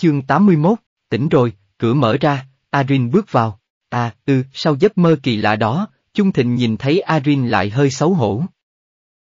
Chương 81, tỉnh rồi, cửa mở ra, Arin bước vào. À, ư, ừ, sau giấc mơ kỳ lạ đó, Chung Thịnh nhìn thấy Arin lại hơi xấu hổ.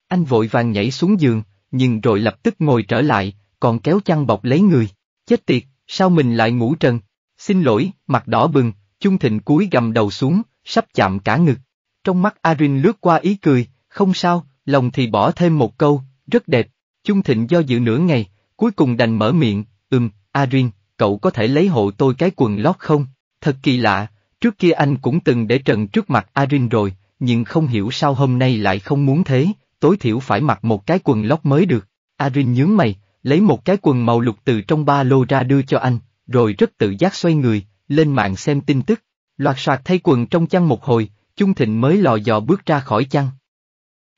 Anh vội vàng nhảy xuống giường, nhưng rồi lập tức ngồi trở lại, còn kéo chăn bọc lấy người. Chết tiệt, sao mình lại ngủ trần? Xin lỗi, mặt đỏ bừng, Chung Thịnh cúi gầm đầu xuống, sắp chạm cả ngực. Trong mắt Arin lướt qua ý cười, không sao, lòng thì bỏ thêm một câu, rất đẹp. Chung Thịnh do dự nửa ngày, cuối cùng đành mở miệng, ừm, Arin, cậu có thể lấy hộ tôi cái quần lót không? Thật kỳ lạ, trước kia anh cũng từng để trần trước mặt Arin rồi, nhưng không hiểu sao hôm nay lại không muốn thế, tối thiểu phải mặc một cái quần lót mới được. Arin nhướng mày, lấy một cái quần màu lục từ trong ba lô ra đưa cho anh, rồi rất tự giác xoay người, lên mạng xem tin tức. Loạt soạt thay quần trong chăn một hồi, Chung Thịnh mới lò dò bước ra khỏi chăn.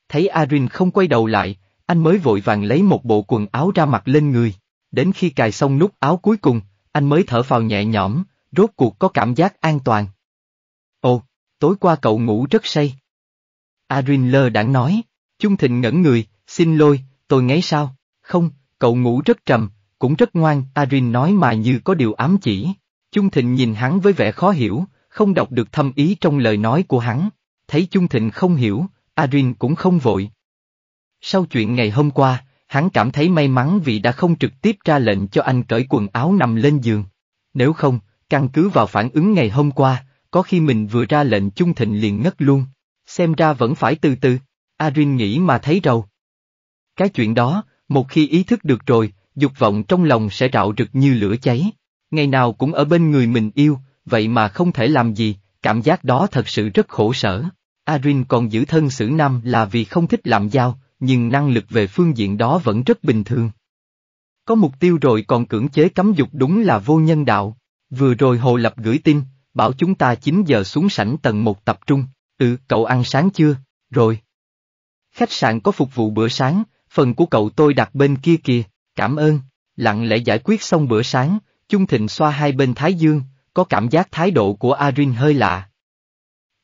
Thấy Arin không quay đầu lại, anh mới vội vàng lấy một bộ quần áo ra mặc lên người. Đến khi cài xong nút áo cuối cùng, anh mới thở phào nhẹ nhõm, rốt cuộc có cảm giác an toàn. Ồ, tối qua cậu ngủ rất say. Arin lơ đãng nói, Chung Thịnh ngẩn người, xin lỗi, tôi ngấy sao, không, cậu ngủ rất trầm, cũng rất ngoan, Arin nói mà như có điều ám chỉ. Chung Thịnh nhìn hắn với vẻ khó hiểu, không đọc được thâm ý trong lời nói của hắn, thấy Chung Thịnh không hiểu, Arin cũng không vội. Sau chuyện ngày hôm qua, hắn cảm thấy may mắn vì đã không trực tiếp ra lệnh cho anh cởi quần áo nằm lên giường. Nếu không, căn cứ vào phản ứng ngày hôm qua, có khi mình vừa ra lệnh trung thịnh liền ngất luôn. Xem ra vẫn phải từ từ, Arin nghĩ mà thấy rầu. Cái chuyện đó, một khi ý thức được rồi, dục vọng trong lòng sẽ rạo rực như lửa cháy. Ngày nào cũng ở bên người mình yêu, vậy mà không thể làm gì, cảm giác đó thật sự rất khổ sở. Arin còn giữ thân xử nam là vì không thích làm giao, nhưng năng lực về phương diện đó vẫn rất bình thường. Có mục tiêu rồi còn cưỡng chế cấm dục đúng là vô nhân đạo. Vừa rồi Hồ Lập gửi tin, bảo chúng ta 9 giờ xuống sảnh tầng 1 tập trung, ừ, cậu ăn sáng chưa, rồi. Khách sạn có phục vụ bữa sáng, phần của cậu tôi đặt bên kia kìa, cảm ơn, lặng lẽ giải quyết xong bữa sáng, Chung Thịnh xoa hai bên Thái Dương, có cảm giác thái độ của Arin hơi lạ.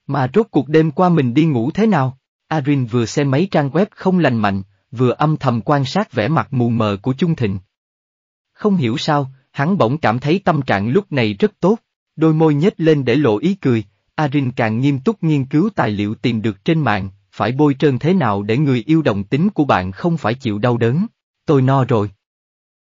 Mà rốt cuộc đêm qua mình đi ngủ thế nào? Arin vừa xem mấy trang web không lành mạnh, vừa âm thầm quan sát vẻ mặt mù mờ của Chung Thịnh. Không hiểu sao, hắn bỗng cảm thấy tâm trạng lúc này rất tốt, đôi môi nhếch lên để lộ ý cười, Arin càng nghiêm túc nghiên cứu tài liệu tìm được trên mạng, phải bôi trơn thế nào để người yêu đồng tính của bạn không phải chịu đau đớn, tôi no rồi.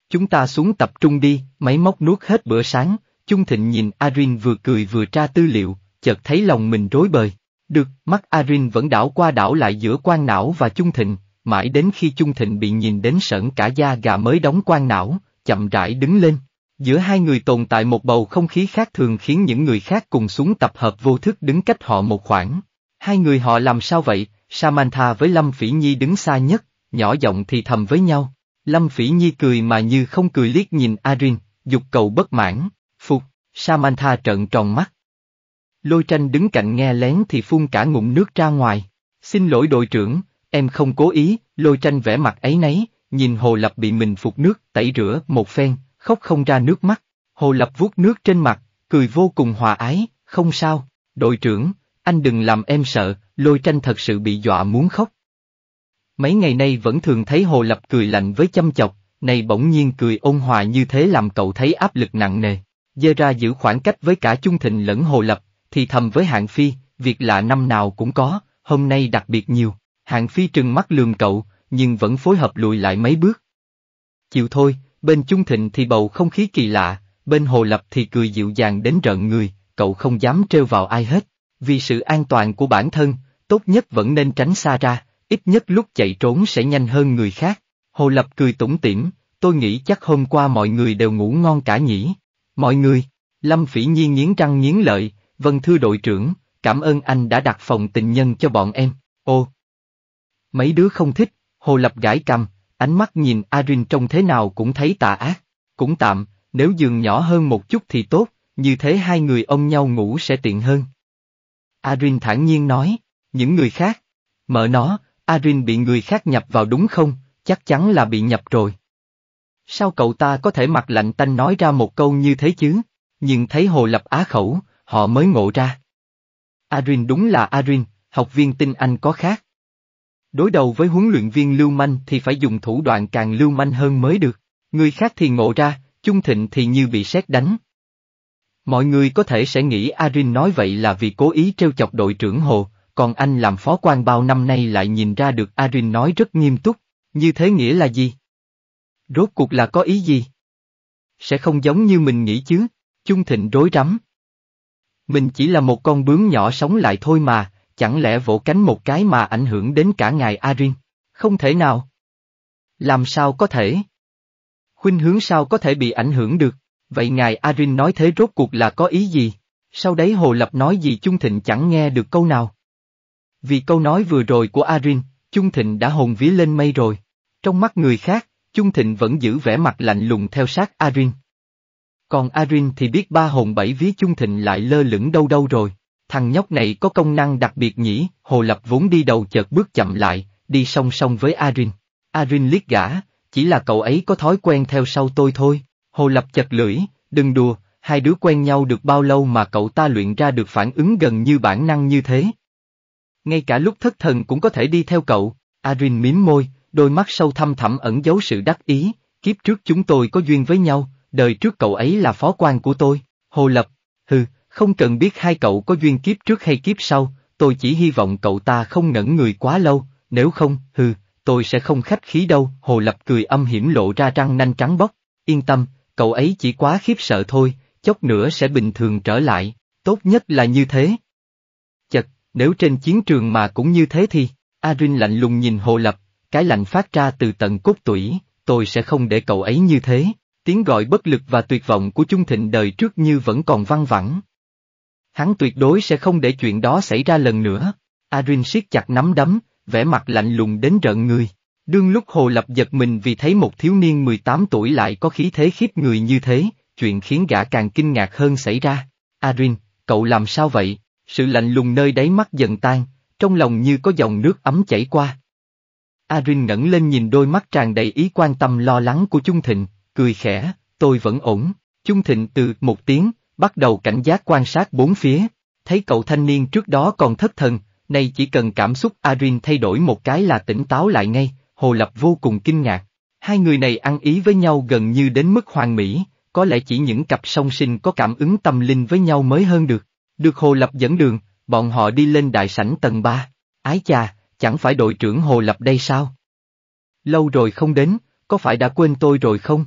Chúng ta xuống tập trung đi, máy móc nuốt hết bữa sáng, Chung Thịnh nhìn Arin vừa cười vừa tra tư liệu, chợt thấy lòng mình rối bời. Được, mắt Arin vẫn đảo qua đảo lại giữa quan não và chung thịnh, mãi đến khi chung thịnh bị nhìn đến sởn cả da gà mới đóng quan não, chậm rãi đứng lên. Giữa hai người tồn tại một bầu không khí khác thường khiến những người khác cùng xuống tập hợp vô thức đứng cách họ một khoảng. Hai người họ làm sao vậy, Samantha với Lâm Phỉ Nhi đứng xa nhất, nhỏ giọng thì thầm với nhau. Lâm Phỉ Nhi cười mà như không cười liếc nhìn Arin, dục cầu bất mãn, phục, Samantha trợn tròn mắt, Lôi tranh đứng cạnh nghe lén thì phun cả ngụm nước ra ngoài. Xin lỗi đội trưởng, em không cố ý, lôi tranh vẽ mặt ấy nấy, nhìn Hồ Lập bị mình phục nước, tẩy rửa một phen, khóc không ra nước mắt. Hồ Lập vuốt nước trên mặt, cười vô cùng hòa ái, không sao, đội trưởng, anh đừng làm em sợ, lôi tranh thật sự bị dọa muốn khóc. Mấy ngày nay vẫn thường thấy Hồ Lập cười lạnh với chăm chọc, này bỗng nhiên cười ôn hòa như thế làm cậu thấy áp lực nặng nề. Dơ ra giữ khoảng cách với cả trung Thịnh lẫn Hồ Lập, thì thầm với hạng phi, việc lạ năm nào cũng có, hôm nay đặc biệt nhiều. Hạng phi trừng mắt lườm cậu, nhưng vẫn phối hợp lùi lại mấy bước. Chịu thôi, bên trung thịnh thì bầu không khí kỳ lạ, bên hồ lập thì cười dịu dàng đến rợn người, cậu không dám trêu vào ai hết. Vì sự an toàn của bản thân, tốt nhất vẫn nên tránh xa ra, ít nhất lúc chạy trốn sẽ nhanh hơn người khác. Hồ Lập cười tủm tỉm, tôi nghĩ chắc hôm qua mọi người đều ngủ ngon cả nhỉ. Mọi người, Lâm Phỉ Nhi nghiến răng nghiến lợi, vâng thưa đội trưởng, cảm ơn anh đã đặt phòng tình nhân cho bọn em, ô. Mấy đứa không thích, Hồ Lập gãi cầm, ánh mắt nhìn Arin trông thế nào cũng thấy tà ác, cũng tạm, nếu giường nhỏ hơn một chút thì tốt, như thế hai người ôm nhau ngủ sẽ tiện hơn. Arin thản nhiên nói, những người khác, mở nó, Arin bị người khác nhập vào đúng không, chắc chắn là bị nhập rồi. Sao cậu ta có thể mặt lạnh tanh nói ra một câu như thế chứ? Nhưng thấy Hồ Lập á khẩu, họ mới ngộ ra. Arin đúng là Arin, học viên tinh anh có khác. Đối đầu với huấn luyện viên lưu manh thì phải dùng thủ đoạn càng lưu manh hơn mới được, người khác thì ngộ ra, chung thịnh thì như bị sét đánh. Mọi người có thể sẽ nghĩ Arin nói vậy là vì cố ý trêu chọc đội trưởng Hồ, còn anh làm phó quan bao năm nay lại nhìn ra được Arin nói rất nghiêm túc, như thế nghĩa là gì? Rốt cuộc là có ý gì? Sẽ không giống như mình nghĩ chứ, Chung Thịnh rối rắm. Mình chỉ là một con bướm nhỏ sống lại thôi mà, chẳng lẽ vỗ cánh một cái mà ảnh hưởng đến cả ngài Arin? Không thể nào. Làm sao có thể? Khuynh hướng sao có thể bị ảnh hưởng được? Vậy ngài Arin nói thế rốt cuộc là có ý gì? Sau đấy Hồ Lập nói gì Chung Thịnh chẳng nghe được câu nào. Vì câu nói vừa rồi của Arin, Chung Thịnh đã hồn vía lên mây rồi. Trong mắt người khác, Chung Thịnh vẫn giữ vẻ mặt lạnh lùng theo sát Arin. Còn Arin thì biết ba hồn bảy vía chung thịnh lại lơ lửng đâu đâu rồi. Thằng nhóc này có công năng đặc biệt nhỉ, Hồ Lập vốn đi đầu chợt bước chậm lại, đi song song với Arin. Arin liếc gã, chỉ là cậu ấy có thói quen theo sau tôi thôi. Hồ Lập chật lưỡi, đừng đùa, hai đứa quen nhau được bao lâu mà cậu ta luyện ra được phản ứng gần như bản năng như thế. Ngay cả lúc thất thần cũng có thể đi theo cậu, Arin mím môi, đôi mắt sâu thăm thẳm ẩn giấu sự đắc ý, kiếp trước chúng tôi có duyên với nhau, đời trước cậu ấy là phó quan của tôi, Hồ Lập, hừ, không cần biết hai cậu có duyên kiếp trước hay kiếp sau, tôi chỉ hy vọng cậu ta không ngẩn người quá lâu, nếu không, hừ, tôi sẽ không khách khí đâu, Hồ Lập cười âm hiểm lộ ra răng nanh trắng bóc, yên tâm, cậu ấy chỉ quá khiếp sợ thôi, chốc nữa sẽ bình thường trở lại, tốt nhất là như thế. Chật, nếu trên chiến trường mà cũng như thế thì, Arin lạnh lùng nhìn Hồ Lập, cái lạnh phát ra từ tận cốt tủy, tôi sẽ không để cậu ấy như thế, tiếng gọi bất lực và tuyệt vọng của trung thịnh đời trước như vẫn còn văng vẳng. Hắn tuyệt đối sẽ không để chuyện đó xảy ra lần nữa. Arin siết chặt nắm đấm, vẻ mặt lạnh lùng đến rợn người. Đương lúc Hồ Lập giật mình vì thấy một thiếu niên 18 tuổi lại có khí thế khiếp người như thế, chuyện khiến gã càng kinh ngạc hơn xảy ra. Arin, cậu làm sao vậy? Sự lạnh lùng nơi đáy mắt dần tan, trong lòng như có dòng nước ấm chảy qua. Arin ngẩng lên nhìn đôi mắt tràn đầy ý quan tâm lo lắng của trung Thịnh, cười khẽ, tôi vẫn ổn. Chung Thịnh từ một tiếng, bắt đầu cảnh giác quan sát bốn phía, thấy cậu thanh niên trước đó còn thất thần, nay chỉ cần cảm xúc Arin thay đổi một cái là tỉnh táo lại ngay, Hồ Lập vô cùng kinh ngạc. Hai người này ăn ý với nhau gần như đến mức hoàn mỹ, có lẽ chỉ những cặp song sinh có cảm ứng tâm linh với nhau mới hơn được. Được Hồ Lập dẫn đường, bọn họ đi lên đại sảnh tầng 3. Ái cha, chẳng phải đội trưởng Hồ Lập đây sao? Lâu rồi không đến, có phải đã quên tôi rồi không?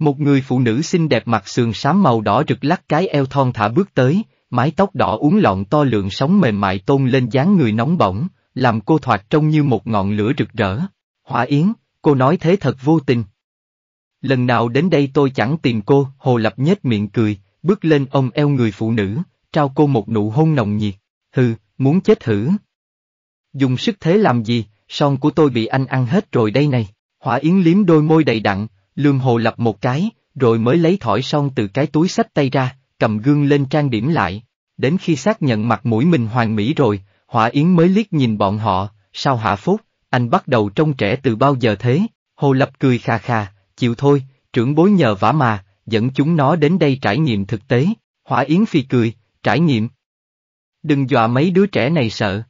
Một người phụ nữ xinh đẹp mặt sườn xám màu đỏ rực lắc cái eo thon thả bước tới, mái tóc đỏ uốn lọn to lượng sóng mềm mại tôn lên dáng người nóng bỏng, làm cô thoạt trông như một ngọn lửa rực rỡ. Hỏa Yến, cô nói thế thật vô tình. Lần nào đến đây tôi chẳng tìm cô, Hồ Lập nhếch miệng cười, bước lên ôm eo người phụ nữ, trao cô một nụ hôn nồng nhiệt. Hừ, muốn chết thử. Dùng sức thế làm gì, son của tôi bị anh ăn hết rồi đây này. Hỏa Yến liếm đôi môi đầy đặn, Lương Hồ lập một cái, rồi mới lấy thỏi son từ cái túi sách tay ra, cầm gương lên trang điểm lại. Đến khi xác nhận mặt mũi mình hoàn mỹ rồi, Hỏa Yến mới liếc nhìn bọn họ, sao hạ phúc, anh bắt đầu trông trẻ từ bao giờ thế? Hồ Lập cười khà khà, chịu thôi, trưởng bối nhờ vả mà, dẫn chúng nó đến đây trải nghiệm thực tế. Hỏa Yến phi cười, trải nghiệm. Đừng dọa mấy đứa trẻ này sợ.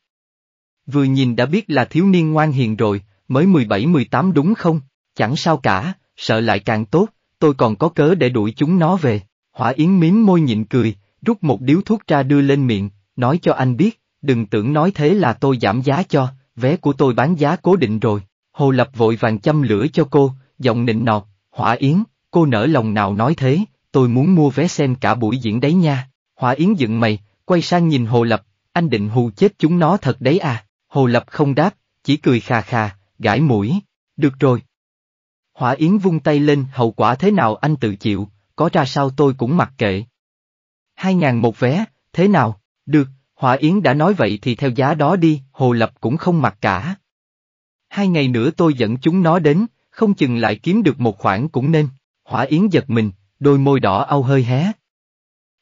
Vừa nhìn đã biết là thiếu niên ngoan hiền rồi, mới mười bảy mười tám đúng không? Chẳng sao cả, sợ lại càng tốt, tôi còn có cớ để đuổi chúng nó về. Hỏa Yến miếm môi nhịn cười, rút một điếu thuốc ra đưa lên miệng, nói cho anh biết, đừng tưởng nói thế là tôi giảm giá cho, vé của tôi bán giá cố định rồi. Hồ Lập vội vàng châm lửa cho cô, giọng nịnh nọt, Hỏa Yến, cô nở lòng nào nói thế, tôi muốn mua vé xem cả buổi diễn đấy nha. Hỏa Yến dựng mày, quay sang nhìn Hồ Lập, anh định hù chết chúng nó thật đấy à. Hồ Lập không đáp, chỉ cười khà khà, gãi mũi. Được rồi, Hỏa Yến vung tay lên, hậu quả thế nào anh tự chịu, có ra sao tôi cũng mặc kệ. Hai ngàn một vé, thế nào, được, Hỏa Yến đã nói vậy thì theo giá đó đi, Hồ Lập cũng không mặc cả. Hai ngày nữa tôi dẫn chúng nó đến, không chừng lại kiếm được một khoản cũng nên, Hỏa Yến giật mình, đôi môi đỏ au hơi hé.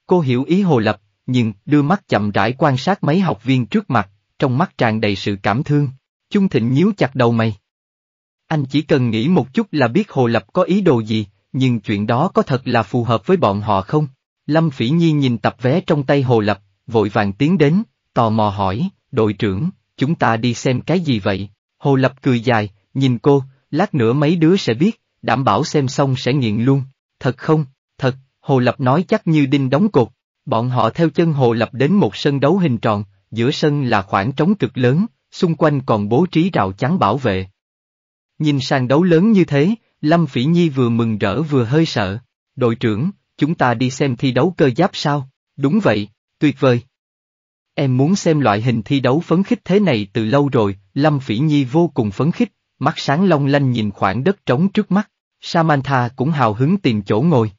Cô hiểu ý Hồ Lập, nhưng đưa mắt chậm rãi quan sát mấy học viên trước mặt, trong mắt tràn đầy sự cảm thương. Chung Thịnh nhíu chặt đầu mày. Anh chỉ cần nghĩ một chút là biết Hồ Lập có ý đồ gì, nhưng chuyện đó có thật là phù hợp với bọn họ không? Lâm Phỉ Nhi nhìn tập vé trong tay Hồ Lập, vội vàng tiến đến, tò mò hỏi, đội trưởng, chúng ta đi xem cái gì vậy? Hồ Lập cười dài, nhìn cô, lát nữa mấy đứa sẽ biết, đảm bảo xem xong sẽ nghiện luôn. Thật không? Thật, Hồ Lập nói chắc như đinh đóng cột. Bọn họ theo chân Hồ Lập đến một sân đấu hình tròn, giữa sân là khoảng trống cực lớn, xung quanh còn bố trí rào chắn bảo vệ. Nhìn sàn đấu lớn như thế, Lâm Phỉ Nhi vừa mừng rỡ vừa hơi sợ. Đội trưởng, chúng ta đi xem thi đấu cơ giáp sao? Đúng vậy, tuyệt vời. Em muốn xem loại hình thi đấu phấn khích thế này từ lâu rồi, Lâm Phỉ Nhi vô cùng phấn khích, mắt sáng long lanh nhìn khoảng đất trống trước mắt, Samantha cũng hào hứng tìm chỗ ngồi.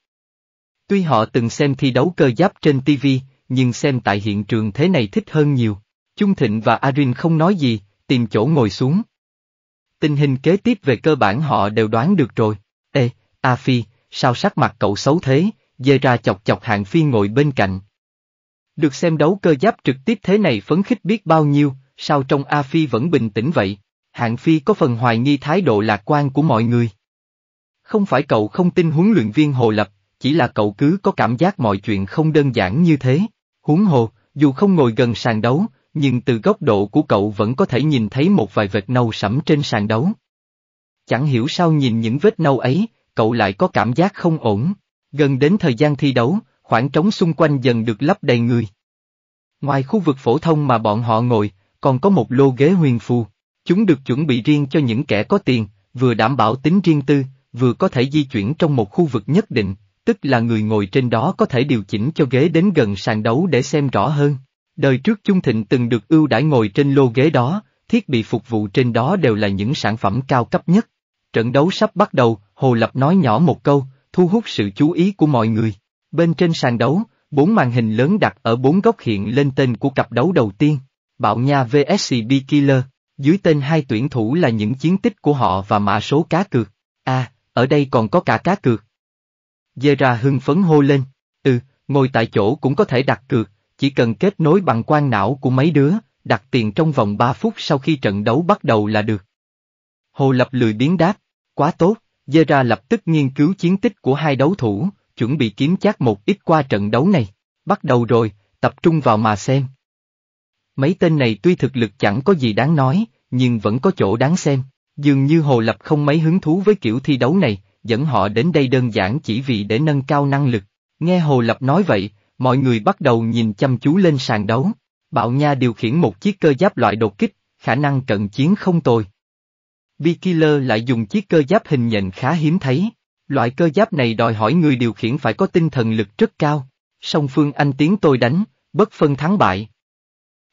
Tuy họ từng xem thi đấu cơ giáp trên TV, nhưng xem tại hiện trường thế này thích hơn nhiều. Trung Thịnh và Arin không nói gì, tìm chỗ ngồi xuống tình hình kế tiếp về cơ bản họ đều đoán được rồi. Ê, A Phi, sao sắc mặt cậu xấu thế, dê ra chọc chọc hạng phi ngồi bên cạnh. Được xem đấu cơ giáp trực tiếp thế này phấn khích biết bao nhiêu, sao trong A Phi vẫn bình tĩnh vậy, hạng phi có phần hoài nghi thái độ lạc quan của mọi người. Không phải cậu không tin huấn luyện viên Hồ Lập, chỉ là cậu cứ có cảm giác mọi chuyện không đơn giản như thế. Huống hồ, dù không ngồi gần sàn đấu, nhưng từ góc độ của cậu vẫn có thể nhìn thấy một vài vệt nâu sẫm trên sàn đấu. Chẳng hiểu sao nhìn những vết nâu ấy, cậu lại có cảm giác không ổn. Gần đến thời gian thi đấu, khoảng trống xung quanh dần được lấp đầy người. Ngoài khu vực phổ thông mà bọn họ ngồi, còn có một lô ghế huyền phù. Chúng được chuẩn bị riêng cho những kẻ có tiền, vừa đảm bảo tính riêng tư, vừa có thể di chuyển trong một khu vực nhất định, tức là người ngồi trên đó có thể điều chỉnh cho ghế đến gần sàn đấu để xem rõ hơn. Đời trước Chung Thịnh từng được ưu đãi ngồi trên lô ghế đó, thiết bị phục vụ trên đó đều là những sản phẩm cao cấp nhất. Trận đấu sắp bắt đầu, Hồ Lập nói nhỏ một câu, thu hút sự chú ý của mọi người. Bên trên sàn đấu, bốn màn hình lớn đặt ở bốn góc hiện lên tên của cặp đấu đầu tiên. Bạo Nha vs B Killer, dưới tên hai tuyển thủ là những chiến tích của họ và mã số cá cược. À, ở đây còn có cả cá cược. Dê Ra hưng phấn hô lên. Ừ, ngồi tại chỗ cũng có thể đặt cược, chỉ cần kết nối bằng quan não của mấy đứa, đặt tiền trong vòng 3 phút sau khi trận đấu bắt đầu là được. Hồ Lập lười biến đáp, quá tốt, dơ ra lập tức nghiên cứu chiến tích của hai đấu thủ, chuẩn bị kiếm chắc một ít qua trận đấu này, bắt đầu rồi, tập trung vào mà xem. Mấy tên này tuy thực lực chẳng có gì đáng nói, nhưng vẫn có chỗ đáng xem, dường như Hồ Lập không mấy hứng thú với kiểu thi đấu này, dẫn họ đến đây đơn giản chỉ vì để nâng cao năng lực. Nghe Hồ Lập nói vậy, Mọi người bắt đầu nhìn chăm chú lên sàn đấu. Bạo Nha điều khiển một chiếc cơ giáp loại đột kích, khả năng cận chiến không tồi. B-Killer lại dùng chiếc cơ giáp hình nhện khá hiếm thấy. Loại cơ giáp này đòi hỏi người điều khiển phải có tinh thần lực rất cao. Song phương anh tiến tôi đánh, bất phân thắng bại.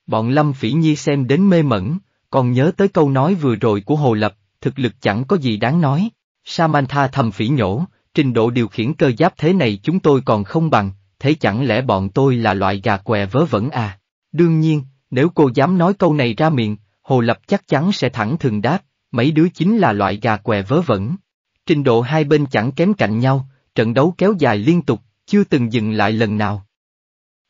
Bọn Lâm Phỉ Nhi xem đến mê mẩn, còn nhớ tới câu nói vừa rồi của Hồ Lập, thực lực chẳng có gì đáng nói. Samantha thầm phỉ nhổ, trình độ điều khiển cơ giáp thế này chúng tôi còn không bằng, thế chẳng lẽ bọn tôi là loại gà què vớ vẩn à? Đương nhiên, nếu cô dám nói câu này ra miệng, Hồ Lập chắc chắn sẽ thẳng thừng đáp, mấy đứa chính là loại gà què vớ vẩn. Trình độ hai bên chẳng kém cạnh nhau, trận đấu kéo dài liên tục, chưa từng dừng lại lần nào.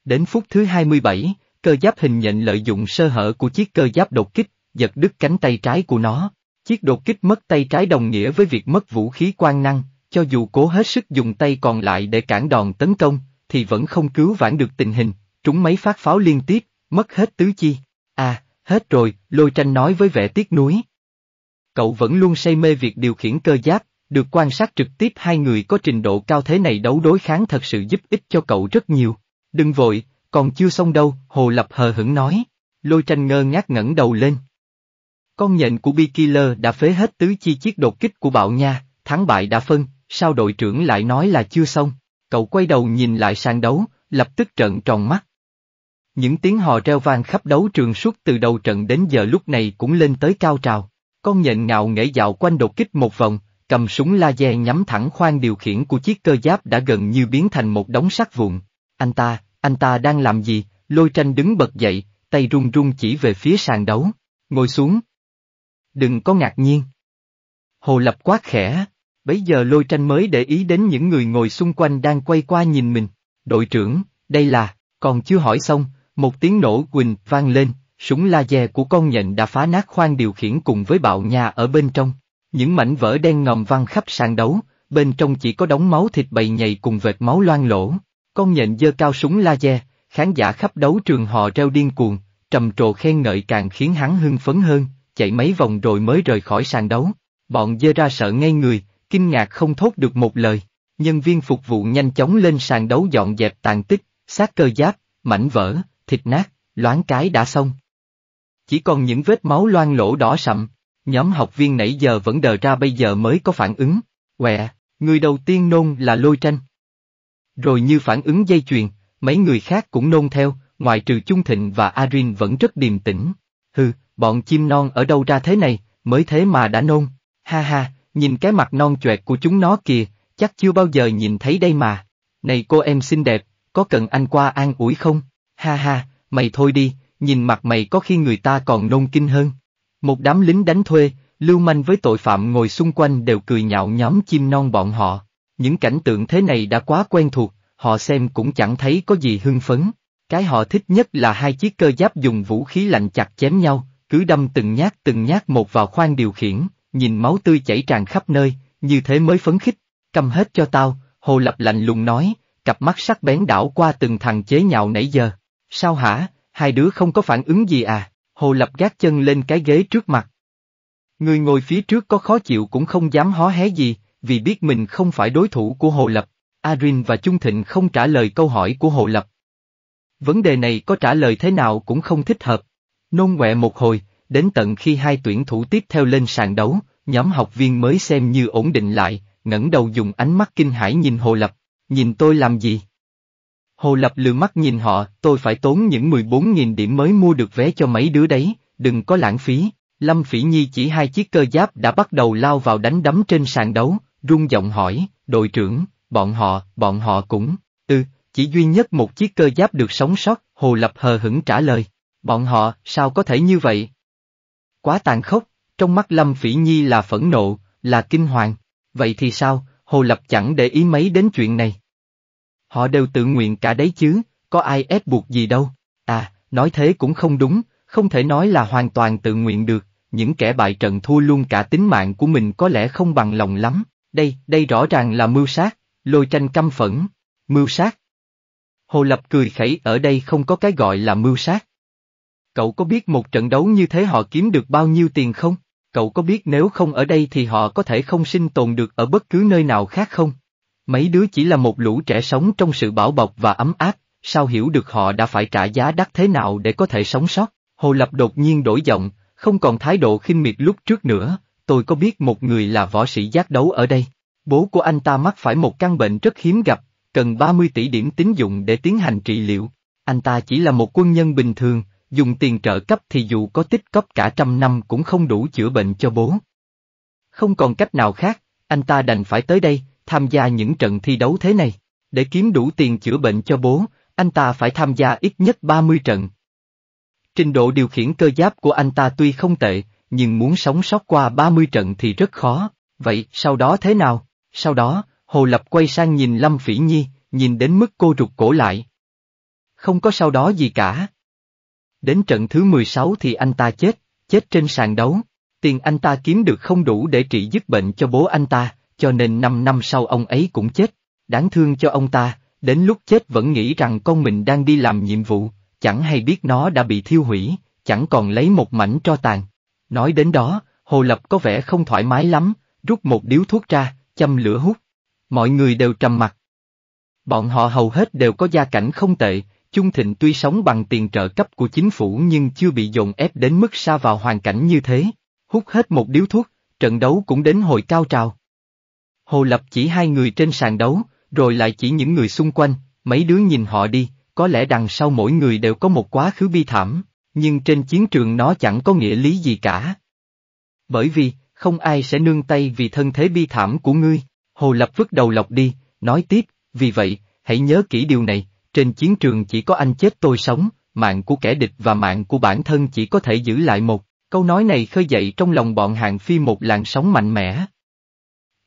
Đến phút thứ 27, cơ giáp hình nhận lợi dụng sơ hở của chiếc cơ giáp đột kích, giật đứt cánh tay trái của nó. Chiếc đột kích mất tay trái đồng nghĩa với việc mất vũ khí quan năng, cho dù cố hết sức dùng tay còn lại để cản đòn tấn công, thì vẫn không cứu vãn được tình hình, trúng mấy phát pháo liên tiếp, mất hết tứ chi. À, hết rồi, lôi tranh nói với vẻ tiếc nuối. Cậu vẫn luôn say mê việc điều khiển cơ giáp, được quan sát trực tiếp hai người có trình độ cao thế này đấu đối kháng thật sự giúp ích cho cậu rất nhiều. Đừng vội, còn chưa xong đâu, Hồ Lập hờ hững nói. Lôi tranh ngơ ngác ngẩng đầu lên. Con nhện của Bikiller đã phế hết tứ chi chiếc đột kích của bạo nha, thắng bại đã phân, sao đội trưởng lại nói là chưa xong. Cậu quay đầu nhìn lại sàn đấu, lập tức trợn tròn mắt. Những tiếng hò reo vang khắp đấu trường suốt từ đầu trận đến giờ lúc này cũng lên tới cao trào. Con nhện ngạo nghễ dạo quanh đột kích một vòng, cầm súng laser nhắm thẳng khoang điều khiển của chiếc cơ giáp đã gần như biến thành một đống sắt vụn. Anh ta, anh ta đang làm gì? Lôi tranh đứng bật dậy, tay run run chỉ về phía sàn đấu. Ngồi xuống. Đừng có ngạc nhiên. Hồ Lập quát khẽ. Bấy giờ lôi tranh mới để ý đến những người ngồi xung quanh đang quay qua nhìn mình. Đội trưởng, đây là, còn chưa hỏi xong, một tiếng nổ quỳnh vang lên, súng laser của con nhện đã phá nát khoang điều khiển cùng với bạo nhà ở bên trong. Những mảnh vỡ đen ngòm văng khắp sàn đấu, bên trong chỉ có đống máu thịt bầy nhầy cùng vệt máu loang lỗ. Con nhện dơ cao súng laser, khán giả khắp đấu trường họ reo điên cuồng, trầm trồ khen ngợi càng khiến hắn hưng phấn hơn, chạy mấy vòng rồi mới rời khỏi sàn đấu. Bọn dơ ra sợ ngay người, kinh ngạc không thốt được một lời. Nhân viên phục vụ nhanh chóng lên sàn đấu dọn dẹp tàn tích, xác cơ giáp, mảnh vỡ, thịt nát, loáng cái đã xong. Chỉ còn những vết máu loang lỗ đỏ sậm, nhóm học viên nãy giờ vẫn đờ ra bây giờ mới có phản ứng. Quẹ, người đầu tiên nôn là lôi tranh. Rồi như phản ứng dây chuyền, mấy người khác cũng nôn theo, ngoài trừ Chung Thịnh và Arin vẫn rất điềm tĩnh. Hừ, bọn chim non ở đâu ra thế này, mới thế mà đã nôn. Ha ha, Nhìn cái mặt non choẹt của chúng nó kìa, chắc chưa bao giờ nhìn thấy đây mà. Này cô em xinh đẹp, có cần anh qua an ủi không? Ha ha, mày thôi đi, nhìn mặt mày có khi người ta còn nôn kinh hơn. Một đám lính đánh thuê, lưu manh với tội phạm ngồi xung quanh đều cười nhạo nhóm chim non bọn họ. Những cảnh tượng thế này đã quá quen thuộc, họ xem cũng chẳng thấy có gì hưng phấn. Cái họ thích nhất là hai chiếc cơ giáp dùng vũ khí lạnh chặt chém nhau, cứ đâm từng nhát từng nhát một vào khoang điều khiển, nhìn máu tươi chảy tràn khắp nơi, như thế mới phấn khích, Cầm hết cho tao, Hồ Lập lạnh lùng nói, cặp mắt sắc bén đảo qua từng thằng chế nhạo nãy giờ. Sao hả, hai đứa không có phản ứng gì à, Hồ Lập gác chân lên cái ghế trước mặt. Người ngồi phía trước có khó chịu cũng không dám hó hé gì, vì biết mình không phải đối thủ của Hồ Lập. Arin và Trung Thịnh không trả lời câu hỏi của Hồ Lập. Vấn đề này có trả lời thế nào cũng không thích hợp. Nôn quẹ một hồi, đến tận khi hai tuyển thủ tiếp theo lên sàn đấu, nhóm học viên mới xem như ổn định lại, ngẩng đầu dùng ánh mắt kinh hãi nhìn Hồ Lập, nhìn tôi làm gì? Hồ Lập lừa mắt nhìn họ, tôi phải tốn những 14.000 điểm mới mua được vé cho mấy đứa đấy, đừng có lãng phí. Lâm Phỉ Nhi chỉ hai chiếc cơ giáp đã bắt đầu lao vào đánh đấm trên sàn đấu, rung giọng hỏi, đội trưởng, bọn họ, bọn họ cũng, ư, ừ, chỉ duy nhất một chiếc cơ giáp được sống sót, Hồ Lập hờ hững trả lời. Bọn họ, sao có thể như vậy, quá tàn khốc, trong mắt Lâm Phỉ Nhi là phẫn nộ, là kinh hoàng. Vậy thì sao, Hồ Lập chẳng để ý mấy đến chuyện này. Họ đều tự nguyện cả đấy chứ, có ai ép buộc gì đâu. À, nói thế cũng không đúng, không thể nói là hoàn toàn tự nguyện được, những kẻ bại trận thua luôn cả tính mạng của mình có lẽ không bằng lòng lắm. Đây, đây rõ ràng là mưu sát, lôi tranh căm phẫn, mưu sát. Hồ Lập cười khẩy ở đây không có cái gọi là mưu sát. Cậu có biết một trận đấu như thế họ kiếm được bao nhiêu tiền không? Cậu có biết nếu không ở đây thì họ có thể không sinh tồn được ở bất cứ nơi nào khác không? Mấy đứa chỉ là một lũ trẻ sống trong sự bảo bọc và ấm áp, sao hiểu được họ đã phải trả giá đắt thế nào để có thể sống sót? Hồ Lập đột nhiên đổi giọng, không còn thái độ khinh miệt lúc trước nữa, tôi có biết một người là võ sĩ giác đấu ở đây. Bố của anh ta mắc phải một căn bệnh rất hiếm gặp, cần 30 tỷ điểm tín dụng để tiến hành trị liệu. Anh ta chỉ là một quân nhân bình thường, dùng tiền trợ cấp thì dù có tích cóp cả trăm năm cũng không đủ chữa bệnh cho bố. Không còn cách nào khác, anh ta đành phải tới đây, tham gia những trận thi đấu thế này. Để kiếm đủ tiền chữa bệnh cho bố, anh ta phải tham gia ít nhất 30 trận. Trình độ điều khiển cơ giáp của anh ta tuy không tệ, nhưng muốn sống sót qua 30 trận thì rất khó. Vậy, sau đó thế nào? Sau đó, Hồ Lập quay sang nhìn Lâm Phỉ Nhi, nhìn đến mức cô rụt cổ lại. Không có sau đó gì cả. Đến trận thứ 16 thì anh ta chết, chết trên sàn đấu. Tiền anh ta kiếm được không đủ để trị dứt bệnh cho bố anh ta, cho nên 5 năm sau ông ấy cũng chết. Đáng thương cho ông ta, đến lúc chết vẫn nghĩ rằng con mình đang đi làm nhiệm vụ, chẳng hay biết nó đã bị thiêu hủy, chẳng còn lấy một mảnh tro tàn. Nói đến đó, Hồ Lập có vẻ không thoải mái lắm, rút một điếu thuốc ra, châm lửa hút. Mọi người đều trầm mặt. Bọn họ hầu hết đều có gia cảnh không tệ, Trung Thịnh tuy sống bằng tiền trợ cấp của chính phủ nhưng chưa bị dồn ép đến mức xa vào hoàn cảnh như thế. Hút hết một điếu thuốc, trận đấu cũng đến hồi cao trào. Hồ Lập chỉ hai người trên sàn đấu, rồi lại chỉ những người xung quanh, mấy đứa nhìn họ đi, có lẽ đằng sau mỗi người đều có một quá khứ bi thảm, nhưng trên chiến trường nó chẳng có nghĩa lý gì cả. Bởi vì, không ai sẽ nương tay vì thân thế bi thảm của ngươi, Hồ Lập vứt đầu lọc đi, nói tiếp, vì vậy, hãy nhớ kỹ điều này, trên chiến trường chỉ có anh chết tôi sống, mạng của kẻ địch và mạng của bản thân chỉ có thể giữ lại một, câu nói này khơi dậy trong lòng bọn hạng phi một làn sóng mạnh mẽ.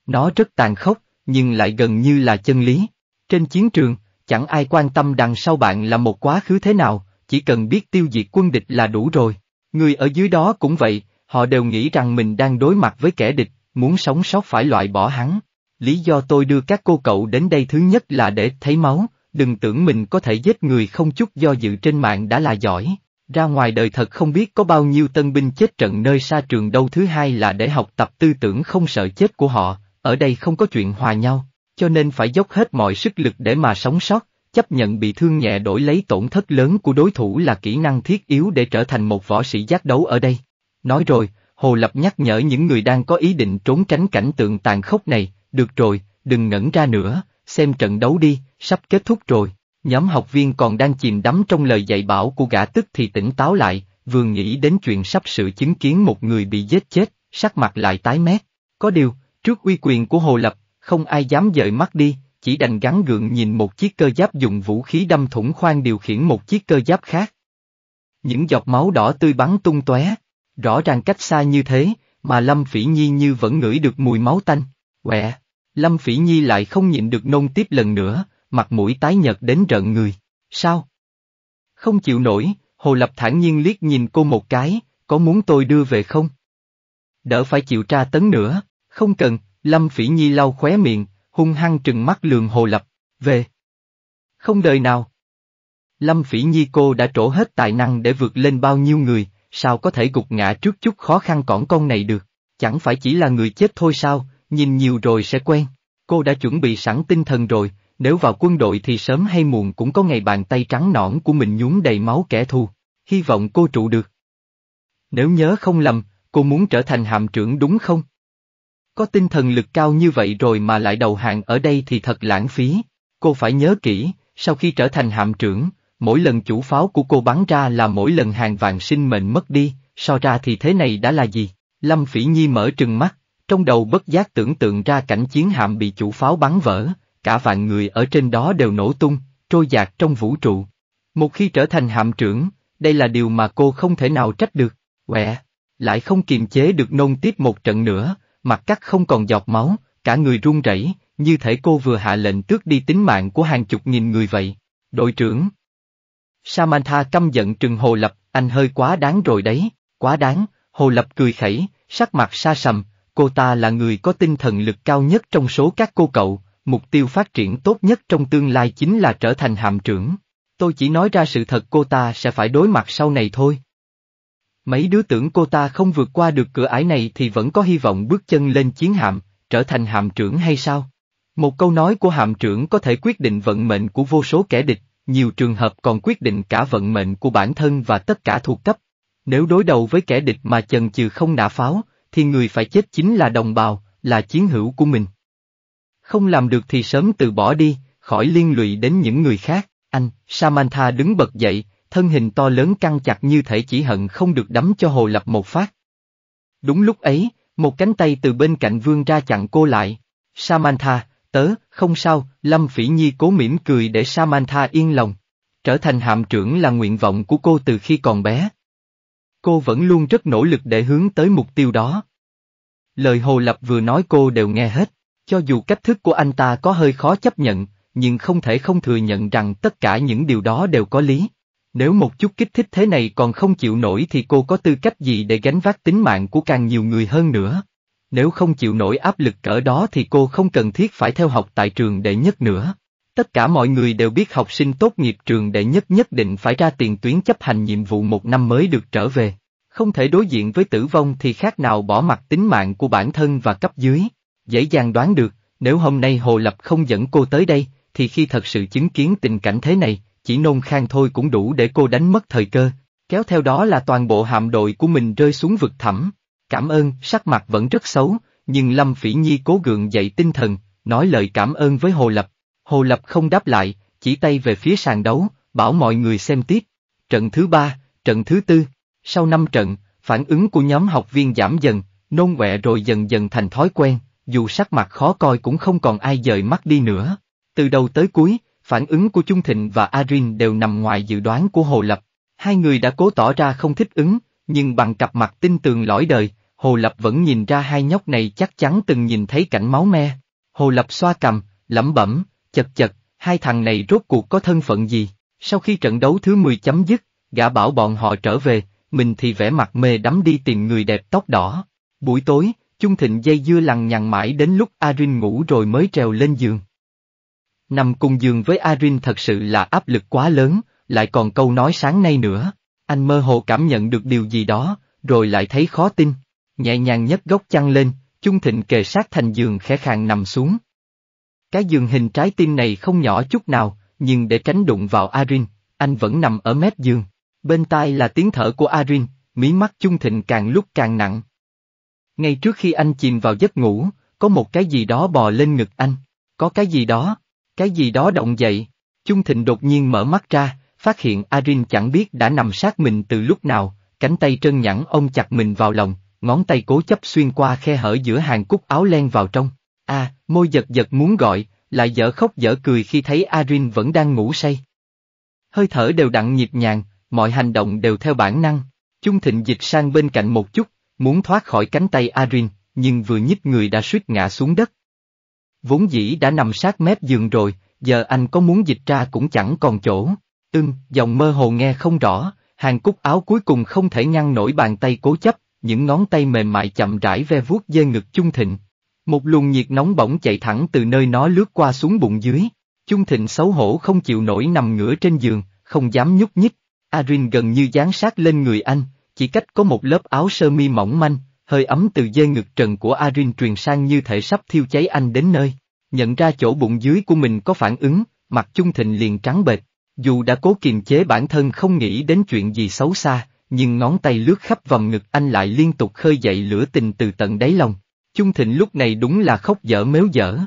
Nó rất tàn khốc, nhưng lại gần như là chân lý. Trên chiến trường, chẳng ai quan tâm đằng sau bạn là một quá khứ thế nào, chỉ cần biết tiêu diệt quân địch là đủ rồi. Người ở dưới đó cũng vậy, họ đều nghĩ rằng mình đang đối mặt với kẻ địch, muốn sống sót phải loại bỏ hắn. Lý do tôi đưa các cô cậu đến đây thứ nhất là để thấy máu, đừng tưởng mình có thể giết người không chút do dự trên mạng đã là giỏi. Ra ngoài đời thật không biết có bao nhiêu tân binh chết trận nơi xa trường đâu thứ hai là để học tập tư tưởng không sợ chết của họ, ở đây không có chuyện hòa nhau, cho nên phải dốc hết mọi sức lực để mà sống sót, chấp nhận bị thương nhẹ đổi lấy tổn thất lớn của đối thủ là kỹ năng thiết yếu để trở thành một võ sĩ giác đấu ở đây. Nói rồi, Hồ Lập nhắc nhở những người đang có ý định trốn tránh cảnh tượng tàn khốc này, được rồi, đừng ngẩn ra nữa, xem trận đấu đi, sắp kết thúc rồi. Nhóm học viên còn đang chìm đắm trong lời dạy bảo của gã tức thì tỉnh táo lại, vừa nghĩ đến chuyện sắp sự chứng kiến một người bị giết chết, sắc mặt lại tái mét. Có điều, trước uy quyền của Hồ Lập, không ai dám dời mắt đi, chỉ đành gắn gượng nhìn một chiếc cơ giáp dùng vũ khí đâm thủng khoan điều khiển một chiếc cơ giáp khác. Những giọt máu đỏ tươi bắn tung tóe, rõ ràng cách xa như thế, mà Lâm Phỉ Nhi như vẫn ngửi được mùi máu tanh. Quẹ, Lâm Phỉ Nhi lại không nhịn được nôn tiếp lần nữa, mặt mũi tái nhợt đến rợn người. Sao? Không chịu nổi, Hồ Lập thản nhiên liếc nhìn cô một cái, có muốn tôi đưa về không? Đỡ phải chịu tra tấn nữa, không cần, Lâm Phỉ Nhi lau khóe miệng, hung hăng trừng mắt lường Hồ Lập, về. Không đời nào. Lâm Phỉ Nhi cô đã trổ hết tài năng để vượt lên bao nhiêu người, sao có thể gục ngã trước chút khó khăn cỏn con này được, chẳng phải chỉ là người chết thôi sao, nhìn nhiều rồi sẽ quen. Cô đã chuẩn bị sẵn tinh thần rồi, nếu vào quân đội thì sớm hay muộn cũng có ngày bàn tay trắng nõn của mình nhúng đầy máu kẻ thù, hy vọng cô trụ được. Nếu nhớ không lầm, cô muốn trở thành hạm trưởng đúng không? Có tinh thần lực cao như vậy rồi mà lại đầu hạng ở đây thì thật lãng phí, cô phải nhớ kỹ, sau khi trở thành hạm trưởng, mỗi lần chủ pháo của cô bắn ra là mỗi lần hàng vàng sinh mệnh mất đi, so ra thì thế này đã là gì? Lâm Phỉ Nhi mở trừng mắt, trong đầu bất giác tưởng tượng ra cảnh chiến hạm bị chủ pháo bắn vỡ, cả vạn người ở trên đó đều nổ tung, trôi dạt trong vũ trụ. Một khi trở thành hạm trưởng, đây là điều mà cô không thể nào trách được, quẹ, lại không kiềm chế được nôn tiếp một trận nữa, mặt cắt không còn giọt máu, cả người run rẩy, như thể cô vừa hạ lệnh tước đi tính mạng của hàng chục nghìn người vậy. Đội trưởng Samantha căm giận trừng Hồ Lập, anh hơi quá đáng rồi đấy, quá đáng, Hồ Lập cười khẩy, sắc mặt xa sầm, cô ta là người có tinh thần lực cao nhất trong số các cô cậu, mục tiêu phát triển tốt nhất trong tương lai chính là trở thành hạm trưởng. Tôi chỉ nói ra sự thật cô ta sẽ phải đối mặt sau này thôi. Mấy đứa tưởng cô ta không vượt qua được cửa ải này thì vẫn có hy vọng bước chân lên chiến hạm, trở thành hạm trưởng hay sao? Một câu nói của hạm trưởng có thể quyết định vận mệnh của vô số kẻ địch, nhiều trường hợp còn quyết định cả vận mệnh của bản thân và tất cả thuộc cấp. Nếu đối đầu với kẻ địch mà chần chừ không nã pháo, thì người phải chết chính là đồng bào, là chiến hữu của mình không làm được thì sớm từ bỏ đi, khỏi liên lụy đến những người khác. Anh, Samantha đứng bật dậy, thân hình to lớn căng chặt như thể chỉ hận không được đấm cho Hồ Lập một phát. Đúng lúc ấy, một cánh tay từ bên cạnh vương ra chặn cô lại. Samantha, tớ, không sao, Lâm Phỉ Nhi cố mỉm cười để Samantha yên lòng. Trở thành hạm trưởng là nguyện vọng của cô từ khi còn bé. Cô vẫn luôn rất nỗ lực để hướng tới mục tiêu đó. Lời Hồ Lập vừa nói cô đều nghe hết. Cho dù cách thức của anh ta có hơi khó chấp nhận, nhưng không thể không thừa nhận rằng tất cả những điều đó đều có lý. Nếu một chút kích thích thế này còn không chịu nổi thì cô có tư cách gì để gánh vác tính mạng của càng nhiều người hơn nữa. Nếu không chịu nổi áp lực cỡ đó thì cô không cần thiết phải theo học tại trường đệ nhất nữa. Tất cả mọi người đều biết học sinh tốt nghiệp trường đệ nhất nhất định phải ra tiền tuyến chấp hành nhiệm vụ một năm mới được trở về. Không thể đối diện với tử vong thì khác nào bỏ mặt tính mạng của bản thân và cấp dưới dễ dàng đoán được, nếu hôm nay Hồ Lập không dẫn cô tới đây, thì khi thật sự chứng kiến tình cảnh thế này, chỉ nôn khang thôi cũng đủ để cô đánh mất thời cơ, kéo theo đó là toàn bộ hạm đội của mình rơi xuống vực thẳm. Cảm ơn, sắc mặt vẫn rất xấu, nhưng Lâm Phỉ Nhi cố gượng dậy tinh thần, nói lời cảm ơn với Hồ Lập. Hồ Lập không đáp lại, chỉ tay về phía sàn đấu, bảo mọi người xem tiếp. Trận thứ ba, trận thứ tư. Sau năm trận, phản ứng của nhóm học viên giảm dần, nôn quẹ rồi dần dần thành thói quen dù sắc mặt khó coi cũng không còn ai dời mắt đi nữa. Từ đầu tới cuối, phản ứng của Trung Thịnh và Arin đều nằm ngoài dự đoán của Hồ Lập. Hai người đã cố tỏ ra không thích ứng, nhưng bằng cặp mặt tin tường lõi đời, Hồ Lập vẫn nhìn ra hai nhóc này chắc chắn từng nhìn thấy cảnh máu me. Hồ Lập xoa cầm, lẩm bẩm, chật chật, hai thằng này rốt cuộc có thân phận gì. Sau khi trận đấu thứ 10 chấm dứt, gã bảo bọn họ trở về, mình thì vẻ mặt mê đắm đi tìm người đẹp tóc đỏ. Buổi tối, Chung Thịnh dây dưa lằng nhằng mãi đến lúc Arin ngủ rồi mới trèo lên giường. Nằm cùng giường với Arin thật sự là áp lực quá lớn, lại còn câu nói sáng nay nữa. Anh mơ hồ cảm nhận được điều gì đó, rồi lại thấy khó tin. Nhẹ nhàng nhấc góc chăn lên, Chung Thịnh kề sát thành giường khẽ khàng nằm xuống. Cái giường hình trái tim này không nhỏ chút nào, nhưng để tránh đụng vào Arin, anh vẫn nằm ở mép giường. Bên tai là tiếng thở của Arin, mí mắt Chung Thịnh càng lúc càng nặng, ngay trước khi anh chìm vào giấc ngủ, có một cái gì đó bò lên ngực anh. Có cái gì đó, cái gì đó động dậy. Chung Thịnh đột nhiên mở mắt ra, phát hiện Arin chẳng biết đã nằm sát mình từ lúc nào, cánh tay trơn nhẵn ông chặt mình vào lòng, ngón tay cố chấp xuyên qua khe hở giữa hàng cúc áo len vào trong. A, à, môi giật giật muốn gọi, lại dở khóc dở cười khi thấy Arin vẫn đang ngủ say. Hơi thở đều đặn nhịp nhàng, mọi hành động đều theo bản năng. Chung Thịnh dịch sang bên cạnh một chút, muốn thoát khỏi cánh tay Arin, nhưng vừa nhích người đã suýt ngã xuống đất. Vốn dĩ đã nằm sát mép giường rồi, giờ anh có muốn dịch ra cũng chẳng còn chỗ. Tưng, ừ, dòng mơ hồ nghe không rõ, hàng cúc áo cuối cùng không thể ngăn nổi bàn tay cố chấp, những ngón tay mềm mại chậm rãi ve vuốt dê ngực Chung Thịnh. Một luồng nhiệt nóng bỏng chạy thẳng từ nơi nó lướt qua xuống bụng dưới. Chung Thịnh xấu hổ không chịu nổi nằm ngửa trên giường, không dám nhúc nhích. Arin gần như dán sát lên người anh, chỉ cách có một lớp áo sơ mi mỏng manh, hơi ấm từ dây ngực trần của Arin truyền sang như thể sắp thiêu cháy anh đến nơi. Nhận ra chỗ bụng dưới của mình có phản ứng, mặt chung thịnh liền trắng bệch. Dù đã cố kiềm chế bản thân không nghĩ đến chuyện gì xấu xa, nhưng ngón tay lướt khắp vòng ngực anh lại liên tục khơi dậy lửa tình từ tận đáy lòng. Chung thịnh lúc này đúng là khóc dở méo dở.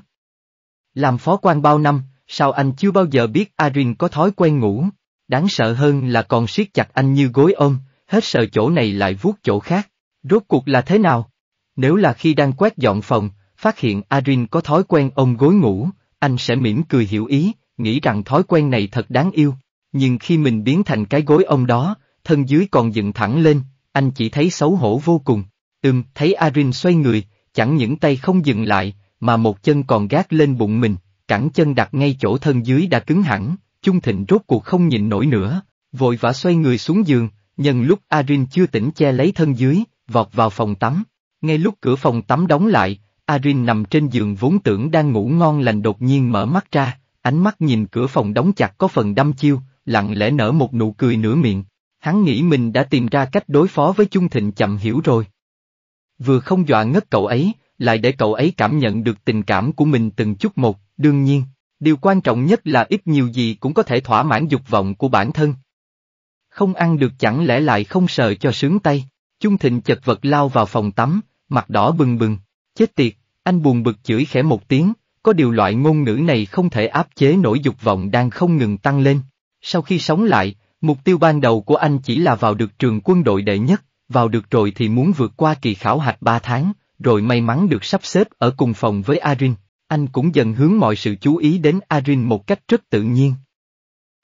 Làm phó quan bao năm, sao anh chưa bao giờ biết Arin có thói quen ngủ? Đáng sợ hơn là còn siết chặt anh như gối ôm, hết sợ chỗ này lại vuốt chỗ khác. Rốt cuộc là thế nào? Nếu là khi đang quét dọn phòng, phát hiện Arin có thói quen ông gối ngủ, anh sẽ mỉm cười hiểu ý, nghĩ rằng thói quen này thật đáng yêu. Nhưng khi mình biến thành cái gối ông đó, thân dưới còn dựng thẳng lên, anh chỉ thấy xấu hổ vô cùng. Ừm, thấy Arin xoay người, chẳng những tay không dừng lại, mà một chân còn gác lên bụng mình, cẳng chân đặt ngay chỗ thân dưới đã cứng hẳn, Chung Thịnh rốt cuộc không nhịn nổi nữa, vội vã xoay người xuống giường, nhân lúc Arin chưa tỉnh che lấy thân dưới, vọt vào phòng tắm. Ngay lúc cửa phòng tắm đóng lại, Arin nằm trên giường vốn tưởng đang ngủ ngon lành đột nhiên mở mắt ra, ánh mắt nhìn cửa phòng đóng chặt có phần đăm chiêu, lặng lẽ nở một nụ cười nửa miệng. Hắn nghĩ mình đã tìm ra cách đối phó với chung thịnh chậm hiểu rồi. Vừa không dọa ngất cậu ấy, lại để cậu ấy cảm nhận được tình cảm của mình từng chút một, đương nhiên, điều quan trọng nhất là ít nhiều gì cũng có thể thỏa mãn dục vọng của bản thân, không ăn được chẳng lẽ lại không sợ cho sướng tay. Chung Thịnh chật vật lao vào phòng tắm, mặt đỏ bừng bừng. Chết tiệt, anh buồn bực chửi khẽ một tiếng, có điều loại ngôn ngữ này không thể áp chế nổi dục vọng đang không ngừng tăng lên. Sau khi sống lại, mục tiêu ban đầu của anh chỉ là vào được trường quân đội đệ nhất, vào được rồi thì muốn vượt qua kỳ khảo hạch 3 tháng, rồi may mắn được sắp xếp ở cùng phòng với Arin. Anh cũng dần hướng mọi sự chú ý đến Arin một cách rất tự nhiên.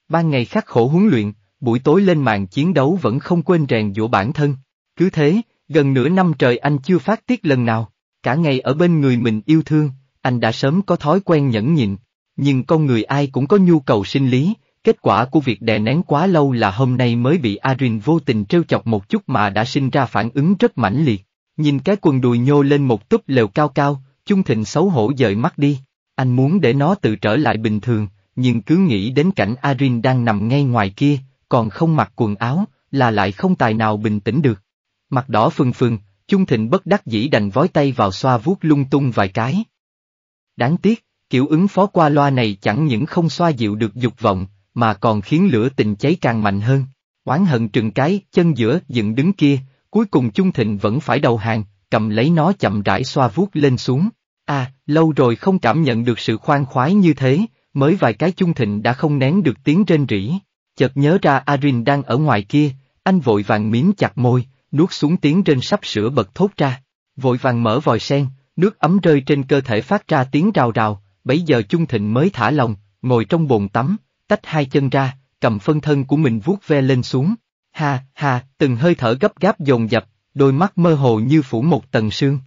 Ban ngày khắc khổ huấn luyện, buổi tối lên màn chiến đấu vẫn không quên rèn giũa bản thân. Cứ thế, gần nửa năm trời anh chưa phát tiết lần nào, cả ngày ở bên người mình yêu thương, anh đã sớm có thói quen nhẫn nhịn, nhưng con người ai cũng có nhu cầu sinh lý, kết quả của việc đè nén quá lâu là hôm nay mới bị Adrian vô tình trêu chọc một chút mà đã sinh ra phản ứng rất mãnh liệt. Nhìn cái quần đùi nhô lên một túp lều cao cao, Chung Thịnh xấu hổ dời mắt đi, anh muốn để nó tự trở lại bình thường, nhưng cứ nghĩ đến cảnh Adrian đang nằm ngay ngoài kia, còn không mặc quần áo, là lại không tài nào bình tĩnh được. Mặt đỏ phừng phừng, Chung Thịnh bất đắc dĩ đành vói tay vào xoa vuốt lung tung vài cái. Đáng tiếc, kiểu ứng phó qua loa này chẳng những không xoa dịu được dục vọng, mà còn khiến lửa tình cháy càng mạnh hơn. Oán hận trừng cái, chân giữa dựng đứng kia, cuối cùng Chung Thịnh vẫn phải đầu hàng, cầm lấy nó chậm rãi xoa vuốt lên xuống. À, lâu rồi không cảm nhận được sự khoan khoái như thế, mới vài cái Chung Thịnh đã không nén được tiếng rên rỉ chợt nhớ ra Arin đang ở ngoài kia, anh vội vàng miếm chặt môi, nuốt xuống tiếng trên sắp sửa bật thốt ra, vội vàng mở vòi sen, nước ấm rơi trên cơ thể phát ra tiếng rào rào, bấy giờ Chung Thịnh mới thả lòng, ngồi trong bồn tắm, tách hai chân ra, cầm phân thân của mình vuốt ve lên xuống. Ha, ha, từng hơi thở gấp gáp dồn dập, đôi mắt mơ hồ như phủ một tầng sương.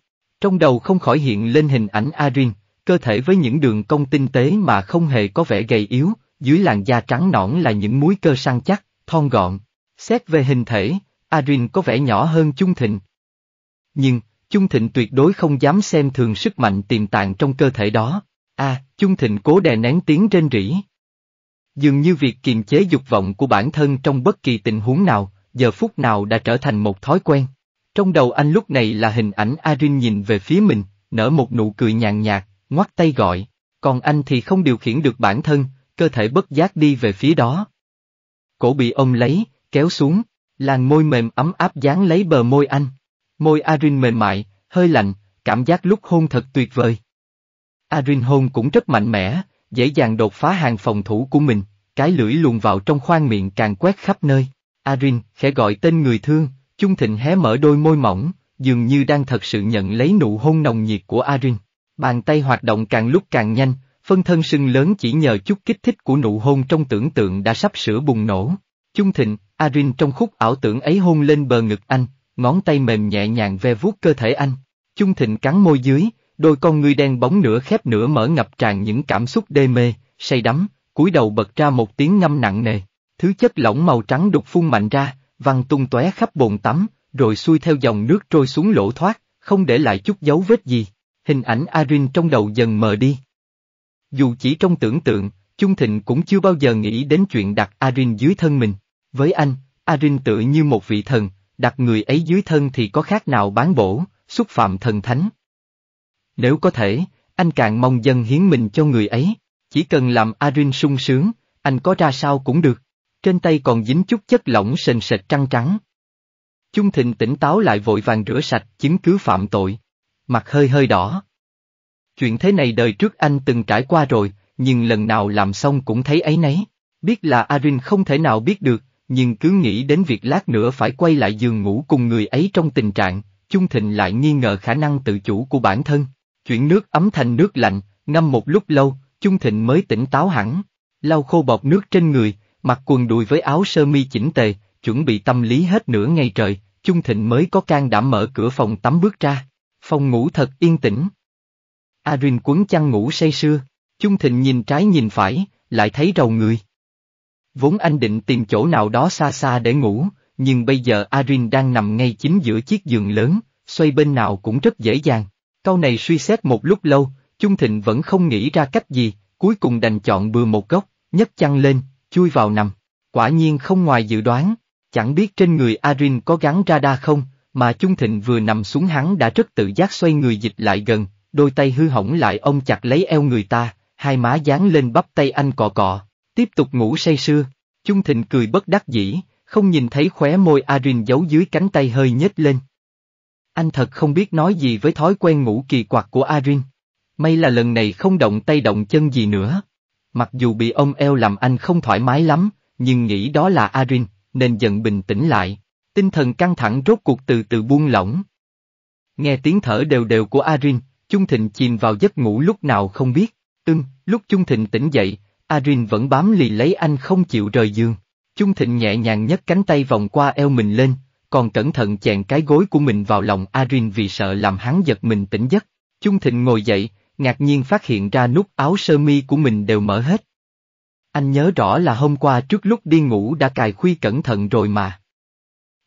Trong đầu không khỏi hiện lên hình ảnh Arin, cơ thể với những đường cong tinh tế mà không hề có vẻ gầy yếu, dưới làn da trắng nõn là những múi cơ săn chắc, thon gọn. Xét về hình thể, Arin có vẻ nhỏ hơn Chung Thịnh. Nhưng, Chung Thịnh tuyệt đối không dám xem thường sức mạnh tiềm tàng trong cơ thể đó. A, à, Chung Thịnh cố đè nén tiếng trên rỉ. Dường như việc kiềm chế dục vọng của bản thân trong bất kỳ tình huống nào, giờ phút nào đã trở thành một thói quen. Trong đầu anh lúc này là hình ảnh Arin nhìn về phía mình, nở một nụ cười nhàn nhạt, ngoắt tay gọi, còn anh thì không điều khiển được bản thân, cơ thể bất giác đi về phía đó. Cổ bị ông lấy, kéo xuống, làn môi mềm ấm áp dán lấy bờ môi anh. Môi Arin mềm mại, hơi lạnh, cảm giác lúc hôn thật tuyệt vời. Arin hôn cũng rất mạnh mẽ, dễ dàng đột phá hàng phòng thủ của mình, cái lưỡi luồn vào trong khoang miệng càng quét khắp nơi. Arin khẽ gọi tên người thương, trung Thịnh hé mở đôi môi mỏng, dường như đang thật sự nhận lấy nụ hôn nồng nhiệt của Arin. Bàn tay hoạt động càng lúc càng nhanh, phân thân sưng lớn chỉ nhờ chút kích thích của nụ hôn trong tưởng tượng đã sắp sửa bùng nổ. Chung thịnh, Arin trong khúc ảo tưởng ấy hôn lên bờ ngực anh, ngón tay mềm nhẹ nhàng ve vuốt cơ thể anh. Chung thịnh cắn môi dưới, đôi con ngươi đen bóng nửa khép nửa mở ngập tràn những cảm xúc đê mê, say đắm, cúi đầu bật ra một tiếng ngâm nặng nề. Thứ chất lỏng màu trắng đục phun mạnh ra, văng tung tóe khắp bồn tắm, rồi xuôi theo dòng nước trôi xuống lỗ thoát, không để lại chút dấu vết gì. Hình ảnh Arin trong đầu dần mờ đi. Dù chỉ trong tưởng tượng, Chung Thịnh cũng chưa bao giờ nghĩ đến chuyện đặt Arin dưới thân mình. Với anh, Arin tự như một vị thần, đặt người ấy dưới thân thì có khác nào bán bổ, xúc phạm thần thánh. Nếu có thể, anh càng mong dân hiến mình cho người ấy, chỉ cần làm Arin sung sướng, anh có ra sao cũng được. Trên tay còn dính chút chất lỏng sền sệt trăng trắng. Chung Thịnh tỉnh táo lại vội vàng rửa sạch chứng cứ phạm tội. Mặt hơi hơi đỏ. Chuyện thế này đời trước anh từng trải qua rồi, nhưng lần nào làm xong cũng thấy ấy nấy. Biết là Arin không thể nào biết được, nhưng cứ nghĩ đến việc lát nữa phải quay lại giường ngủ cùng người ấy trong tình trạng, Chung Thịnh lại nghi ngờ khả năng tự chủ của bản thân. Chuyện nước ấm thành nước lạnh, ngâm một lúc lâu, Chung Thịnh mới tỉnh táo hẳn. Lau khô bọc nước trên người, mặc quần đùi với áo sơ mi chỉnh tề, chuẩn bị tâm lý hết nửa ngày trời, Chung Thịnh mới có can đảm mở cửa phòng tắm bước ra. Phòng ngủ thật yên tĩnh. Arin quấn chăn ngủ say sưa, chung thịnh nhìn trái nhìn phải, lại thấy rầu người. Vốn anh định tìm chỗ nào đó xa xa để ngủ, nhưng bây giờ Arin đang nằm ngay chính giữa chiếc giường lớn, xoay bên nào cũng rất dễ dàng. Câu này suy xét một lúc lâu, Chung Thịnh vẫn không nghĩ ra cách gì, cuối cùng đành chọn bừa một góc, nhấc chăn lên, chui vào nằm. Quả nhiên không ngoài dự đoán, chẳng biết trên người Arin có gắn radar không, mà Chung Thịnh vừa nằm xuống hắn đã rất tự giác xoay người dịch lại gần, đôi tay hư hỏng lại ông chặt lấy eo người ta, hai má dán lên bắp tay anh cọ cọ, tiếp tục ngủ say sưa. Chung Thịnh cười bất đắc dĩ, không nhìn thấy khóe môi Arin giấu dưới cánh tay hơi nhếch lên. Anh thật không biết nói gì với thói quen ngủ kỳ quặc của Arin. May là lần này không động tay động chân gì nữa. Mặc dù bị ông eo làm anh không thoải mái lắm, nhưng nghĩ đó là Arin, nên dần bình tĩnh lại. Tinh thần căng thẳng rốt cuộc từ từ buông lỏng. Nghe tiếng thở đều đều của Arin, Chung Thịnh chìm vào giấc ngủ lúc nào không biết. Ưng, lúc Chung Thịnh tỉnh dậy, Arin vẫn bám lì lấy anh không chịu rời giường. Chung Thịnh nhẹ nhàng nhấc cánh tay vòng qua eo mình lên, còn cẩn thận chèn cái gối của mình vào lòng Arin vì sợ làm hắn giật mình tỉnh giấc. Chung Thịnh ngồi dậy, ngạc nhiên phát hiện ra nút áo sơ mi của mình đều mở hết. Anh nhớ rõ là hôm qua trước lúc đi ngủ đã cài khuy cẩn thận rồi mà.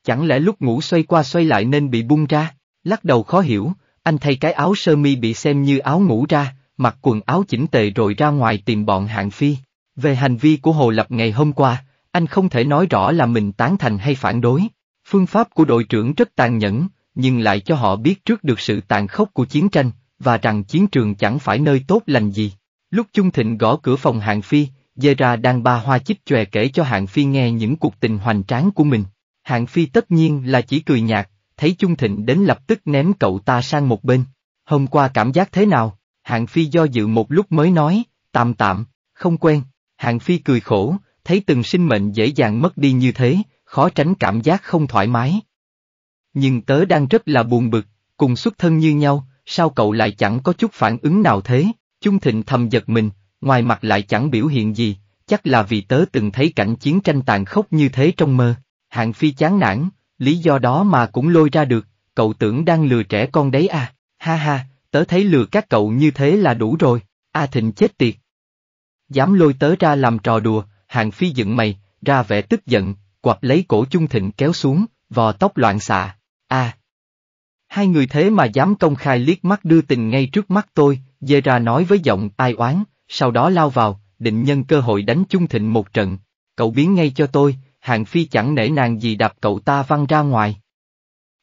Chẳng lẽ lúc ngủ xoay qua xoay lại nên bị bung ra? Lắc đầu khó hiểu, anh thay cái áo sơ mi bị xem như áo ngủ ra, mặc quần áo chỉnh tề rồi ra ngoài tìm bọn hạng phi. Về hành vi của Hồ Lập ngày hôm qua, anh không thể nói rõ là mình tán thành hay phản đối. Phương pháp của đội trưởng rất tàn nhẫn, nhưng lại cho họ biết trước được sự tàn khốc của chiến tranh, và rằng chiến trường chẳng phải nơi tốt lành gì. Lúc Chung Thịnh gõ cửa phòng hạng phi, Dê Ra đang ba hoa chích chòe kể cho hạng phi nghe những cuộc tình hoành tráng của mình. Hạng phi tất nhiên là chỉ cười nhạt, thấy Chung Thịnh đến lập tức ném cậu ta sang một bên. Hôm qua cảm giác thế nào? Hạng Phi do dự một lúc mới nói, tạm tạm, không quen. Hạng Phi cười khổ, thấy từng sinh mệnh dễ dàng mất đi như thế, khó tránh cảm giác không thoải mái. Nhưng tớ đang rất là buồn bực, cùng xuất thân như nhau, sao cậu lại chẳng có chút phản ứng nào thế? Chung Thịnh thầm giật mình, ngoài mặt lại chẳng biểu hiện gì, chắc là vì tớ từng thấy cảnh chiến tranh tàn khốc như thế trong mơ. Hạng Phi chán nản, lý do đó mà cũng lôi ra được, cậu tưởng đang lừa trẻ con đấy à, ha ha, tớ thấy lừa các cậu như thế là đủ rồi, A Thịnh chết tiệt. Dám lôi tớ ra làm trò đùa, hàng phi dựng mày, ra vẻ tức giận, quặp lấy cổ Chung Thịnh kéo xuống, vò tóc loạn xạ, a Hai người thế mà dám công khai liếc mắt đưa tình ngay trước mắt tôi, dê ra nói với giọng ai oán, sau đó lao vào, định nhân cơ hội đánh Chung Thịnh một trận, cậu biến ngay cho tôi, Hạng Phi chẳng nể nàng gì đạp cậu ta văng ra ngoài.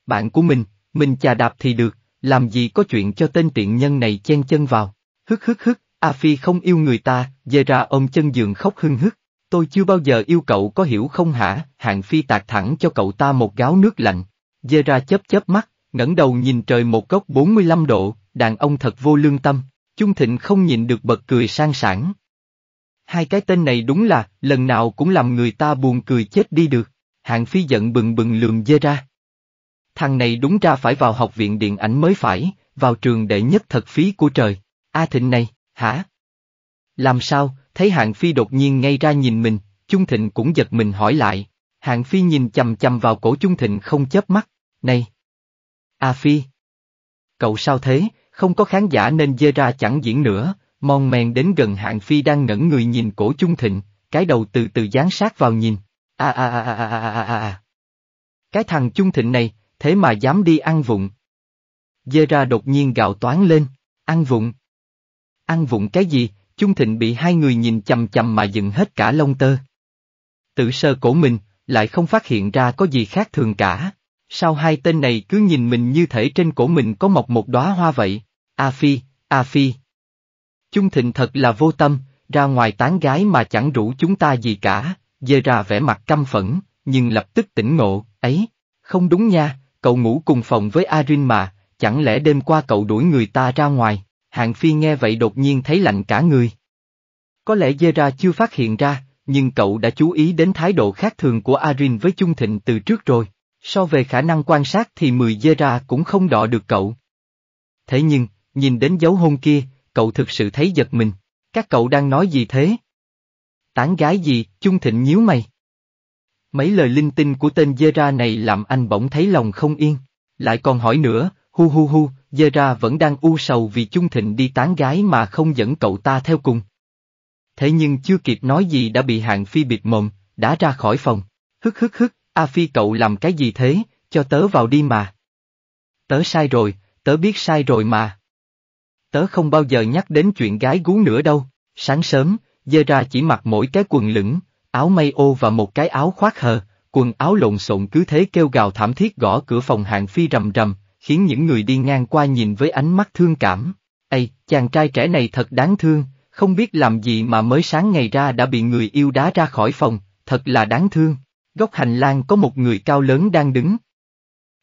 Bạn của mình, mình chà đạp thì được, làm gì có chuyện cho tên tiện nhân này chen chân vào. Hức hức hức, A Phi không yêu người ta, dê ra ôm chân giường khóc hưng hức. Tôi chưa bao giờ yêu cậu có hiểu không hả? Hạng Phi tạc thẳng cho cậu ta một gáo nước lạnh. Dê ra chớp chớp mắt, ngẩng đầu nhìn trời một góc 45 độ, đàn ông thật vô lương tâm. Chung Thịnh không nhìn được bật cười sang sảng. Hai cái tên này đúng là, lần nào cũng làm người ta buồn cười chết đi được. Hạng phi giận bừng bừng lườm dê ra. Thằng này đúng ra phải vào học viện điện ảnh mới phải, vào trường đệ nhất thật phí của trời. A Thịnh này, hả? Làm sao, thấy Hạng Phi đột nhiên ngay ra nhìn mình, Chung Thịnh cũng giật mình hỏi lại. Hạng Phi nhìn chầm chầm vào cổ Chung Thịnh không chớp mắt. Này! A Phi! Cậu sao thế, không có khán giả nên dê ra chẳng diễn nữa, Mon men đến gần hạng phi đang ngẩn người nhìn cổ chung thịnh, cái đầu từ từ dán sát vào nhìn. À à à à à à à Cái thằng chung thịnh này, thế mà dám đi ăn vụng. Dê ra đột nhiên gào toán lên, ăn vụng. Ăn vụng cái gì, chung thịnh bị hai người nhìn chằm chằm mà dựng hết cả lông tơ. Tự sơ cổ mình, lại không phát hiện ra có gì khác thường cả. Sao hai tên này cứ nhìn mình như thể trên cổ mình có mọc một đóa hoa vậy? A Phi, A Phi. Chung thịnh thật là vô tâm, ra ngoài tán gái mà chẳng rủ chúng ta gì cả, dê ra vẻ mặt căm phẫn, nhưng lập tức tỉnh ngộ, ấy, không đúng nha, cậu ngủ cùng phòng với Arin mà, chẳng lẽ đêm qua cậu đuổi người ta ra ngoài, hạng phi nghe vậy đột nhiên thấy lạnh cả người. Có lẽ dê ra chưa phát hiện ra, nhưng cậu đã chú ý đến thái độ khác thường của Arin với Chung Thịnh từ trước rồi. So về khả năng quan sát thì 10 dê ra cũng không đọ được cậu. Thế nhưng, nhìn đến dấu hôn kia, cậu thực sự thấy giật mình. Các cậu đang nói gì thế? Tán gái gì, chung thịnh nhíu mày. Mấy lời linh tinh của tên dê ra này làm anh bỗng thấy lòng không yên. Lại còn hỏi nữa, hu hu hu, dê ra vẫn đang u sầu vì chung thịnh đi tán gái mà không dẫn cậu ta theo cùng. Thế nhưng chưa kịp nói gì đã bị hạng phi bịt mồm, đã ra khỏi phòng. Hức hức hức, A Phi cậu làm cái gì thế, cho tớ vào đi mà. Tớ sai rồi, tớ biết sai rồi mà tớ không bao giờ nhắc đến chuyện gái gú nữa đâu. Sáng sớm, dơ ra chỉ mặc mỗi cái quần lửng, áo may ô và một cái áo khoác hờ, quần áo lộn xộn cứ thế kêu gào thảm thiết gõ cửa phòng hạng phi rầm rầm, khiến những người đi ngang qua nhìn với ánh mắt thương cảm. Ây, chàng trai trẻ này thật đáng thương, không biết làm gì mà mới sáng ngày ra đã bị người yêu đá ra khỏi phòng, thật là đáng thương. Góc hành lang có một người cao lớn đang đứng.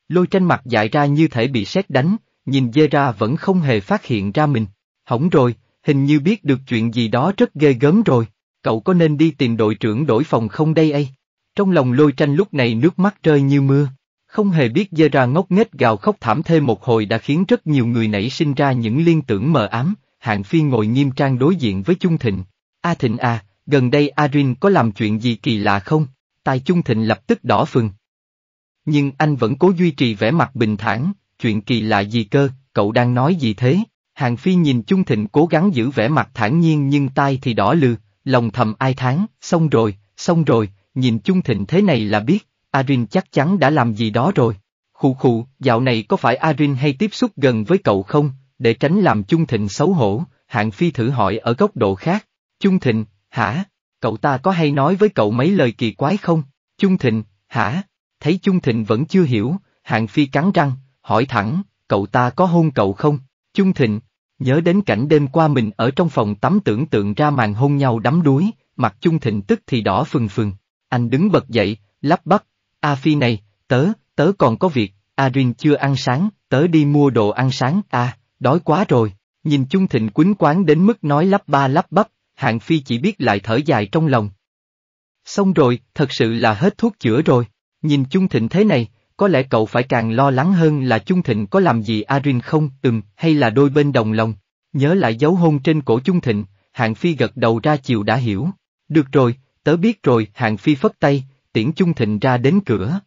Lôi tranh mặt dại ra như thể bị sét đánh, nhìn dê ra vẫn không hề phát hiện ra mình. Hỏng rồi, hình như biết được chuyện gì đó rất ghê gớm rồi, cậu có nên đi tìm đội trưởng đổi phòng không đây ấy? Trong lòng lôi tranh lúc này nước mắt rơi như mưa, không hề biết dê ra ngốc nghếch gào khóc thảm thê một hồi đã khiến rất nhiều người nảy sinh ra những liên tưởng mờ ám, hạng phi ngồi nghiêm trang đối diện với Chung Thịnh. A Thịnh à, gần đây Arin có làm chuyện gì kỳ lạ không? Tài Chung Thịnh lập tức đỏ phừng. Nhưng anh vẫn cố duy trì vẻ mặt bình thản, chuyện kỳ lạ gì cơ, cậu đang nói gì thế? Hàng Phi nhìn Chung Thịnh cố gắng giữ vẻ mặt thản nhiên nhưng tai thì đỏ lừ, lòng thầm ai tháng, xong rồi, xong rồi, nhìn Chung Thịnh thế này là biết, Arin chắc chắn đã làm gì đó rồi. Khụ khụ, dạo này có phải Arin hay tiếp xúc gần với cậu không, để tránh làm Chung Thịnh xấu hổ, Hạng Phi thử hỏi ở góc độ khác. Chung Thịnh, hả? Cậu ta có hay nói với cậu mấy lời kỳ quái không? Chung Thịnh, hả? Thấy Chung Thịnh vẫn chưa hiểu, Hạng Phi cắn răng, hỏi thẳng, cậu ta có hôn cậu không? Chung Thịnh, nhớ đến cảnh đêm qua mình ở trong phòng tắm tưởng tượng ra màn hôn nhau đắm đuối, mặt Chung Thịnh tức thì đỏ phừng phừng. Anh đứng bật dậy, lắp bắp, A Phi này, tớ, tớ còn có việc, Arin chưa ăn sáng, tớ đi mua đồ ăn sáng, à, đói quá rồi. Nhìn Chung Thịnh quýnh quán đến mức nói lắp ba lắp bắp, Hạng Phi chỉ biết lại thở dài trong lòng. Xong rồi, thật sự là hết thuốc chữa rồi. Nhìn Chung Thịnh thế này, có lẽ cậu phải càng lo lắng hơn là Chung Thịnh có làm gì Arin không, ừm, hay là đôi bên đồng lòng. Nhớ lại dấu hôn trên cổ Chung Thịnh, Hạng Phi gật đầu ra chiều đã hiểu. Được rồi, tớ biết rồi, Hạng Phi phất tay, tiễn Chung Thịnh ra đến cửa.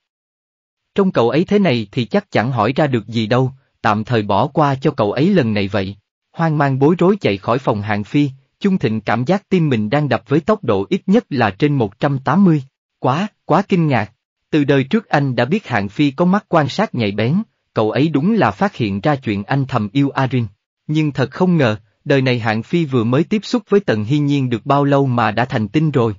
Trong cậu ấy thế này thì chắc chẳng hỏi ra được gì đâu, tạm thời bỏ qua cho cậu ấy lần này vậy. Hoang mang bối rối chạy khỏi phòng Hạng Phi, Chung Thịnh cảm giác tim mình đang đập với tốc độ ít nhất là trên 180. Quá, quá kinh ngạc. Từ đời trước anh đã biết Hạng Phi có mắt quan sát nhạy bén, cậu ấy đúng là phát hiện ra chuyện anh thầm yêu Arin. Nhưng thật không ngờ, đời này Hạng Phi vừa mới tiếp xúc với Tần Hy Nhiên được bao lâu mà đã thành tinh rồi.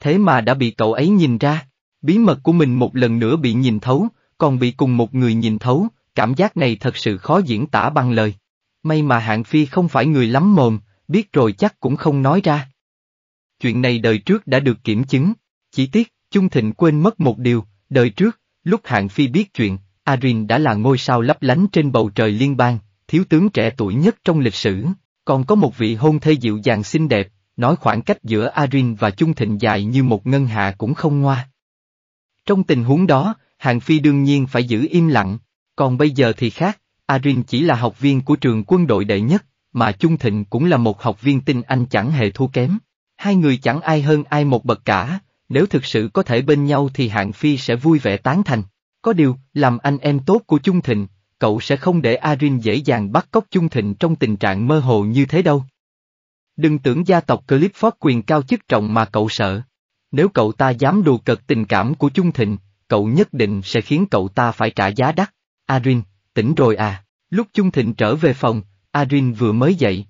Thế mà đã bị cậu ấy nhìn ra, bí mật của mình một lần nữa bị nhìn thấu, còn bị cùng một người nhìn thấu, cảm giác này thật sự khó diễn tả bằng lời. May mà Hạng Phi không phải người lắm mồm, biết rồi chắc cũng không nói ra. Chuyện này đời trước đã được kiểm chứng, chỉ tiếc, Chung Thịnh quên mất một điều, đời trước, lúc Hạng Phi biết chuyện, Arin đã là ngôi sao lấp lánh trên bầu trời liên bang, thiếu tướng trẻ tuổi nhất trong lịch sử, còn có một vị hôn thê dịu dàng xinh đẹp, nói khoảng cách giữa Arin và Chung Thịnh dài như một ngân hạ cũng không ngoa. Trong tình huống đó, Hạng Phi đương nhiên phải giữ im lặng, còn bây giờ thì khác, Arin chỉ là học viên của trường quân đội đệ nhất, mà Chung Thịnh cũng là một học viên tinh anh chẳng hề thua kém. Hai người chẳng ai hơn ai một bậc cả, nếu thực sự có thể bên nhau thì hạng phi sẽ vui vẻ tán thành. Có điều, làm anh em tốt của Chung Thịnh, cậu sẽ không để Arin dễ dàng bắt cóc Chung Thịnh trong tình trạng mơ hồ như thế đâu. Đừng tưởng gia tộc Clifford quyền cao chức trọng mà cậu sợ. Nếu cậu ta dám đùa cợt tình cảm của Chung Thịnh, cậu nhất định sẽ khiến cậu ta phải trả giá đắt. Arin, tỉnh rồi à. Lúc Chung Thịnh trở về phòng, Arin vừa mới dậy,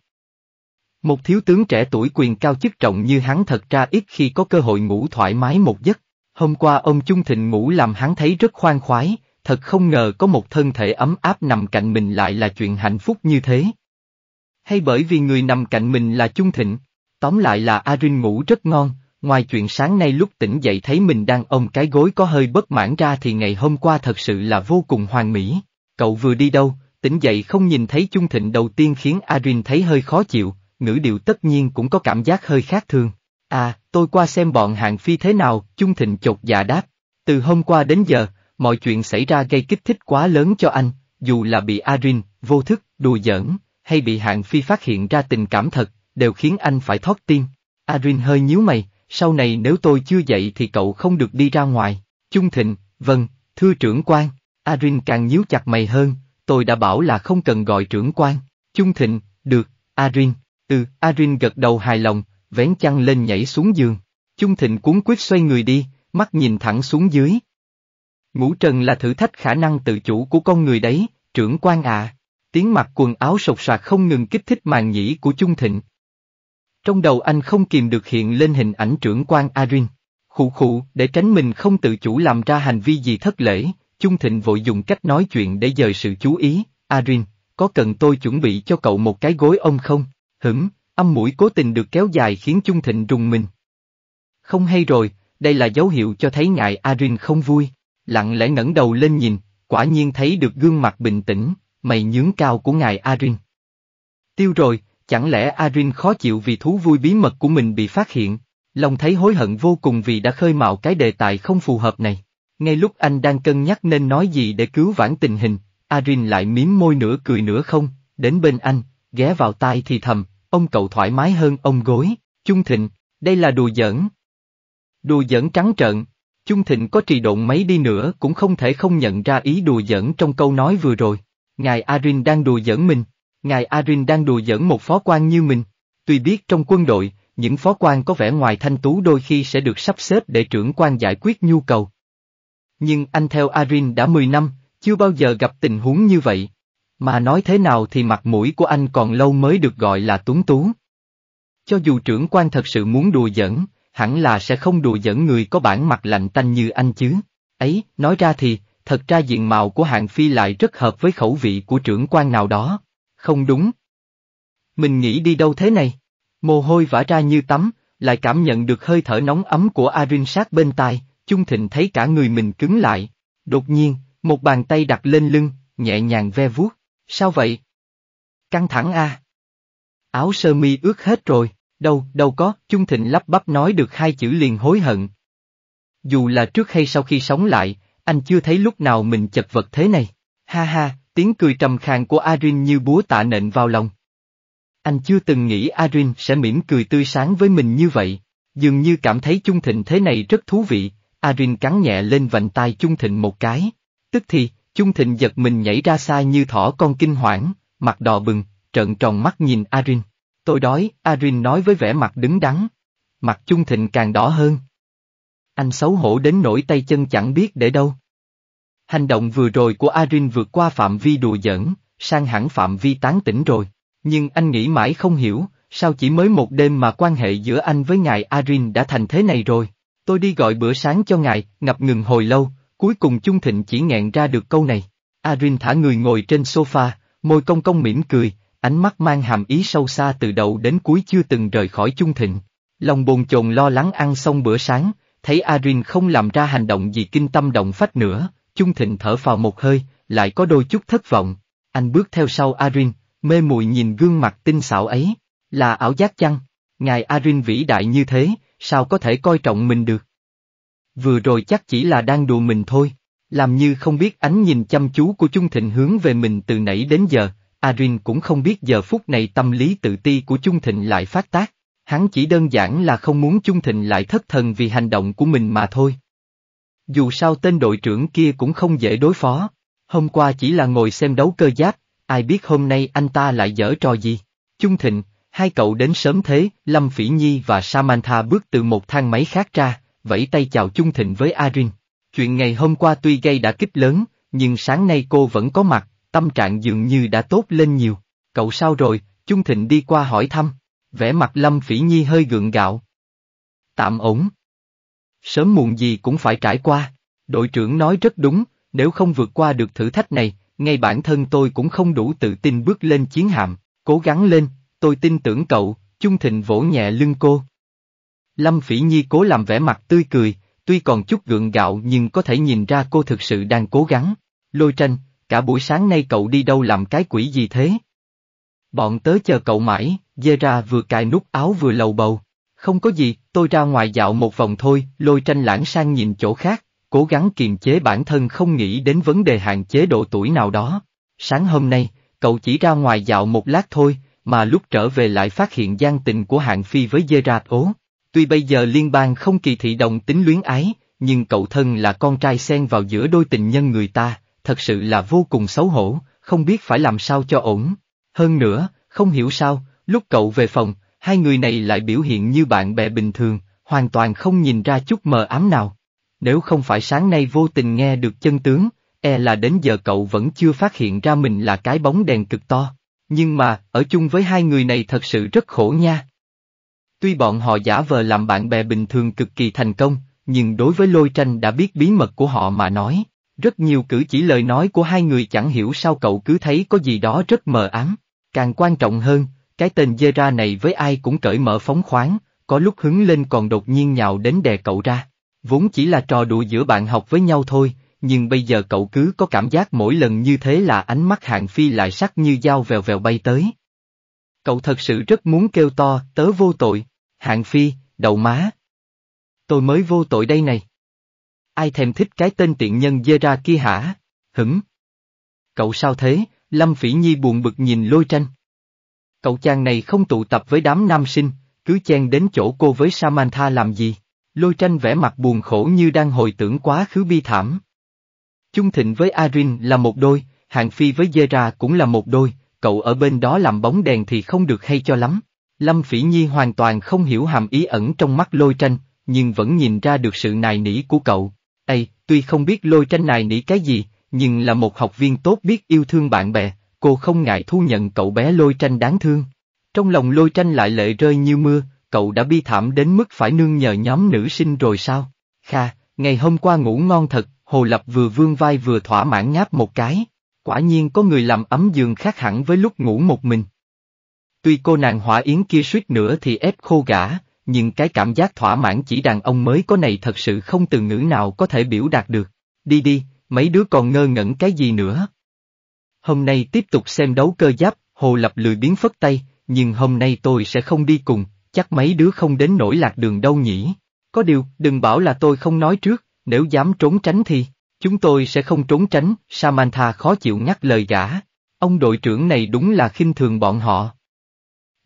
một thiếu tướng trẻ tuổi quyền cao chức trọng như hắn thật ra ít khi có cơ hội ngủ thoải mái một giấc. Hôm qua ông Trung Thịnh ngủ làm hắn thấy rất khoan khoái, thật không ngờ có một thân thể ấm áp nằm cạnh mình lại là chuyện hạnh phúc như thế. Hay bởi vì người nằm cạnh mình là Trung Thịnh, tóm lại là Arin ngủ rất ngon, ngoài chuyện sáng nay lúc tỉnh dậy thấy mình đang ôm cái gối có hơi bất mãn ra thì ngày hôm qua thật sự là vô cùng hoàn mỹ. Cậu vừa đi đâu, tỉnh dậy không nhìn thấy Trung Thịnh đầu tiên khiến Arin thấy hơi khó chịu, ngữ điệu tất nhiên cũng có cảm giác hơi khác thường. À, tôi qua xem bọn hạng phi thế nào, Chung Thịnh chột dạ đáp. Từ hôm qua đến giờ, mọi chuyện xảy ra gây kích thích quá lớn cho anh, dù là bị Arin, vô thức, đùa giỡn, hay bị hạng phi phát hiện ra tình cảm thật, đều khiến anh phải thoát tim. Arin hơi nhíu mày, sau này nếu tôi chưa dậy thì cậu không được đi ra ngoài. Chung Thịnh, vâng, thưa trưởng quan. Arin càng nhíu chặt mày hơn, tôi đã bảo là không cần gọi trưởng quan. Chung Thịnh, được, Arin. Ừ, Arin gật đầu hài lòng, vén chăn lên nhảy xuống giường. Chung Thịnh cuốn quyết xoay người đi, mắt nhìn thẳng xuống dưới. Ngũ trần là thử thách khả năng tự chủ của con người đấy, trưởng quan à. Tiếng mặt quần áo sột soạt không ngừng kích thích màn nhĩ của Chung Thịnh. Trong đầu anh không kìm được hiện lên hình ảnh trưởng quan Arin. Khụ khụ, để tránh mình không tự chủ làm ra hành vi gì thất lễ, Chung Thịnh vội dùng cách nói chuyện để dời sự chú ý. Arin, có cần tôi chuẩn bị cho cậu một cái gối ông không? hửm, âm mũi cố tình được kéo dài khiến trung Thịnh rùng mình. Không hay rồi, đây là dấu hiệu cho thấy ngài Arin không vui, lặng lẽ ngẩng đầu lên nhìn, quả nhiên thấy được gương mặt bình tĩnh, mày nhướng cao của ngài Arin. Tiêu rồi, chẳng lẽ Arin khó chịu vì thú vui bí mật của mình bị phát hiện, lòng thấy hối hận vô cùng vì đã khơi mạo cái đề tài không phù hợp này. Ngay lúc anh đang cân nhắc nên nói gì để cứu vãn tình hình, Arin lại miếm môi nửa cười nửa không, đến bên anh, ghé vào tai thì thầm, ông cậu thoải mái hơn ông gối, Chung Thịnh, đây là đùa giỡn. Đùa giỡn trắng trợn, Chung Thịnh có trì độn mấy đi nữa cũng không thể không nhận ra ý đùa giỡn trong câu nói vừa rồi. Ngài Arin đang đùa giỡn mình, ngài Arin đang đùa giỡn một phó quan như mình. Tuy biết trong quân đội, những phó quan có vẻ ngoài thanh tú đôi khi sẽ được sắp xếp để trưởng quan giải quyết nhu cầu. Nhưng anh theo Arin đã 10 năm, chưa bao giờ gặp tình huống như vậy. Mà nói thế nào thì mặt mũi của anh còn lâu mới được gọi là tuấn tú. Cho dù trưởng quan thật sự muốn đùa giỡn, hẳn là sẽ không đùa giỡn người có bản mặt lạnh tanh như anh chứ. Ấy, nói ra thì, thật ra diện mạo của hạng phi lại rất hợp với khẩu vị của trưởng quan nào đó. Không đúng. Mình nghĩ đi đâu thế này? Mồ hôi vã ra như tắm, lại cảm nhận được hơi thở nóng ấm của Arin sát bên tai, Chung Thịnh thấy cả người mình cứng lại. Đột nhiên, một bàn tay đặt lên lưng, nhẹ nhàng ve vuốt. Sao vậy? Căng thẳng a. Áo sơ mi ướt hết rồi, đâu, đâu có, Chung Thịnh lắp bắp nói được hai chữ liền hối hận. Dù là trước hay sau khi sống lại, anh chưa thấy lúc nào mình chật vật thế này. Ha ha, tiếng cười trầm khàn của Arin như búa tạ nện vào lòng. Anh chưa từng nghĩ Arin sẽ mỉm cười tươi sáng với mình như vậy, dường như cảm thấy Chung Thịnh thế này rất thú vị, Arin cắn nhẹ lên vành tai Chung Thịnh một cái. Tức thì, Chung thịnh giật mình nhảy ra xa như thỏ con kinh hoảng, mặt đỏ bừng, trợn tròn mắt nhìn Arin. Tôi đói, Arin nói với vẻ mặt đứng đắn. Mặt chung thịnh càng đỏ hơn. Anh xấu hổ đến nỗi tay chân chẳng biết để đâu. Hành động vừa rồi của Arin vượt qua phạm vi đùa giỡn, sang hẳn phạm vi tán tỉnh rồi. Nhưng anh nghĩ mãi không hiểu, sao chỉ mới một đêm mà quan hệ giữa anh với ngài Arin đã thành thế này rồi. Tôi đi gọi bữa sáng cho ngài, ngập ngừng hồi lâu, Cuối cùng Chung Thịnh chỉ nghẹn ra được câu này. Arin thả người ngồi trên sofa, môi cong cong mỉm cười, ánh mắt mang hàm ý sâu xa từ đầu đến cuối chưa từng rời khỏi Chung Thịnh. Lòng bồn chồn lo lắng ăn xong bữa sáng, thấy Arin không làm ra hành động gì kinh tâm động phách nữa, Chung Thịnh thở vào một hơi, lại có đôi chút thất vọng. Anh bước theo sau Arin, mê muội nhìn gương mặt tinh xảo ấy, là ảo giác chăng? Ngài Arin vĩ đại như thế, sao có thể coi trọng mình được? vừa rồi chắc chỉ là đang đùa mình thôi. Làm như không biết ánh nhìn chăm chú của Chung Thịnh hướng về mình từ nãy đến giờ, Arin cũng không biết giờ phút này tâm lý tự ti của Chung Thịnh lại phát tác. Hắn chỉ đơn giản là không muốn Chung Thịnh lại thất thần vì hành động của mình mà thôi. Dù sao tên đội trưởng kia cũng không dễ đối phó. Hôm qua chỉ là ngồi xem đấu cơ giáp, ai biết hôm nay anh ta lại dở trò gì. Chung Thịnh, hai cậu đến sớm thế, Lâm Phỉ Nhi và Samantha bước từ một thang máy khác ra, vẫy tay chào chung thịnh với Arin. Chuyện ngày hôm qua tuy gây đã kích lớn, nhưng sáng nay cô vẫn có mặt, tâm trạng dường như đã tốt lên nhiều. Cậu sao rồi, Chung Thịnh đi qua hỏi thăm, vẻ mặt Lâm Phỉ Nhi hơi gượng gạo. Tạm ổn. Sớm muộn gì cũng phải trải qua, đội trưởng nói rất đúng, nếu không vượt qua được thử thách này, ngay bản thân tôi cũng không đủ tự tin bước lên chiến hạm, cố gắng lên, tôi tin tưởng cậu, Chung Thịnh vỗ nhẹ lưng cô. Lâm Phỉ Nhi cố làm vẻ mặt tươi cười, tuy còn chút gượng gạo nhưng có thể nhìn ra cô thực sự đang cố gắng. Lôi tranh, cả buổi sáng nay cậu đi đâu làm cái quỷ gì thế? Bọn tớ chờ cậu mãi, dê ra vừa cài nút áo vừa lầu bầu. Không có gì, tôi ra ngoài dạo một vòng thôi, lôi tranh lãng sang nhìn chỗ khác, cố gắng kiềm chế bản thân không nghĩ đến vấn đề hạn chế độ tuổi nào đó. Sáng hôm nay, cậu chỉ ra ngoài dạo một lát thôi, mà lúc trở về lại phát hiện gian tình của hạng phi với dê ra ố. Tuy bây giờ liên bang không kỳ thị đồng tính luyến ái, nhưng cậu thân là con trai xen vào giữa đôi tình nhân người ta, thật sự là vô cùng xấu hổ, không biết phải làm sao cho ổn. Hơn nữa, không hiểu sao, lúc cậu về phòng, hai người này lại biểu hiện như bạn bè bình thường, hoàn toàn không nhìn ra chút mờ ám nào. Nếu không phải sáng nay vô tình nghe được chân tướng, e là đến giờ cậu vẫn chưa phát hiện ra mình là cái bóng đèn cực to. Nhưng mà, ở chung với hai người này thật sự rất khổ nha. Tuy bọn họ giả vờ làm bạn bè bình thường cực kỳ thành công, nhưng đối với lôi tranh đã biết bí mật của họ mà nói. Rất nhiều cử chỉ lời nói của hai người chẳng hiểu sao cậu cứ thấy có gì đó rất mờ ám. Càng quan trọng hơn, cái tên dê ra này với ai cũng cởi mở phóng khoáng, có lúc hứng lên còn đột nhiên nhào đến đè cậu ra. Vốn chỉ là trò đùa giữa bạn học với nhau thôi, nhưng bây giờ cậu cứ có cảm giác mỗi lần như thế là ánh mắt hạng phi lại sắc như dao vèo vèo bay tới. Cậu thật sự rất muốn kêu to, tớ vô tội, hạng phi, đầu má. Tôi mới vô tội đây này. Ai thèm thích cái tên tiện nhân dê ra kia hả? Hửng. Cậu sao thế? Lâm Phỉ Nhi buồn bực nhìn lôi tranh. Cậu chàng này không tụ tập với đám nam sinh, cứ chen đến chỗ cô với Samantha làm gì? Lôi tranh vẽ mặt buồn khổ như đang hồi tưởng quá khứ bi thảm. Chung Thịnh với Arin là một đôi, Hàng Phi với Zera cũng là một đôi, cậu ở bên đó làm bóng đèn thì không được hay cho lắm. Lâm Phỉ Nhi hoàn toàn không hiểu hàm ý ẩn trong mắt lôi tranh, nhưng vẫn nhìn ra được sự nài nỉ của cậu. Ây, tuy không biết lôi tranh nài nỉ cái gì, nhưng là một học viên tốt biết yêu thương bạn bè, cô không ngại thu nhận cậu bé lôi tranh đáng thương. Trong lòng lôi tranh lại lệ rơi như mưa, cậu đã bi thảm đến mức phải nương nhờ nhóm nữ sinh rồi sao? Kha, ngày hôm qua ngủ ngon thật, Hồ Lập vừa vương vai vừa thỏa mãn ngáp một cái. Quả nhiên có người làm ấm giường khác hẳn với lúc ngủ một mình. Tuy cô nàng hỏa yến kia suýt nữa thì ép khô gã, nhưng cái cảm giác thỏa mãn chỉ đàn ông mới có này thật sự không từ ngữ nào có thể biểu đạt được. Đi đi, mấy đứa còn ngơ ngẩn cái gì nữa. Hôm nay tiếp tục xem đấu cơ giáp, Hồ Lập lười biến phất tay, nhưng hôm nay tôi sẽ không đi cùng, chắc mấy đứa không đến nổi lạc đường đâu nhỉ. Có điều, đừng bảo là tôi không nói trước, nếu dám trốn tránh thì, chúng tôi sẽ không trốn tránh, Samantha khó chịu ngắt lời gã. Ông đội trưởng này đúng là khinh thường bọn họ.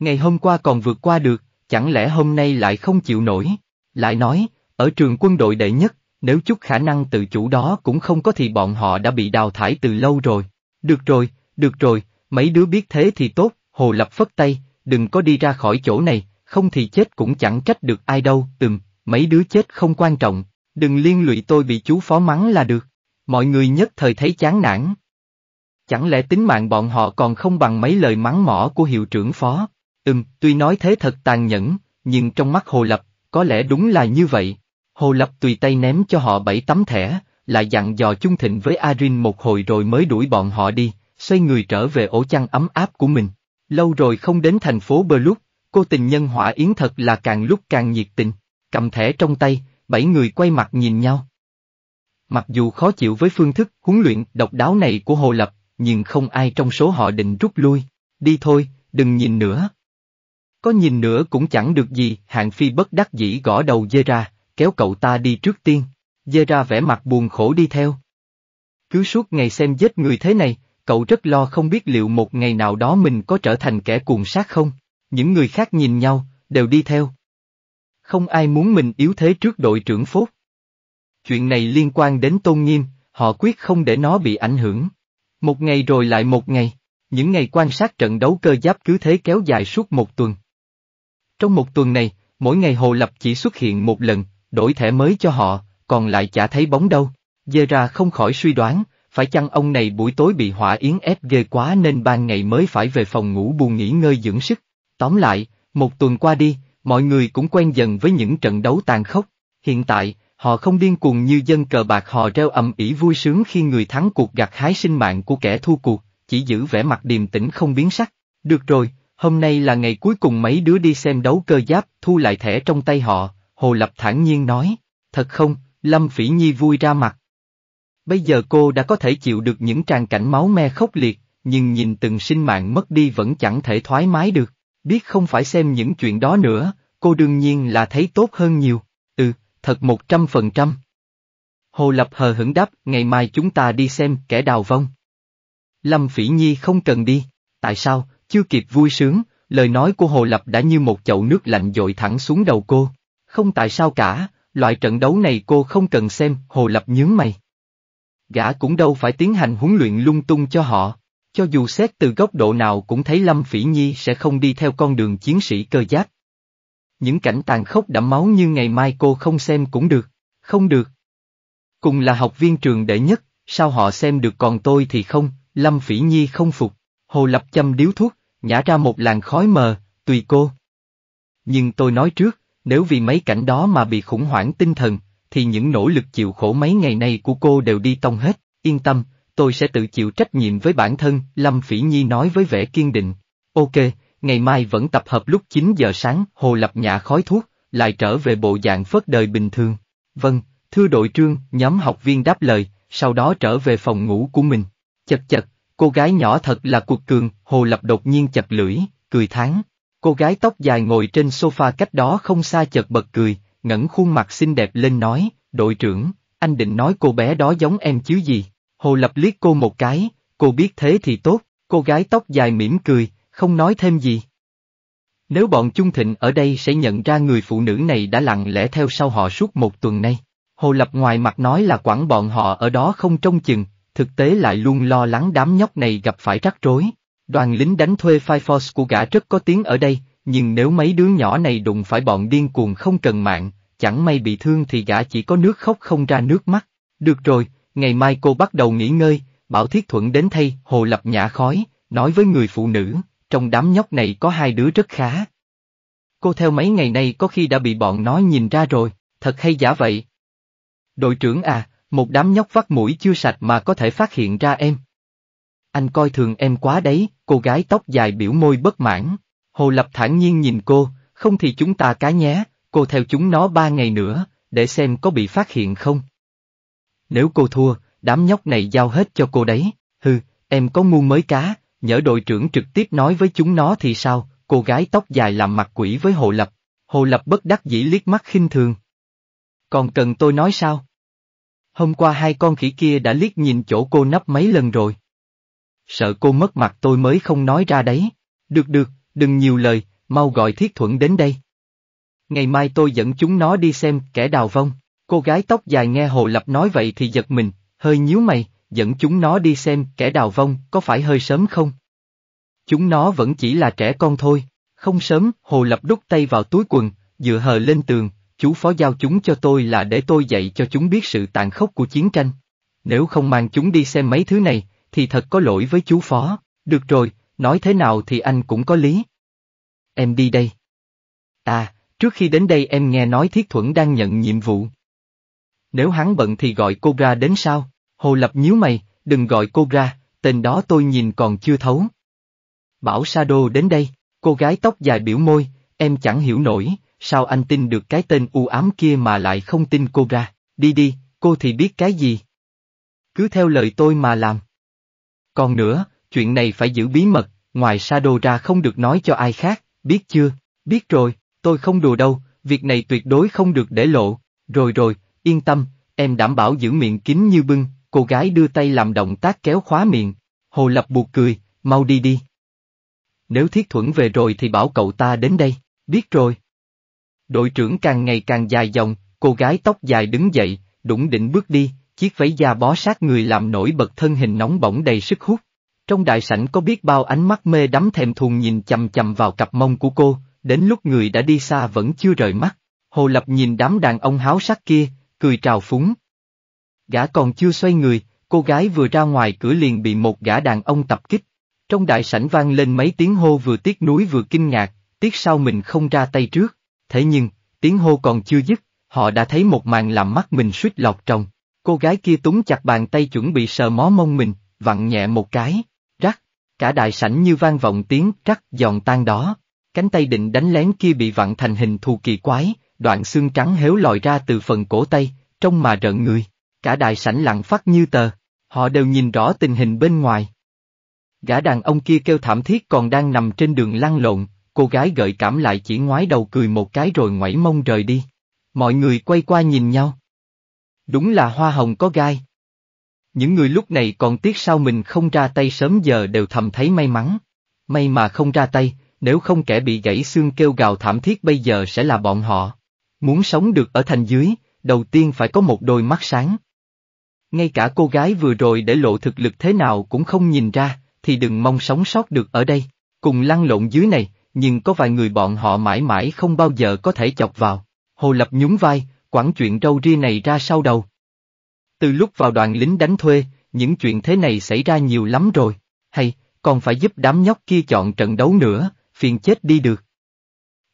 Ngày hôm qua còn vượt qua được, chẳng lẽ hôm nay lại không chịu nổi? Lại nói, ở trường quân đội đệ nhất, nếu chút khả năng tự chủ đó cũng không có thì bọn họ đã bị đào thải từ lâu rồi. Được rồi, được rồi, mấy đứa biết thế thì tốt, Hồ Lập phất tay, đừng có đi ra khỏi chỗ này, không thì chết cũng chẳng trách được ai đâu, ừm, mấy đứa chết không quan trọng, đừng liên lụy tôi bị chú phó mắng là được. Mọi người nhất thời thấy chán nản. Chẳng lẽ tính mạng bọn họ còn không bằng mấy lời mắng mỏ của hiệu trưởng phó? Ừm, tuy nói thế thật tàn nhẫn, nhưng trong mắt Hồ Lập, có lẽ đúng là như vậy. Hồ Lập tùy tay ném cho họ bảy tấm thẻ, lại dặn dò chung thịnh với Arin một hồi rồi mới đuổi bọn họ đi, xoay người trở về ổ chăn ấm áp của mình. Lâu rồi không đến thành phố Blues, cô tình nhân hỏa yến thật là càng lúc càng nhiệt tình, cầm thẻ trong tay, bảy người quay mặt nhìn nhau. Mặc dù khó chịu với phương thức huấn luyện độc đáo này của Hồ Lập, nhưng không ai trong số họ định rút lui. Đi thôi, đừng nhìn nữa, có nhìn nữa cũng chẳng được gì, hạng phi bất đắc dĩ gõ đầu dê ra, kéo cậu ta đi trước tiên. Dê ra vẻ mặt buồn khổ đi theo. Cứ suốt ngày xem giết người thế này, cậu rất lo không biết liệu một ngày nào đó mình có trở thành kẻ cuồng sát không. Những người khác nhìn nhau, đều đi theo. Không ai muốn mình yếu thế trước đội trưởng Phúc. Chuyện này liên quan đến tôn nghiêm, họ quyết không để nó bị ảnh hưởng. Một ngày rồi lại một ngày, những ngày quan sát trận đấu cơ giáp cứ thế kéo dài suốt một tuần. Trong một tuần này, mỗi ngày Hồ Lập chỉ xuất hiện một lần, đổi thẻ mới cho họ, còn lại chả thấy bóng đâu. Dê ra không khỏi suy đoán, phải chăng ông này buổi tối bị hỏa yến ép ghê quá nên ban ngày mới phải về phòng ngủ buồn nghỉ ngơi dưỡng sức. Tóm lại, một tuần qua đi, mọi người cũng quen dần với những trận đấu tàn khốc. Hiện tại, họ không điên cuồng như dân cờ bạc họ reo ầm ĩ vui sướng khi người thắng cuộc gặt hái sinh mạng của kẻ thua cuộc, chỉ giữ vẻ mặt điềm tĩnh không biến sắc. Được rồi, Hôm nay là ngày cuối cùng mấy đứa đi xem đấu cơ giáp, thu lại thẻ trong tay họ, Hồ Lập thản nhiên nói, thật không, Lâm Phỉ Nhi vui ra mặt. Bây giờ cô đã có thể chịu được những tràn cảnh máu me khốc liệt, nhưng nhìn từng sinh mạng mất đi vẫn chẳng thể thoải mái được, biết không phải xem những chuyện đó nữa, cô đương nhiên là thấy tốt hơn nhiều, ừ, thật một trăm phần trăm. Hồ Lập hờ hững đáp, ngày mai chúng ta đi xem kẻ đào vong. Lâm Phỉ Nhi không cần đi, tại sao, chưa kịp vui sướng, lời nói của Hồ Lập đã như một chậu nước lạnh dội thẳng xuống đầu cô. Không tại sao cả, loại trận đấu này cô không cần xem, Hồ Lập nhướng mày. Gã cũng đâu phải tiến hành huấn luyện lung tung cho họ, cho dù xét từ góc độ nào cũng thấy Lâm Phỉ Nhi sẽ không đi theo con đường chiến sĩ cơ giáp. Những cảnh tàn khốc đẫm máu như ngày mai cô không xem cũng được, không được. Cùng là học viên trường đệ nhất, sao họ xem được còn tôi thì không, Lâm Phỉ Nhi không phục, Hồ Lập châm điếu thuốc, nhả ra một làn khói mờ, tùy cô. Nhưng tôi nói trước, nếu vì mấy cảnh đó mà bị khủng hoảng tinh thần, thì những nỗ lực chịu khổ mấy ngày nay của cô đều đi tông hết, yên tâm, tôi sẽ tự chịu trách nhiệm với bản thân, Lâm Phỉ Nhi nói với vẻ kiên định. Ok, ngày mai vẫn tập hợp lúc 9 giờ sáng, Hồ Lập Nhã khói thuốc, lại trở về bộ dạng phớt đời bình thường. Vâng, thưa đội trương, nhóm học viên đáp lời, sau đó trở về phòng ngủ của mình. Chật chật, Cô gái nhỏ thật là cuộc cường, Hồ Lập đột nhiên chật lưỡi, cười tháng. Cô gái tóc dài ngồi trên sofa cách đó không xa chợt bật cười, ngẩng khuôn mặt xinh đẹp lên nói, đội trưởng, anh định nói cô bé đó giống em chứ gì. Hồ Lập liếc cô một cái, cô biết thế thì tốt, cô gái tóc dài mỉm cười, không nói thêm gì. Nếu bọn Trung Thịnh ở đây sẽ nhận ra người phụ nữ này đã lặng lẽ theo sau họ suốt một tuần nay. Hồ Lập ngoài mặt nói là quản bọn họ ở đó không trông chừng, thực tế lại luôn lo lắng đám nhóc này gặp phải rắc rối. Đoàn lính đánh thuê Fireforce của gã rất có tiếng ở đây, nhưng nếu mấy đứa nhỏ này đụng phải bọn điên cuồng không cần mạng, chẳng may bị thương thì gã chỉ có nước khóc không ra nước mắt. Được rồi, ngày mai cô bắt đầu nghỉ ngơi, Bảo Thiết Thuận đến thay, Hồ Lập nhả khói, nói với người phụ nữ, trong đám nhóc này có hai đứa rất khá. Cô theo mấy ngày nay có khi đã bị bọn nó nhìn ra rồi, thật hay giả vậy? Đội trưởng à, một đám nhóc vắt mũi chưa sạch mà có thể phát hiện ra em. Anh coi thường em quá đấy, cô gái tóc dài biểu môi bất mãn. Hồ Lập thản nhiên nhìn cô, không thì chúng ta cá nhé, cô theo chúng nó ba ngày nữa, để xem có bị phát hiện không. Nếu cô thua, đám nhóc này giao hết cho cô đấy, hừ, em có ngu mới cá, nhỡ đội trưởng trực tiếp nói với chúng nó thì sao, cô gái tóc dài làm mặt quỷ với Hồ Lập. Hồ Lập bất đắc dĩ liếc mắt khinh thường. Còn cần tôi nói sao? Hôm qua hai con khỉ kia đã liếc nhìn chỗ cô nấp mấy lần rồi. Sợ cô mất mặt tôi mới không nói ra đấy. Được được, đừng nhiều lời, mau gọi Thiết Thuận đến đây. Ngày mai tôi dẫn chúng nó đi xem kẻ đào vong. Cô gái tóc dài nghe Hồ Lập nói vậy thì giật mình, hơi nhíu mày, dẫn chúng nó đi xem kẻ đào vong có phải hơi sớm không? Chúng nó vẫn chỉ là trẻ con thôi, không sớm, Hồ Lập đút tay vào túi quần, dựa hờ lên tường, chú phó giao chúng cho tôi là để tôi dạy cho chúng biết sự tàn khốc của chiến tranh. Nếu không mang chúng đi xem mấy thứ này, thì thật có lỗi với chú phó, được rồi, nói thế nào thì anh cũng có lý. Em đi đây. À, trước khi đến đây em nghe nói Thiết Thuẫn đang nhận nhiệm vụ. Nếu hắn bận thì gọi cô ra đến sao? Hồ Lập nhíu mày, đừng gọi cô ra, tên đó tôi nhìn còn chưa thấu. Bảo Sado đến đây, cô gái tóc dài biểu môi, em chẳng hiểu nổi, sao anh tin được cái tên u ám kia mà lại không tin cô ra, đi đi, cô thì biết cái gì. Cứ theo lời tôi mà làm. Còn nữa, chuyện này phải giữ bí mật, ngoài Sado ra không được nói cho ai khác, biết chưa, biết rồi, tôi không đùa đâu, việc này tuyệt đối không được để lộ, rồi rồi, yên tâm, em đảm bảo giữ miệng kín như bưng, cô gái đưa tay làm động tác kéo khóa miệng, hồ lập buộc cười, mau đi đi. Nếu thiết thuẫn về rồi thì bảo cậu ta đến đây, biết rồi. Đội trưởng càng ngày càng dài dòng, cô gái tóc dài đứng dậy, đủng định bước đi, chiếc váy da bó sát người làm nổi bật thân hình nóng bỏng đầy sức hút. Trong đại sảnh có biết bao ánh mắt mê đắm thèm thuồng nhìn chầm chầm vào cặp mông của cô, đến lúc người đã đi xa vẫn chưa rời mắt. Hồ Lập nhìn đám đàn ông háo sắc kia, cười trào phúng. Gã còn chưa xoay người, cô gái vừa ra ngoài cửa liền bị một gã đàn ông tập kích. Trong đại sảnh vang lên mấy tiếng hô vừa tiếc nuối vừa kinh ngạc, tiếc sao mình không ra tay trước. Thế nhưng, tiếng hô còn chưa dứt, họ đã thấy một màn làm mắt mình suýt lọt tròng. Cô gái kia túng chặt bàn tay chuẩn bị sờ mó mông mình, vặn nhẹ một cái. Rắc, cả đại sảnh như vang vọng tiếng rắc giòn tan đó. Cánh tay định đánh lén kia bị vặn thành hình thù kỳ quái, đoạn xương trắng héo lòi ra từ phần cổ tay, trông mà rợn người. Cả đại sảnh lặng phát như tờ, họ đều nhìn rõ tình hình bên ngoài. Gã đàn ông kia kêu thảm thiết còn đang nằm trên đường lăn lộn, cô gái gợi cảm lại chỉ ngoái đầu cười một cái rồi ngoảy mông rời đi. Mọi người quay qua nhìn nhau. Đúng là hoa hồng có gai. Những người lúc này còn tiếc sao mình không ra tay sớm giờ đều thầm thấy may mắn. May mà không ra tay, nếu không kẻ bị gãy xương kêu gào thảm thiết bây giờ sẽ là bọn họ. Muốn sống được ở thành dưới, đầu tiên phải có một đôi mắt sáng. Ngay cả cô gái vừa rồi để lộ thực lực thế nào cũng không nhìn ra, thì đừng mong sống sót được ở đây. Cùng lăn lộn dưới này, nhưng có vài người bọn họ mãi mãi không bao giờ có thể chọc vào. Hồ Lập nhún vai, quản chuyện râu ria này ra sau đầu. Từ lúc vào đoàn lính đánh thuê, những chuyện thế này xảy ra nhiều lắm rồi, hay, còn phải giúp đám nhóc kia chọn trận đấu nữa, phiền chết đi được.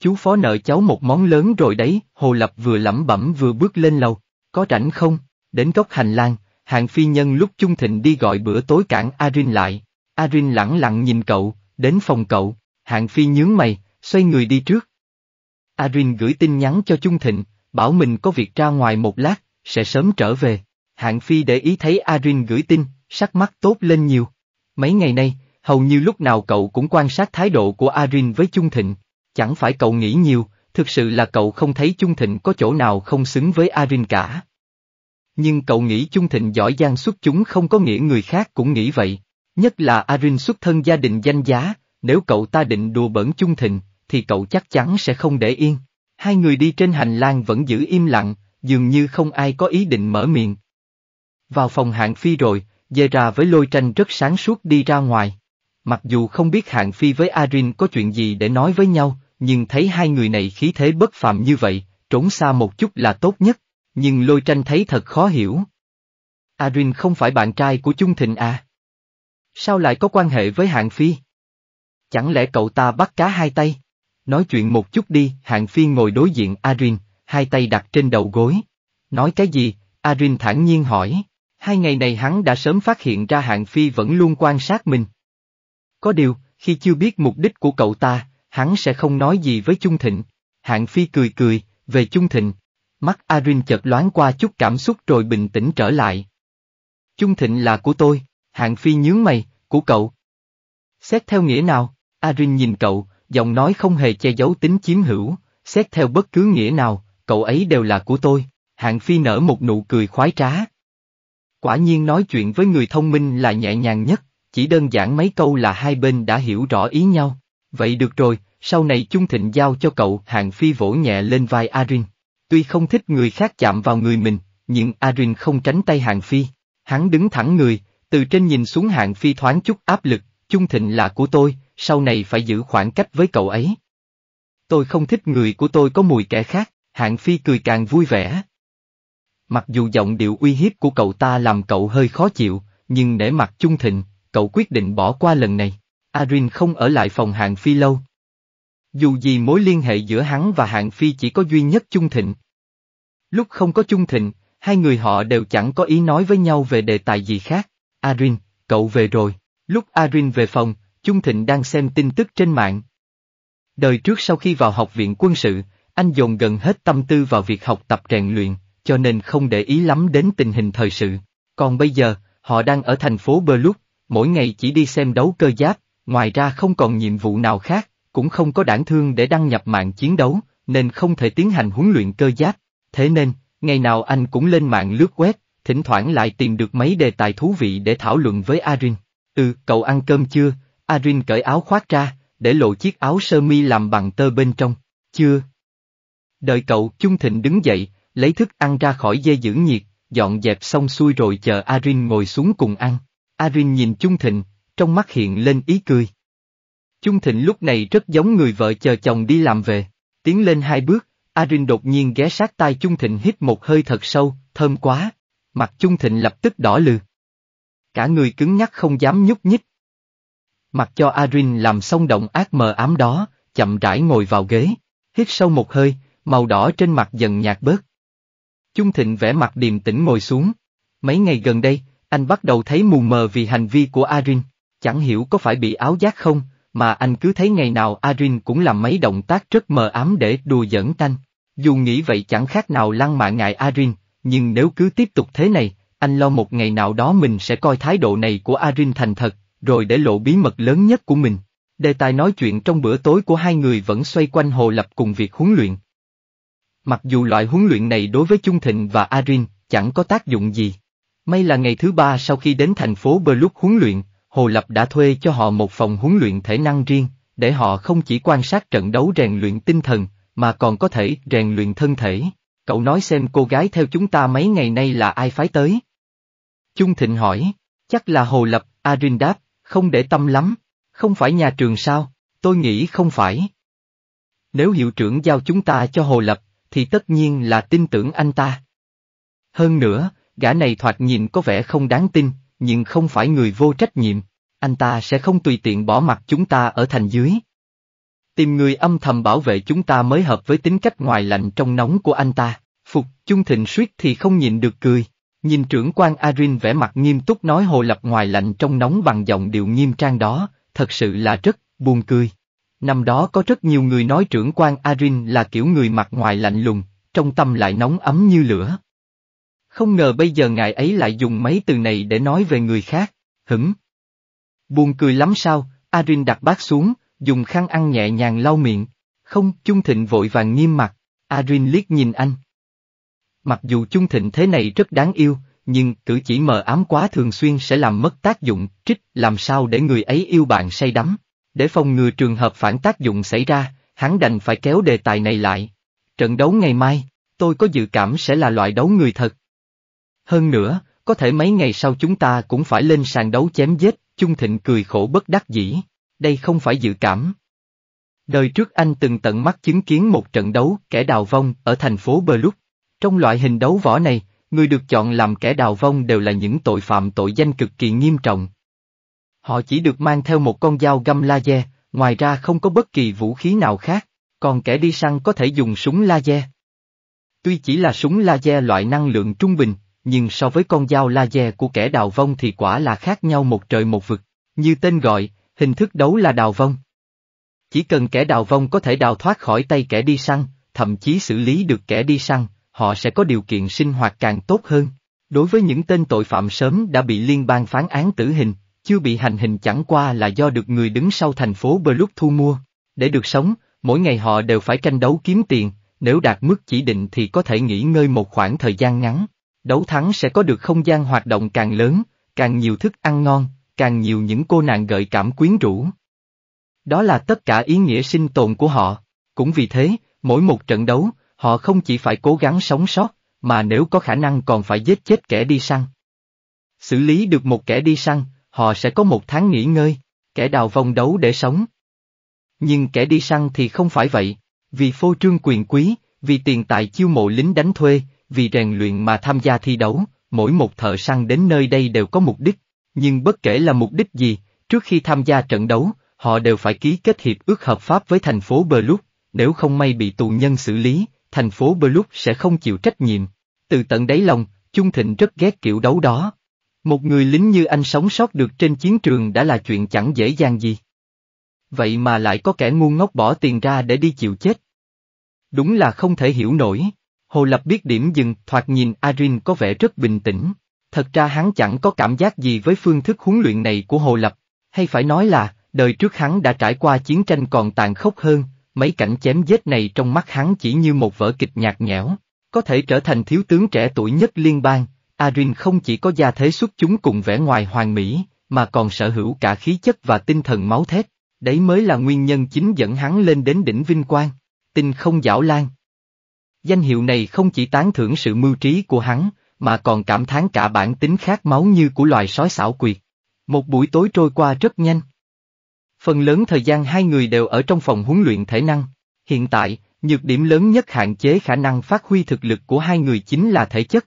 Chú phó nợ cháu một món lớn rồi đấy, Hồ Lập vừa lẩm bẩm vừa bước lên lầu, có rảnh không, đến góc hành lang, hạng phi nhân lúc Trung Thịnh đi gọi bữa tối cản Arin lại, Arin lẳng lặng nhìn cậu, đến phòng cậu, Hạng Phi nhướng mày, xoay người đi trước. Arin gửi tin nhắn cho Chung Thịnh, bảo mình có việc ra ngoài một lát, sẽ sớm trở về. Hạng Phi để ý thấy Arin gửi tin, sắc mắt tốt lên nhiều. Mấy ngày nay, hầu như lúc nào cậu cũng quan sát thái độ của Arin với Chung Thịnh. Chẳng phải cậu nghĩ nhiều, thực sự là cậu không thấy Chung Thịnh có chỗ nào không xứng với Arin cả. Nhưng cậu nghĩ Chung Thịnh giỏi giang xuất chúng không có nghĩa người khác cũng nghĩ vậy. Nhất là Arin xuất thân gia đình danh giá, nếu cậu ta định đùa bỡn chung thịnh, thì cậu chắc chắn sẽ không để yên. Hai người đi trên hành lang vẫn giữ im lặng, dường như không ai có ý định mở miệng. Vào phòng hạng phi rồi, dê ra với lôi tranh rất sáng suốt đi ra ngoài. Mặc dù không biết hạng phi với Arin có chuyện gì để nói với nhau, nhưng thấy hai người này khí thế bất phàm như vậy, trốn xa một chút là tốt nhất, nhưng lôi tranh thấy thật khó hiểu. Arin không phải bạn trai của Chung Thịnh à? Sao lại có quan hệ với hạng phi? Chẳng lẽ cậu ta bắt cá hai tay? Nói chuyện một chút đi, hạng phi ngồi đối diện Arin, hai tay đặt trên đầu gối. Nói cái gì? Arin thản nhiên hỏi. Hai ngày này hắn đã sớm phát hiện ra hạng phi vẫn luôn quan sát mình. Có điều, khi chưa biết mục đích của cậu ta, hắn sẽ không nói gì với Chung Thịnh. Hạng phi cười cười, về Chung Thịnh. Mắt Arin chợt loáng qua chút cảm xúc rồi bình tĩnh trở lại. Chung Thịnh là của tôi, hạng phi nhướng mày, của cậu. Xét theo nghĩa nào? Arin nhìn cậu, giọng nói không hề che giấu tính chiếm hữu, xét theo bất cứ nghĩa nào, cậu ấy đều là của tôi, hạng phi nở một nụ cười khoái trá. Quả nhiên nói chuyện với người thông minh là nhẹ nhàng nhất, chỉ đơn giản mấy câu là hai bên đã hiểu rõ ý nhau. Vậy được rồi, sau này chung thịnh giao cho cậu, hạng phi vỗ nhẹ lên vai Arin. Tuy không thích người khác chạm vào người mình, nhưng Arin không tránh tay hạng phi. Hắn đứng thẳng người, từ trên nhìn xuống hạng phi thoáng chút áp lực, chung thịnh là của tôi, sau này phải giữ khoảng cách với cậu ấy. Tôi không thích người của tôi có mùi kẻ khác, hạng phi cười càng vui vẻ. Mặc dù giọng điệu uy hiếp của cậu ta làm cậu hơi khó chịu, nhưng để mặt chung thịnh, cậu quyết định bỏ qua lần này. Arin không ở lại phòng hạng phi lâu. Dù gì mối liên hệ giữa hắn và hạng phi chỉ có duy nhất chung thịnh. Lúc không có chung thịnh, hai người họ đều chẳng có ý nói với nhau về đề tài gì khác. Arin, cậu về rồi. Lúc Arin về phòng, Chung Thịnh đang xem tin tức trên mạng. Đời trước sau khi vào học viện quân sự, anh dồn gần hết tâm tư vào việc học tập rèn luyện, cho nên không để ý lắm đến tình hình thời sự. Còn bây giờ, họ đang ở thành phố Berlut, mỗi ngày chỉ đi xem đấu cơ giáp, ngoài ra không còn nhiệm vụ nào khác, cũng không có đảng thương để đăng nhập mạng chiến đấu, nên không thể tiến hành huấn luyện cơ giáp. Thế nên, ngày nào anh cũng lên mạng lướt web, thỉnh thoảng lại tìm được mấy đề tài thú vị để thảo luận với Arin. Ừ, cậu ăn cơm chưa, Arin cởi áo khoác ra, để lộ chiếc áo sơ mi làm bằng tơ bên trong. Chưa. Đợi cậu Chung Thịnh đứng dậy, lấy thức ăn ra khỏi dây giữ nhiệt, dọn dẹp xong xuôi rồi chờ Arin ngồi xuống cùng ăn. Arin nhìn Chung Thịnh, trong mắt hiện lên ý cười. Chung Thịnh lúc này rất giống người vợ chờ chồng đi làm về. Tiến lên hai bước, Arin đột nhiên ghé sát tai Chung Thịnh hít một hơi thật sâu, thơm quá. Mặt Chung Thịnh lập tức đỏ lừ. Cả người cứng nhắc không dám nhúc nhích. Mặc cho Arin làm xong động ác mờ ám đó, chậm rãi ngồi vào ghế, hít sâu một hơi, màu đỏ trên mặt dần nhạt bớt. Chung Thịnh vẽ mặt điềm tĩnh ngồi xuống. Mấy ngày gần đây, anh bắt đầu thấy mù mờ vì hành vi của Arin, chẳng hiểu có phải bị áo giác không, mà anh cứ thấy ngày nào Arin cũng làm mấy động tác rất mờ ám để đùa giỡn tanh. Dù nghĩ vậy chẳng khác nào lăng mạ ngại Arin, nhưng nếu cứ tiếp tục thế này, anh lo một ngày nào đó mình sẽ coi thái độ này của Arin thành thật, rồi để lộ bí mật lớn nhất của mình. Đề tài nói chuyện trong bữa tối của hai người vẫn xoay quanh Hồ Lập cùng việc huấn luyện. Mặc dù loại huấn luyện này đối với Trung Thịnh và Arin chẳng có tác dụng gì. May là ngày thứ ba sau khi đến thành phố Bơ huấn luyện, Hồ Lập đã thuê cho họ một phòng huấn luyện thể năng riêng, để họ không chỉ quan sát trận đấu rèn luyện tinh thần, mà còn có thể rèn luyện thân thể. Cậu nói xem cô gái theo chúng ta mấy ngày nay là ai phái tới? Trung Thịnh hỏi, chắc là Hồ Lập, Arin đáp, không để tâm lắm, không phải nhà trường sao, tôi nghĩ không phải. Nếu hiệu trưởng giao chúng ta cho Hồ Lập, thì tất nhiên là tin tưởng anh ta. Hơn nữa, gã này thoạt nhìn có vẻ không đáng tin, nhưng không phải người vô trách nhiệm, anh ta sẽ không tùy tiện bỏ mặt chúng ta ở thành dưới. Tìm người âm thầm bảo vệ chúng ta mới hợp với tính cách ngoài lạnh trong nóng của anh ta, phục, chung thịnh suýt thì không nhịn được cười. Nhìn trưởng quan Arin vẻ mặt nghiêm túc nói hồ lập ngoài lạnh trong nóng bằng giọng điệu nghiêm trang đó, thật sự là rất buồn cười. Năm đó có rất nhiều người nói trưởng quan Arin là kiểu người mặt ngoài lạnh lùng, trong tâm lại nóng ấm như lửa. Không ngờ bây giờ ngài ấy lại dùng mấy từ này để nói về người khác, hửng. Buồn cười lắm sao, Arin đặt bát xuống, dùng khăn ăn nhẹ nhàng lau miệng. Không, Chung Thịnh vội vàng nghiêm mặt, Arin liếc nhìn anh, Mặc dù chung thịnh thế này rất đáng yêu, nhưng cử chỉ mờ ám quá thường xuyên sẽ làm mất tác dụng, trích làm sao để người ấy yêu bạn say đắm. Để phòng ngừa trường hợp phản tác dụng xảy ra, hắn đành phải kéo đề tài này lại. Trận đấu ngày mai, tôi có dự cảm sẽ là loại đấu người thật. Hơn nữa, có thể mấy ngày sau chúng ta cũng phải lên sàn đấu chém giết, Chung Thịnh cười khổ bất đắc dĩ, đây không phải dự cảm. Đời trước anh từng tận mắt chứng kiến một trận đấu kẻ đào vong ở thành phố Bờ Lúc, trong loại hình đấu võ này, người được chọn làm kẻ đào vong đều là những tội phạm tội danh cực kỳ nghiêm trọng. Họ chỉ được mang theo một con dao găm laser, ngoài ra không có bất kỳ vũ khí nào khác, còn kẻ đi săn có thể dùng súng laser. Tuy chỉ là súng laser loại năng lượng trung bình, nhưng so với con dao laser của kẻ đào vong thì quả là khác nhau một trời một vực, như tên gọi, hình thức đấu là đào vong. Chỉ cần kẻ đào vong có thể đào thoát khỏi tay kẻ đi săn, thậm chí xử lý được kẻ đi săn, họ sẽ có điều kiện sinh hoạt càng tốt hơn. Đối với những tên tội phạm sớm đã bị liên bang phán án tử hình, chưa bị hành hình chẳng qua là do được người đứng sau thành phố Blood thu mua. Để được sống, mỗi ngày họ đều phải tranh đấu kiếm tiền, nếu đạt mức chỉ định thì có thể nghỉ ngơi một khoảng thời gian ngắn. Đấu thắng sẽ có được không gian hoạt động càng lớn, càng nhiều thức ăn ngon, càng nhiều những cô nàng gợi cảm quyến rũ. Đó là tất cả ý nghĩa sinh tồn của họ. Cũng vì thế, mỗi một trận đấu, Họ không chỉ phải cố gắng sống sót, mà nếu có khả năng còn phải giết chết kẻ đi săn. Xử lý được một kẻ đi săn, họ sẽ có một tháng nghỉ ngơi, kẻ đào vòng đấu để sống. Nhưng kẻ đi săn thì không phải vậy, vì phô trương quyền quý, vì tiền tài chiêu mộ lính đánh thuê, vì rèn luyện mà tham gia thi đấu, mỗi một thợ săn đến nơi đây đều có mục đích, nhưng bất kể là mục đích gì, trước khi tham gia trận đấu, họ đều phải ký kết hiệp ước hợp pháp với thành phố Blue, nếu không may bị tù nhân xử lý, thành phố Blood sẽ không chịu trách nhiệm. Từ tận đáy lòng, Chung Thịnh rất ghét kiểu đấu đó. Một người lính như anh sống sót được trên chiến trường đã là chuyện chẳng dễ dàng gì. Vậy mà lại có kẻ ngu ngốc bỏ tiền ra để đi chịu chết. Đúng là không thể hiểu nổi. Hồ Lập biết điểm dừng, thoạt nhìn Arin có vẻ rất bình tĩnh. Thật ra hắn chẳng có cảm giác gì với phương thức huấn luyện này của Hồ Lập, hay phải nói là, đời trước hắn đã trải qua chiến tranh còn tàn khốc hơn, mấy cảnh chém giết này trong mắt hắn chỉ như một vở kịch nhạt nhẽo, có thể trở thành thiếu tướng trẻ tuổi nhất liên bang, Arin không chỉ có gia thế xuất chúng cùng vẻ ngoài hoàng mỹ, mà còn sở hữu cả khí chất và tinh thần máu thét, đấy mới là nguyên nhân chính dẫn hắn lên đến đỉnh vinh quang, tinh không giảo lan. Danh hiệu này không chỉ tán thưởng sự mưu trí của hắn, mà còn cảm thán cả bản tính khát máu như của loài sói xảo quyệt. Một buổi tối trôi qua rất nhanh. Phần lớn thời gian hai người đều ở trong phòng huấn luyện thể năng. Hiện tại, nhược điểm lớn nhất hạn chế khả năng phát huy thực lực của hai người chính là thể chất.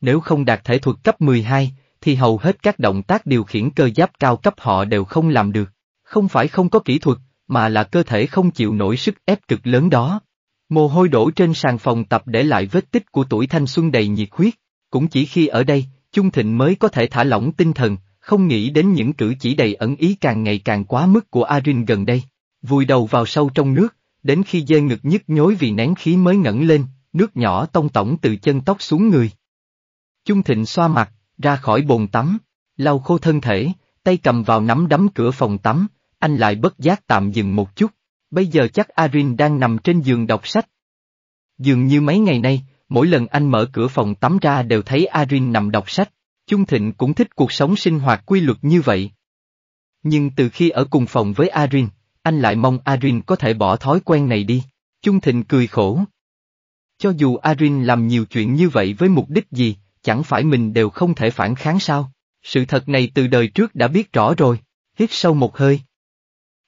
Nếu không đạt thể thuật cấp 12, thì hầu hết các động tác điều khiển cơ giáp cao cấp họ đều không làm được. Không phải không có kỹ thuật, mà là cơ thể không chịu nổi sức ép cực lớn đó. Mồ hôi đổ trên sàn phòng tập để lại vết tích của tuổi thanh xuân đầy nhiệt huyết, cũng chỉ khi ở đây, Chung Thịnh mới có thể thả lỏng tinh thần, không nghĩ đến những cử chỉ đầy ẩn ý càng ngày càng quá mức của Arin gần đây. Vùi đầu vào sâu trong nước, đến khi dê ngực nhức nhối vì nén khí mới ngẩng lên, nước nhỏ tông tổng từ chân tóc xuống người. Chung Thịnh xoa mặt, ra khỏi bồn tắm, lau khô thân thể, tay cầm vào nắm đấm cửa phòng tắm, anh lại bất giác tạm dừng một chút, bây giờ chắc Arin đang nằm trên giường đọc sách. Dường như mấy ngày nay, mỗi lần anh mở cửa phòng tắm ra đều thấy Arin nằm đọc sách, Chung Thịnh cũng thích cuộc sống sinh hoạt quy luật như vậy. Nhưng từ khi ở cùng phòng với Arin, anh lại mong Arin có thể bỏ thói quen này đi. Chung Thịnh cười khổ. Cho dù Arin làm nhiều chuyện như vậy với mục đích gì, chẳng phải mình đều không thể phản kháng sao? Sự thật này từ đời trước đã biết rõ rồi. Hít sâu một hơi.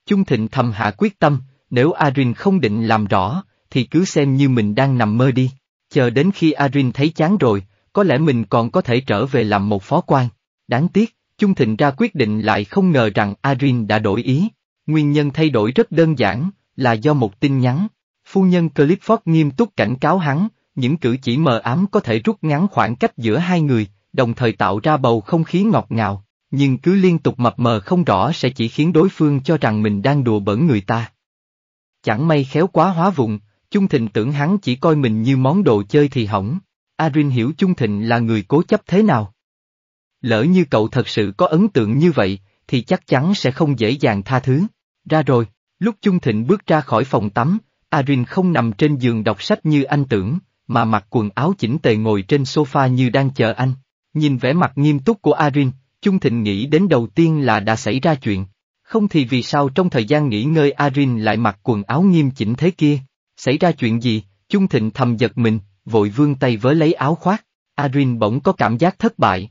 Chung Thịnh thầm hạ quyết tâm, nếu Arin không định làm rõ, thì cứ xem như mình đang nằm mơ đi. Chờ đến khi Arin thấy chán rồi, có lẽ mình còn có thể trở về làm một phó quan. Đáng tiếc, Chung Thịnh ra quyết định lại không ngờ rằng Arin đã đổi ý. Nguyên nhân thay đổi rất đơn giản, là do một tin nhắn. Phu nhân Clifford nghiêm túc cảnh cáo hắn, những cử chỉ mờ ám có thể rút ngắn khoảng cách giữa hai người, đồng thời tạo ra bầu không khí ngọt ngào, nhưng cứ liên tục mập mờ không rõ sẽ chỉ khiến đối phương cho rằng mình đang đùa bỡn người ta. Chẳng may khéo quá hóa vụng, Chung Thịnh tưởng hắn chỉ coi mình như món đồ chơi thì hỏng, Arin hiểu Chung Thịnh là người cố chấp thế nào. Lỡ như cậu thật sự có ấn tượng như vậy, thì chắc chắn sẽ không dễ dàng tha thứ. Ra rồi, lúc Chung Thịnh bước ra khỏi phòng tắm, Arin không nằm trên giường đọc sách như anh tưởng, mà mặc quần áo chỉnh tề ngồi trên sofa như đang chờ anh. Nhìn vẻ mặt nghiêm túc của Arin, Chung Thịnh nghĩ đến đầu tiên là đã xảy ra chuyện. Không thì vì sao trong thời gian nghỉ ngơi Arin lại mặc quần áo nghiêm chỉnh thế kia? Xảy ra chuyện gì? Chung Thịnh thầm giật mình, vội vươn tay vớ lấy áo khoác, Arin bỗng có cảm giác thất bại.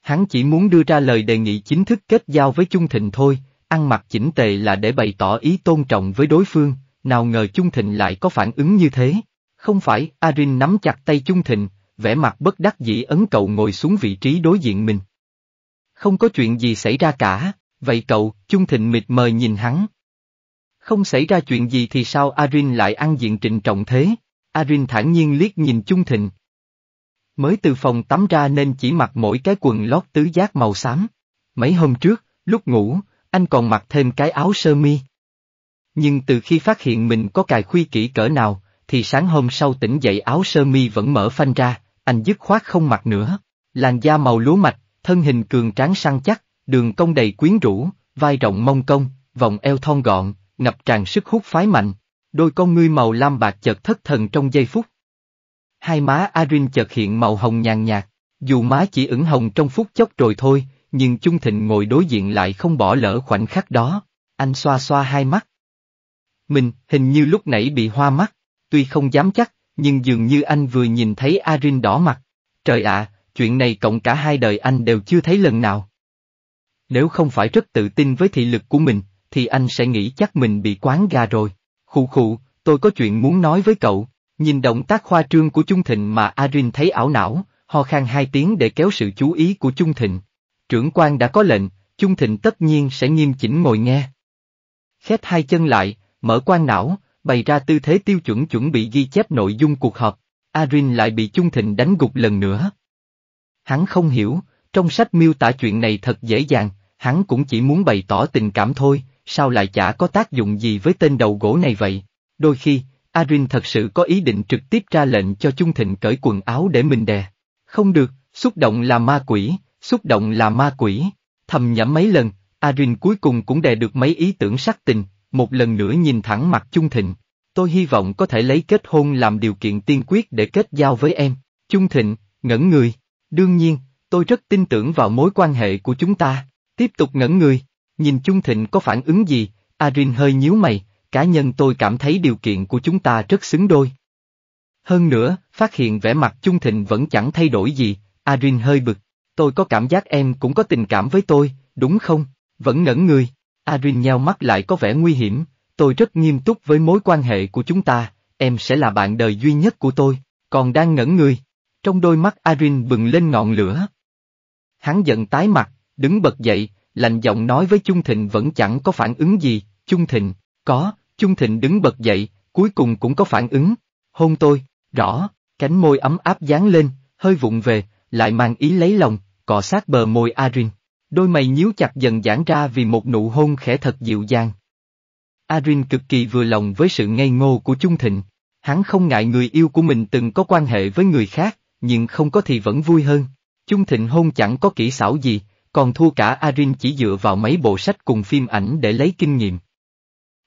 Hắn chỉ muốn đưa ra lời đề nghị chính thức kết giao với Chung Thịnh thôi, ăn mặc chỉnh tề là để bày tỏ ý tôn trọng với đối phương, nào ngờ Chung Thịnh lại có phản ứng như thế. Không phải, Arin nắm chặt tay Chung Thịnh, vẻ mặt bất đắc dĩ ấn cậu ngồi xuống vị trí đối diện mình. Không có chuyện gì xảy ra cả, vậy cậu, Chung Thịnh mịt mờ nhìn hắn. Không xảy ra chuyện gì thì sao Arin lại ăn diện trịnh trọng thế? Arin thản nhiên liếc nhìn Chung Thịnh. Mới từ phòng tắm ra nên chỉ mặc mỗi cái quần lót tứ giác màu xám. Mấy hôm trước, lúc ngủ, anh còn mặc thêm cái áo sơ mi. Nhưng từ khi phát hiện mình có cài khuy kỹ cỡ nào, thì sáng hôm sau tỉnh dậy áo sơ mi vẫn mở phanh ra, anh dứt khoát không mặc nữa. Làn da màu lúa mạch, thân hình cường tráng săn chắc, đường cong đầy quyến rũ, vai rộng mông cong, vòng eo thon gọn, ngập tràn sức hút phái mạnh, Đôi con ngươi màu lam bạc chợt thất thần trong giây phút. Hai má Arin chợt hiện màu hồng nhàn nhạt, dù má chỉ ửng hồng trong phút chốc rồi thôi, nhưng Chung Thịnh ngồi đối diện lại không bỏ lỡ khoảnh khắc đó, anh xoa xoa hai mắt. Mình, hình như lúc nãy bị hoa mắt, tuy không dám chắc, nhưng dường như anh vừa nhìn thấy Arin đỏ mặt. Trời ạ, chuyện này cộng cả hai đời anh đều chưa thấy lần nào. Nếu không phải rất tự tin với thị lực của mình, thì anh sẽ nghĩ chắc mình bị quán gà rồi. Khụ khụ, tôi có chuyện muốn nói với cậu, nhìn động tác khoa trương của Chung Thịnh mà Arin thấy ảo não, ho khan hai tiếng để kéo sự chú ý của Chung Thịnh. Trưởng quan đã có lệnh, Chung Thịnh tất nhiên sẽ nghiêm chỉnh ngồi nghe. Khép hai chân lại, mở quan não, bày ra tư thế tiêu chuẩn chuẩn bị ghi chép nội dung cuộc họp, Arin lại bị Chung Thịnh đánh gục lần nữa. Hắn không hiểu, trong sách miêu tả chuyện này thật dễ dàng, hắn cũng chỉ muốn bày tỏ tình cảm thôi, sao lại chả có tác dụng gì với tên đầu gỗ này vậy? Đôi khi, Arin thật sự có ý định trực tiếp ra lệnh cho Chung Thịnh cởi quần áo để mình đè. Không được, xúc động là ma quỷ, xúc động là ma quỷ. Thầm nhẫm mấy lần, Arin cuối cùng cũng đè được mấy ý tưởng sắc tình, một lần nữa nhìn thẳng mặt Chung Thịnh. Tôi hy vọng có thể lấy kết hôn làm điều kiện tiên quyết để kết giao với em. Chung Thịnh, ngẩn người. Đương nhiên, tôi rất tin tưởng vào mối quan hệ của chúng ta. Tiếp tục ngẩn người. Nhìn Chung Thịnh có phản ứng gì, Arin hơi nhíu mày, cá nhân tôi cảm thấy điều kiện của chúng ta rất xứng đôi. Hơn nữa, phát hiện vẻ mặt Chung Thịnh vẫn chẳng thay đổi gì, Arin hơi bực, tôi có cảm giác em cũng có tình cảm với tôi, đúng không? Vẫn ngẩn người, Arin nheo mắt lại có vẻ nguy hiểm, tôi rất nghiêm túc với mối quan hệ của chúng ta, em sẽ là bạn đời duy nhất của tôi, còn đang ngẩn người. Trong đôi mắt Arin bừng lên ngọn lửa. Hắn giận tái mặt, đứng bật dậy, lạnh giọng nói với Chung Thịnh vẫn chẳng có phản ứng gì, Chung Thịnh, có, Chung Thịnh đứng bật dậy, cuối cùng cũng có phản ứng, hôn tôi, rõ, cánh môi ấm áp dán lên, hơi vụng về, lại mang ý lấy lòng, cọ sát bờ môi Arin. Đôi mày nhíu chặt dần giãn ra vì một nụ hôn khẽ thật dịu dàng. Arin cực kỳ vừa lòng với sự ngây ngô của Trung Thịnh. Hắn không ngại người yêu của mình từng có quan hệ với người khác, nhưng không có thì vẫn vui hơn. Trung Thịnh hôn chẳng có kỹ xảo gì, còn thua cả Arin chỉ dựa vào mấy bộ sách cùng phim ảnh để lấy kinh nghiệm.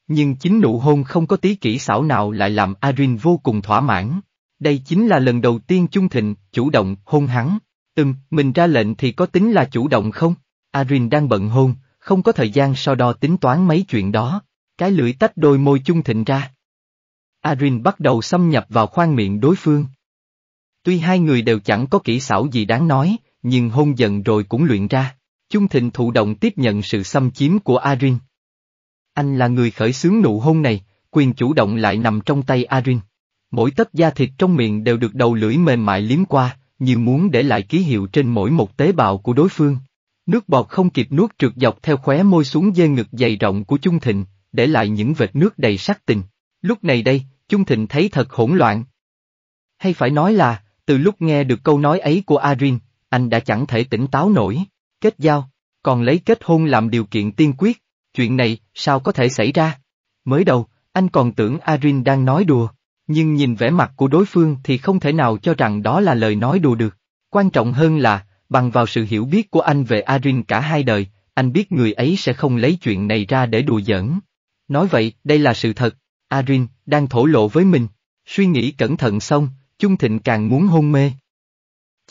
Nhưng chính nụ hôn không có tí kỹ xảo nào lại làm Arin vô cùng thỏa mãn. Đây chính là lần đầu tiên Chung Thịnh chủ động hôn hắn. Ừm, mình ra lệnh thì có tính là chủ động không? Arin đang bận hôn, không có thời gian so đo tính toán mấy chuyện đó. Cái lưỡi tách đôi môi Chung Thịnh ra. Arin bắt đầu xâm nhập vào khoang miệng đối phương. Tuy hai người đều chẳng có kỹ xảo gì đáng nói, nhưng hôn dần rồi cũng luyện ra. Chung Thịnh thụ động tiếp nhận sự xâm chiếm của Arin. Anh là người khởi xướng nụ hôn này, quyền chủ động lại nằm trong tay Arin. Mỗi tấc da thịt trong miệng đều được đầu lưỡi mềm mại liếm qua, như muốn để lại ký hiệu trên mỗi một tế bào của đối phương. Nước bọt không kịp nuốt trượt dọc theo khóe môi xuống dê ngực dày rộng của Chung Thịnh, để lại những vệt nước đầy sắc tình. Lúc này đây, Chung Thịnh thấy thật hỗn loạn. Hay phải nói là, từ lúc nghe được câu nói ấy của Arin, anh đã chẳng thể tỉnh táo nổi kết giao, còn lấy kết hôn làm điều kiện tiên quyết, chuyện này sao có thể xảy ra? Mới đầu, anh còn tưởng Arin đang nói đùa, nhưng nhìn vẻ mặt của đối phương thì không thể nào cho rằng đó là lời nói đùa được. Quan trọng hơn là, bằng vào sự hiểu biết của anh về Arin cả hai đời, anh biết người ấy sẽ không lấy chuyện này ra để đùa giỡn. Nói vậy, đây là sự thật, Arin đang thổ lộ với mình. Suy nghĩ cẩn thận xong, Chung Thịnh càng muốn hôn mê.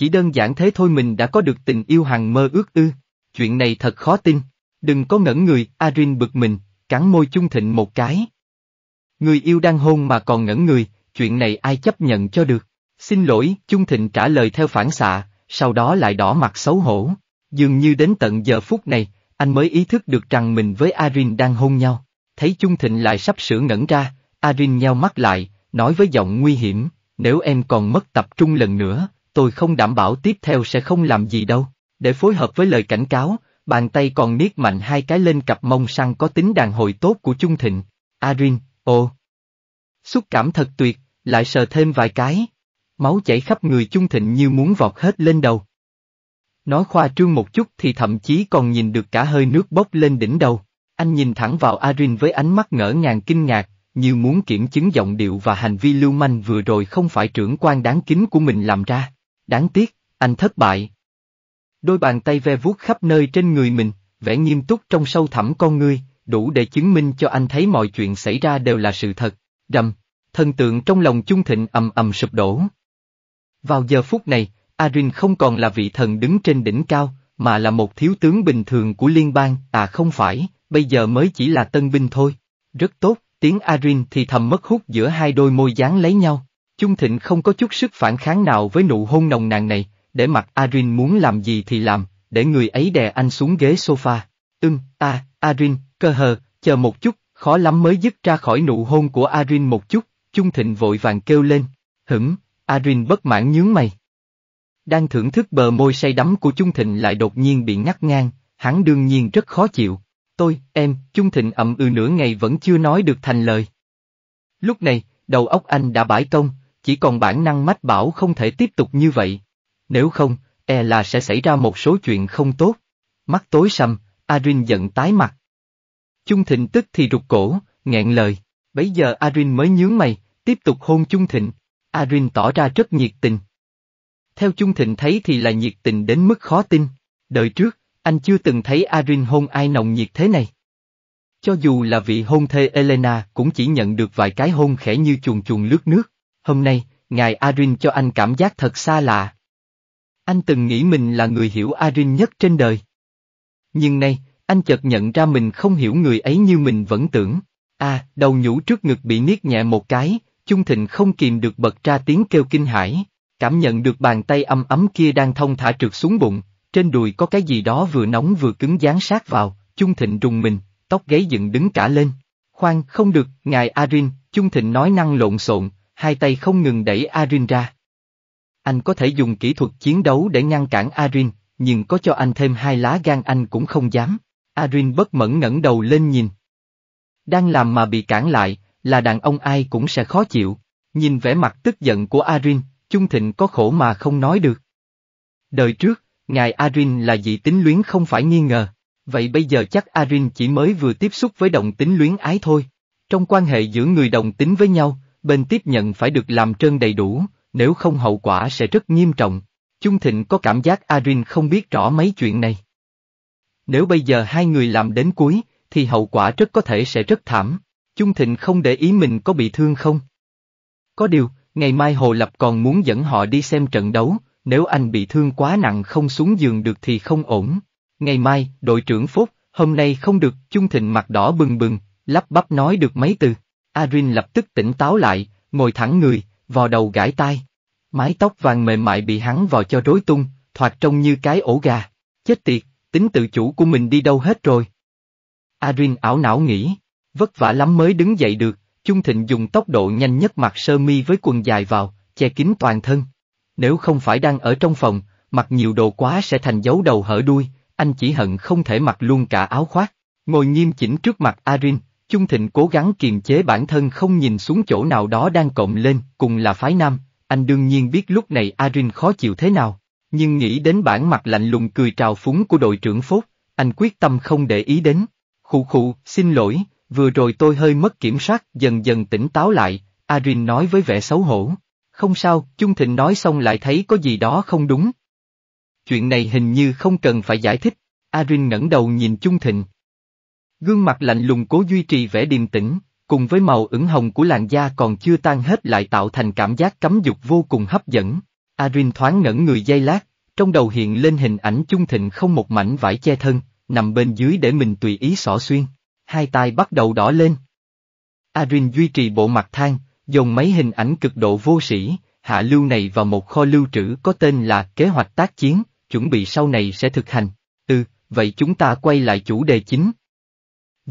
Chỉ đơn giản thế thôi mình đã có được tình yêu hằng mơ ước ư. Chuyện này thật khó tin. Đừng có ngẩn người, Arin bực mình, cắn môi chung thịnh một cái. Người yêu đang hôn mà còn ngẩn người, chuyện này ai chấp nhận cho được. Xin lỗi, Chung Thịnh trả lời theo phản xạ, sau đó lại đỏ mặt xấu hổ. Dường như đến tận giờ phút này, anh mới ý thức được rằng mình với Arin đang hôn nhau. Thấy Chung Thịnh lại sắp sửa ngẩn ra, Arin nheo mắt lại, nói với giọng nguy hiểm, nếu em còn mất tập trung lần nữa, tôi không đảm bảo tiếp theo sẽ không làm gì đâu. Để phối hợp với lời cảnh cáo, bàn tay còn niết mạnh hai cái lên cặp mông săn có tính đàn hồi tốt của Trung Thịnh. Arin, ô Xúc cảm thật tuyệt, lại sờ thêm vài cái. Máu chảy khắp người Trung Thịnh như muốn vọt hết lên đầu. Nói khoa trương một chút thì thậm chí còn nhìn được cả hơi nước bốc lên đỉnh đầu. Anh nhìn thẳng vào Arin với ánh mắt ngỡ ngàng kinh ngạc, như muốn kiểm chứng giọng điệu và hành vi lưu manh vừa rồi không phải trưởng quan đáng kính của mình làm ra. Đáng tiếc, anh thất bại. Đôi bàn tay ve vuốt khắp nơi trên người mình, vẻ nghiêm túc trong sâu thẳm con ngươi, đủ để chứng minh cho anh thấy mọi chuyện xảy ra đều là sự thật. Rầm, thần tượng trong lòng chung thịnh ầm ầm sụp đổ. Vào giờ phút này, Arin không còn là vị thần đứng trên đỉnh cao, mà là một thiếu tướng bình thường của liên bang, à không phải, bây giờ mới chỉ là tân binh thôi. Rất tốt, tiếng Arin thì thầm mất hút giữa hai đôi môi dán lấy nhau. Chung Thịnh không có chút sức phản kháng nào với nụ hôn nồng nàn này, để mặc Arin muốn làm gì thì làm, để người ấy đè anh xuống ghế sofa. Ưm, ừ, Arin, cơ hờ, chờ một chút, khó lắm mới dứt ra khỏi nụ hôn của Arin một chút, Chung Thịnh vội vàng kêu lên, hửm, Arin bất mãn nhướng mày. Đang thưởng thức bờ môi say đắm của Chung Thịnh lại đột nhiên bị ngắt ngang, hắn đương nhiên rất khó chịu. Tôi, em, Chung Thịnh ậm ừ nửa ngày vẫn chưa nói được thành lời. Lúc này, đầu óc anh đã bãi công, chỉ còn bản năng mách bảo không thể tiếp tục như vậy. Nếu không, e là sẽ xảy ra một số chuyện không tốt. Mắt tối sầm, Arin giận tái mặt. Chung Thịnh tức thì rụt cổ, nghẹn lời. Bấy giờ Arin mới nhướng mày, tiếp tục hôn Chung Thịnh. Arin tỏ ra rất nhiệt tình. Theo Chung Thịnh thấy thì là nhiệt tình đến mức khó tin. Đời trước, anh chưa từng thấy Arin hôn ai nồng nhiệt thế này. Cho dù là vị hôn thê Elena cũng chỉ nhận được vài cái hôn khẽ như chuồn chuồn lướt nước. Hôm nay, ngài Arin cho anh cảm giác thật xa lạ. Anh từng nghĩ mình là người hiểu Arin nhất trên đời. Nhưng nay, anh chợt nhận ra mình không hiểu người ấy như mình vẫn tưởng. À, đầu nhũ trước ngực bị niết nhẹ một cái, Chung Thịnh không kìm được bật ra tiếng kêu kinh hãi, cảm nhận được bàn tay ấm ấm kia đang thong thả trượt xuống bụng, trên đùi có cái gì đó vừa nóng vừa cứng dán sát vào, Chung Thịnh rùng mình, tóc gáy dựng đứng cả lên. Khoan, không được, ngài Arin, Chung Thịnh nói năng lộn xộn, hai tay không ngừng đẩy Arin ra. Anh có thể dùng kỹ thuật chiến đấu để ngăn cản Arin, nhưng có cho anh thêm hai lá gan anh cũng không dám. Arin bất mẫn ngẩng đầu lên nhìn. Đang làm mà bị cản lại, là đàn ông ai cũng sẽ khó chịu. Nhìn vẻ mặt tức giận của Arin, Chung Thịnh có khổ mà không nói được. Đời trước, ngài Arin là dị tính luyến không phải nghi ngờ, vậy bây giờ chắc Arin chỉ mới vừa tiếp xúc với đồng tính luyến ái thôi. Trong quan hệ giữa người đồng tính với nhau, bên tiếp nhận phải được làm trơn đầy đủ, nếu không hậu quả sẽ rất nghiêm trọng. Chung Thịnh có cảm giác Arin không biết rõ mấy chuyện này. Nếu bây giờ hai người làm đến cuối, thì hậu quả rất có thể sẽ rất thảm. Chung Thịnh không để ý mình có bị thương không. Có điều, ngày mai Hồ Lập còn muốn dẫn họ đi xem trận đấu, nếu anh bị thương quá nặng không xuống giường được thì không ổn. Ngày mai, đội trưởng Phúc, hôm nay không được, Chung Thịnh mặt đỏ bừng bừng, lắp bắp nói được mấy từ. Arin lập tức tỉnh táo lại, ngồi thẳng người, vò đầu gãi tai. Mái tóc vàng mềm mại bị hắn vò cho rối tung, thoạt trông như cái ổ gà. Chết tiệt, tính tự chủ của mình đi đâu hết rồi. Arin ảo não nghĩ, vất vả lắm mới đứng dậy được, Chung Thịnh dùng tốc độ nhanh nhất mặc sơ mi với quần dài vào, che kín toàn thân. Nếu không phải đang ở trong phòng, mặc nhiều đồ quá sẽ thành dấu đầu hở đuôi, anh chỉ hận không thể mặc luôn cả áo khoác. Ngồi nghiêm chỉnh trước mặt Arin, Chung Thịnh cố gắng kiềm chế bản thân không nhìn xuống chỗ nào đó đang cộng lên, cùng là phái nam, anh đương nhiên biết lúc này Arin khó chịu thế nào, nhưng nghĩ đến bản mặt lạnh lùng cười trào phúng của đội trưởng Phúc, anh quyết tâm không để ý đến. Khụ khụ, xin lỗi, vừa rồi tôi hơi mất kiểm soát, dần dần tỉnh táo lại, Arin nói với vẻ xấu hổ. Không sao, Chung Thịnh nói xong lại thấy có gì đó không đúng. Chuyện này hình như không cần phải giải thích. Arin ngẩng đầu nhìn Chung Thịnh, Gương mặt lạnh lùng cố duy trì vẻ điềm tĩnh, cùng với màu ửng hồng của làn da còn chưa tan hết lại tạo thành cảm giác cấm dục vô cùng hấp dẫn. Arin thoáng ngẩn người dây lát, trong đầu hiện lên hình ảnh chung thịnh không một mảnh vải che thân, nằm bên dưới để mình tùy ý xỏ xuyên. Hai tay bắt đầu đỏ lên. Arin duy trì bộ mặt thang, dùng mấy hình ảnh cực độ vô sĩ, hạ lưu này vào một kho lưu trữ có tên là kế hoạch tác chiến, chuẩn bị sau này sẽ thực hành. Ừ, vậy chúng ta quay lại chủ đề chính,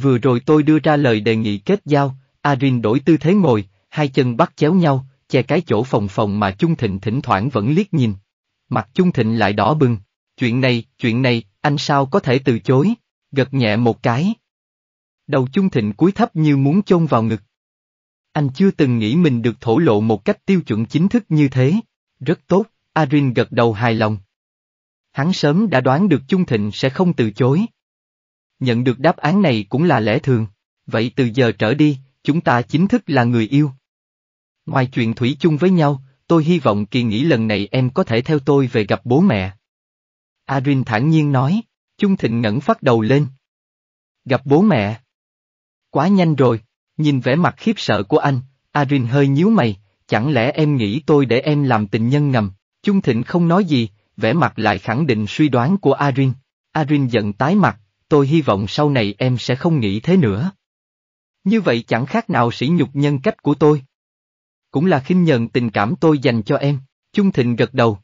Vừa rồi tôi đưa ra lời đề nghị kết giao, Arin đổi tư thế ngồi, hai chân bắt chéo nhau, che cái chỗ phòng phòng mà Chung Thịnh thỉnh thoảng vẫn liếc nhìn. Mặt Chung Thịnh lại đỏ bừng. Chuyện này, chuyện này, anh sao có thể từ chối? Gật nhẹ một cái. Đầu Chung Thịnh cúi thấp như muốn chôn vào ngực. Anh chưa từng nghĩ mình được thổ lộ một cách tiêu chuẩn chính thức như thế. Rất tốt, Arin gật đầu hài lòng. Hắn sớm đã đoán được Chung Thịnh sẽ không từ chối nhận được đáp án này cũng là lẽ thường. Vậy từ giờ trở đi, chúng ta chính thức là người yêu. Ngoài chuyện thủy chung với nhau, tôi hy vọng kỳ nghỉ lần này em có thể theo tôi về gặp bố mẹ. Arin thản nhiên nói, Chung Thịnh ngẩng phát đầu lên. Gặp bố mẹ. Quá nhanh rồi, nhìn vẻ mặt khiếp sợ của anh, Arin hơi nhíu mày, chẳng lẽ em nghĩ tôi để em làm tình nhân ngầm, Chung Thịnh không nói gì, vẻ mặt lại khẳng định suy đoán của Arin. Arin giận tái mặt, tôi hy vọng sau này em sẽ không nghĩ thế nữa. Như vậy chẳng khác nào sỉ nhục nhân cách của tôi. Cũng là khinh nhờn tình cảm tôi dành cho em, Chung Thịnh gật đầu.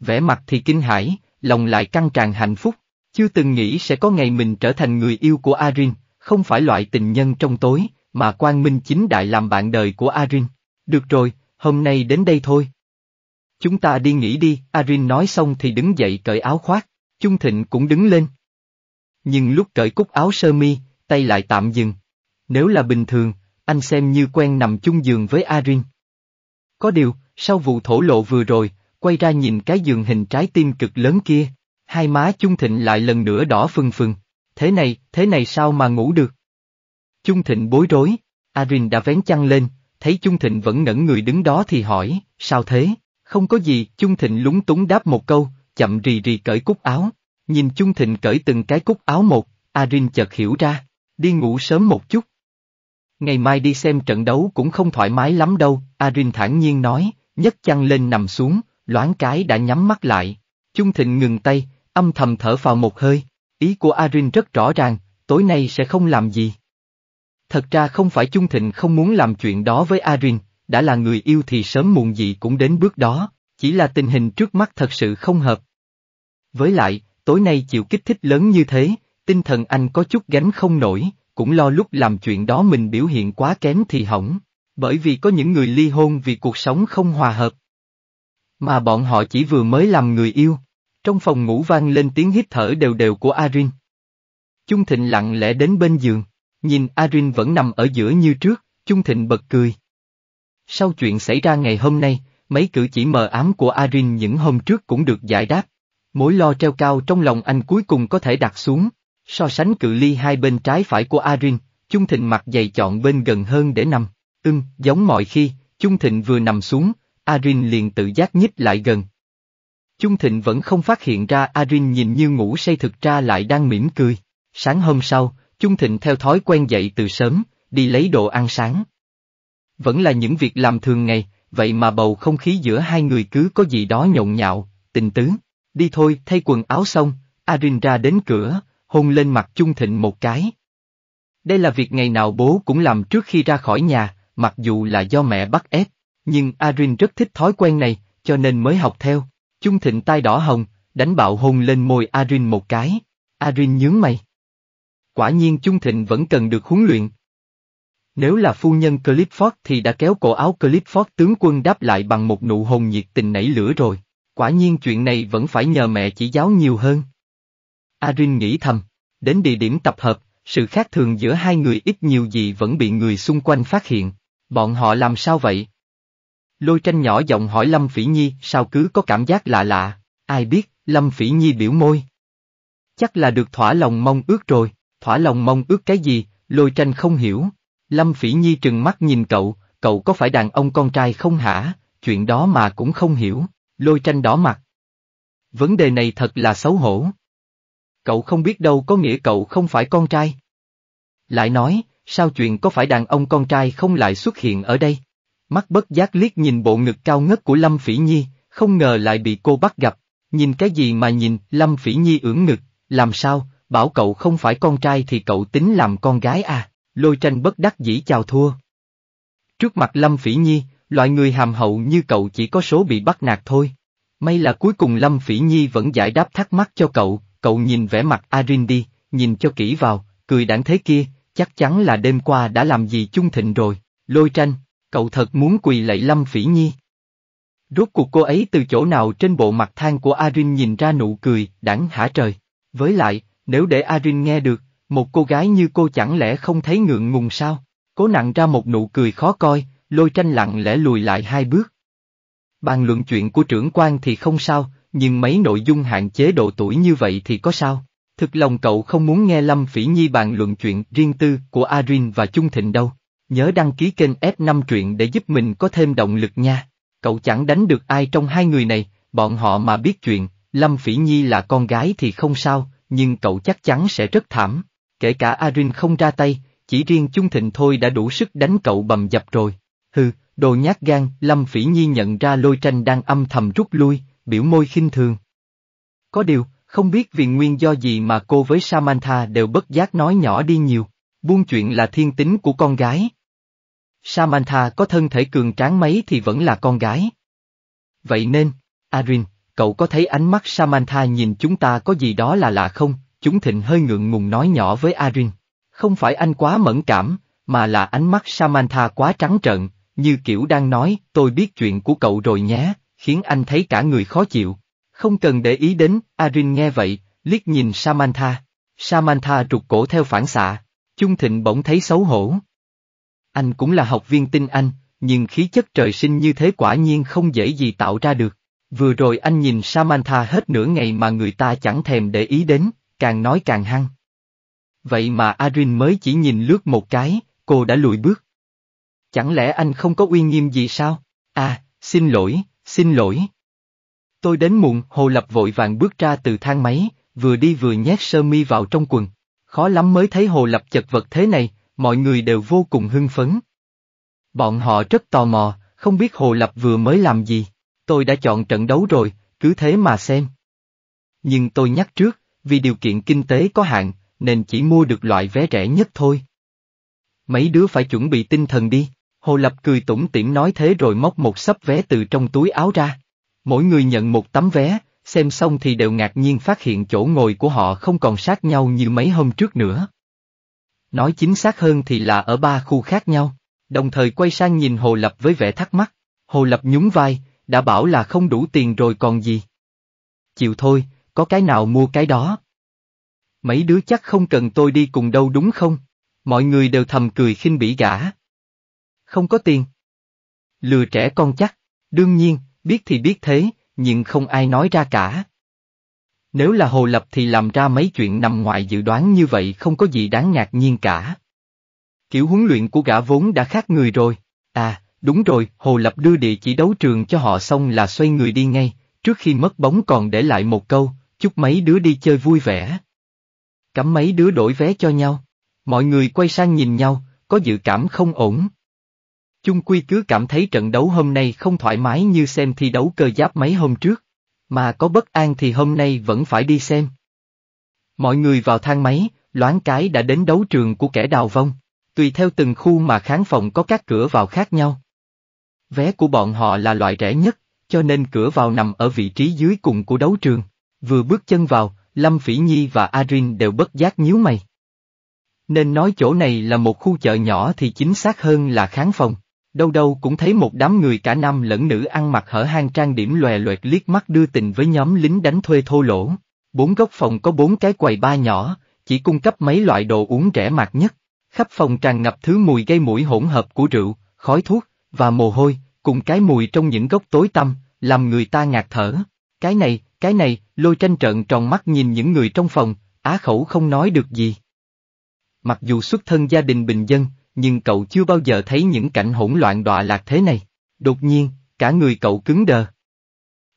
Vẻ mặt thì kinh hãi, lòng lại căng tràn hạnh phúc, chưa từng nghĩ sẽ có ngày mình trở thành người yêu của Arin, không phải loại tình nhân trong tối, mà Quang Minh chính đại làm bạn đời của Arin. Được rồi, hôm nay đến đây thôi. Chúng ta đi nghỉ đi, Arin nói xong thì đứng dậy cởi áo khoác, Chung Thịnh cũng đứng lên nhưng lúc cởi cúc áo sơ mi, tay lại tạm dừng. Nếu là bình thường, anh xem như quen nằm chung giường với Arin. Có điều, sau vụ thổ lộ vừa rồi, quay ra nhìn cái giường hình trái tim cực lớn kia, hai má Chung Thịnh lại lần nữa đỏ phừng phừng. Thế này, thế này sao mà ngủ được? Chung Thịnh bối rối, Arin đã vén chăn lên, thấy Chung Thịnh vẫn ngẩn người đứng đó thì hỏi, sao thế? Không có gì, Chung Thịnh lúng túng đáp một câu, chậm rì rì cởi cúc áo, Nhìn Chung Thịnh cởi từng cái cúc áo một, Arin chợt hiểu ra, đi ngủ sớm một chút. Ngày mai đi xem trận đấu cũng không thoải mái lắm đâu, Arin thản nhiên nói, nhấc chăn lên nằm xuống, loáng cái đã nhắm mắt lại. Chung Thịnh ngừng tay, âm thầm thở vào một hơi, ý của Arin rất rõ ràng, tối nay sẽ không làm gì. Thật ra không phải Chung Thịnh không muốn làm chuyện đó với Arin, đã là người yêu thì sớm muộn gì cũng đến bước đó, chỉ là tình hình trước mắt thật sự không hợp. Với lại, tối nay chịu kích thích lớn như thế, tinh thần anh có chút gánh không nổi, cũng lo lúc làm chuyện đó mình biểu hiện quá kém thì hỏng, bởi vì có những người ly hôn vì cuộc sống không hòa hợp. Mà bọn họ chỉ vừa mới làm người yêu. Trong phòng ngủ vang lên tiếng hít thở đều đều của Arin. Chung Thịnh lặng lẽ đến bên giường, nhìn Arin vẫn nằm ở giữa như trước, Chung Thịnh bật cười. Sau chuyện xảy ra ngày hôm nay, mấy cử chỉ mờ ám của Arin những hôm trước cũng được giải đáp, Mối lo treo cao trong lòng anh cuối cùng có thể đặt xuống. So sánh cự ly hai bên trái phải của Arin, Chung Thịnh mặc dày chọn bên gần hơn để nằm. Ưng, giống mọi khi, Chung Thịnh vừa nằm xuống, Arin liền tự giác nhích lại gần. Chung Thịnh vẫn không phát hiện ra Arin nhìn như ngủ say thực ra lại đang mỉm cười. Sáng hôm sau, Chung Thịnh theo thói quen dậy từ sớm, đi lấy đồ ăn sáng. Vẫn là những việc làm thường ngày, vậy mà bầu không khí giữa hai người cứ có gì đó nhộn nhạo, tình tứ đi thôi, thay quần áo xong, Arin ra đến cửa, hôn lên mặt chung thịnh một cái. Đây là việc ngày nào bố cũng làm trước khi ra khỏi nhà, mặc dù là do mẹ bắt ép, nhưng Arin rất thích thói quen này, cho nên mới học theo. Chung thịnh tai đỏ hồng, đánh bạo hôn lên môi Arin một cái. Arin nhướng mày. Quả nhiên Chung thịnh vẫn cần được huấn luyện. Nếu là phu nhân Clifford thì đã kéo cổ áo Clifford tướng quân đáp lại bằng một nụ hồn nhiệt tình nảy lửa rồi. Quả nhiên chuyện này vẫn phải nhờ mẹ chỉ giáo nhiều hơn. Arin nghĩ thầm, đến địa điểm tập hợp, sự khác thường giữa hai người ít nhiều gì vẫn bị người xung quanh phát hiện. Bọn họ làm sao vậy? Lôi tranh nhỏ giọng hỏi Lâm Phỉ Nhi sao cứ có cảm giác lạ lạ, ai biết, Lâm Phỉ Nhi biểu môi. Chắc là được thỏa lòng mong ước rồi, thỏa lòng mong ước cái gì, lôi tranh không hiểu. Lâm Phỉ Nhi trừng mắt nhìn cậu, cậu có phải đàn ông con trai không hả, chuyện đó mà cũng không hiểu. Lôi tranh đỏ mặt. Vấn đề này thật là xấu hổ. Cậu không biết đâu có nghĩa cậu không phải con trai. Lại nói, sao chuyện có phải đàn ông con trai không lại xuất hiện ở đây? Mắt bất giác liếc nhìn bộ ngực cao ngất của Lâm Phỉ Nhi, không ngờ lại bị cô bắt gặp. Nhìn cái gì mà nhìn, Lâm Phỉ Nhi ưỡn ngực, làm sao, bảo cậu không phải con trai thì cậu tính làm con gái à, lôi tranh bất đắc dĩ chào thua. Trước mặt Lâm Phỉ Nhi, Loại người hàm hậu như cậu chỉ có số bị bắt nạt thôi. May là cuối cùng Lâm Phỉ Nhi vẫn giải đáp thắc mắc cho cậu, cậu nhìn vẻ mặt Arin đi, nhìn cho kỹ vào, cười đảng thế kia, chắc chắn là đêm qua đã làm gì chung thịnh rồi, lôi tranh, cậu thật muốn quỳ lạy Lâm Phỉ Nhi. Rốt cuộc cô ấy từ chỗ nào trên bộ mặt than của Arin nhìn ra nụ cười, đẳng hả trời. Với lại, nếu để Arin nghe được, một cô gái như cô chẳng lẽ không thấy ngượng ngùng sao? Cố nặng ra một nụ cười khó coi, lôi tranh lặng lẽ lùi lại hai bước. Bàn luận chuyện của trưởng quan thì không sao, nhưng mấy nội dung hạn chế độ tuổi như vậy thì có sao? Thực lòng cậu không muốn nghe Lâm Phỉ Nhi bàn luận chuyện riêng tư của Arin và Trung Thịnh đâu. Nhớ đăng ký kênh F5 truyện để giúp mình có thêm động lực nha. Cậu chẳng đánh được ai trong hai người này, bọn họ mà biết chuyện, Lâm Phỉ Nhi là con gái thì không sao, nhưng cậu chắc chắn sẽ rất thảm. Kể cả Arin không ra tay, chỉ riêng Trung Thịnh thôi đã đủ sức đánh cậu bầm dập rồi. Hừ, đồ nhát gan, Lâm Phỉ Nhi nhận ra lôi tranh đang âm thầm rút lui, biểu môi khinh thường. Có điều, không biết vì nguyên do gì mà cô với Samantha đều bất giác nói nhỏ đi nhiều, buông chuyện là thiên tính của con gái. Samantha có thân thể cường tráng mấy thì vẫn là con gái. Vậy nên, Arin, cậu có thấy ánh mắt Samantha nhìn chúng ta có gì đó là lạ không? Chúng thịnh hơi ngượng ngùng nói nhỏ với Arin. Không phải anh quá mẫn cảm, mà là ánh mắt Samantha quá trắng trợn, như kiểu đang nói, tôi biết chuyện của cậu rồi nhé, khiến anh thấy cả người khó chịu. Không cần để ý đến, Arin nghe vậy, liếc nhìn Samantha. Samantha rụt cổ theo phản xạ, Chung Thịnh bỗng thấy xấu hổ. Anh cũng là học viên tinh anh, nhưng khí chất trời sinh như thế quả nhiên không dễ gì tạo ra được. Vừa rồi anh nhìn Samantha hết nửa ngày mà người ta chẳng thèm để ý đến, càng nói càng hăng. Vậy mà Arin mới chỉ nhìn lướt một cái, cô đã lùi bước. Chẳng lẽ anh không có uy nghiêm gì sao? À, xin lỗi, xin lỗi. Tôi đến muộn, Hồ Lập vội vàng bước ra từ thang máy, vừa đi vừa nhét sơ mi vào trong quần. Khó lắm mới thấy Hồ Lập chật vật thế này, mọi người đều vô cùng hưng phấn. Bọn họ rất tò mò, không biết Hồ Lập vừa mới làm gì. Tôi đã chọn trận đấu rồi, cứ thế mà xem. Nhưng tôi nhắc trước, vì điều kiện kinh tế có hạn, nên chỉ mua được loại vé rẻ nhất thôi. Mấy đứa phải chuẩn bị tinh thần đi. Hồ Lập cười tủm tỉm nói thế rồi móc một sấp vé từ trong túi áo ra. Mỗi người nhận một tấm vé, xem xong thì đều ngạc nhiên phát hiện chỗ ngồi của họ không còn sát nhau như mấy hôm trước nữa. Nói chính xác hơn thì là ở ba khu khác nhau, đồng thời quay sang nhìn Hồ Lập với vẻ thắc mắc. Hồ Lập nhún vai, đã bảo là không đủ tiền rồi còn gì. Chịu thôi, có cái nào mua cái đó. Mấy đứa chắc không cần tôi đi cùng đâu đúng không? Mọi người đều thầm cười khinh bỉ gã, không có tiền. Lừa trẻ con chắc, đương nhiên, biết thì biết thế, nhưng không ai nói ra cả. Nếu là Hồ Lập thì làm ra mấy chuyện nằm ngoài dự đoán như vậy không có gì đáng ngạc nhiên cả. Kiểu huấn luyện của gã vốn đã khác người rồi. À, đúng rồi, Hồ Lập đưa địa chỉ đấu trường cho họ xong là xoay người đi ngay, trước khi mất bóng còn để lại một câu, chúc mấy đứa đi chơi vui vẻ. Cắm mấy đứa đổi vé cho nhau. Mọi người quay sang nhìn nhau, có dự cảm không ổn chung quy cứ cảm thấy trận đấu hôm nay không thoải mái như xem thi đấu cơ giáp mấy hôm trước. Mà có bất an thì hôm nay vẫn phải đi xem. Mọi người vào thang máy, loáng cái đã đến đấu trường của kẻ đào vong. Tùy theo từng khu mà khán phòng có các cửa vào khác nhau. Vé của bọn họ là loại rẻ nhất, cho nên cửa vào nằm ở vị trí dưới cùng của đấu trường. Vừa bước chân vào, Lâm Phỉ Nhi và Arin đều bất giác nhíu mày. Nên nói chỗ này là một khu chợ nhỏ thì chính xác hơn là khán phòng. Đâu đâu cũng thấy một đám người cả nam lẫn nữ ăn mặc hở hang trang điểm lòe loẹt liếc mắt đưa tình với nhóm lính đánh thuê thô lỗ. Bốn góc phòng có bốn cái quầy ba nhỏ, chỉ cung cấp mấy loại đồ uống rẻ mạt nhất. Khắp phòng tràn ngập thứ mùi gây mũi hỗn hợp của rượu, khói thuốc, và mồ hôi, cùng cái mùi trong những góc tối tăm, làm người ta ngạt thở. Cái này, cái này, lôi tranh trợn tròn mắt nhìn những người trong phòng, á khẩu không nói được gì. Mặc dù xuất thân gia đình bình dân, nhưng cậu chưa bao giờ thấy những cảnh hỗn loạn đọa lạc thế này. Đột nhiên, cả người cậu cứng đờ.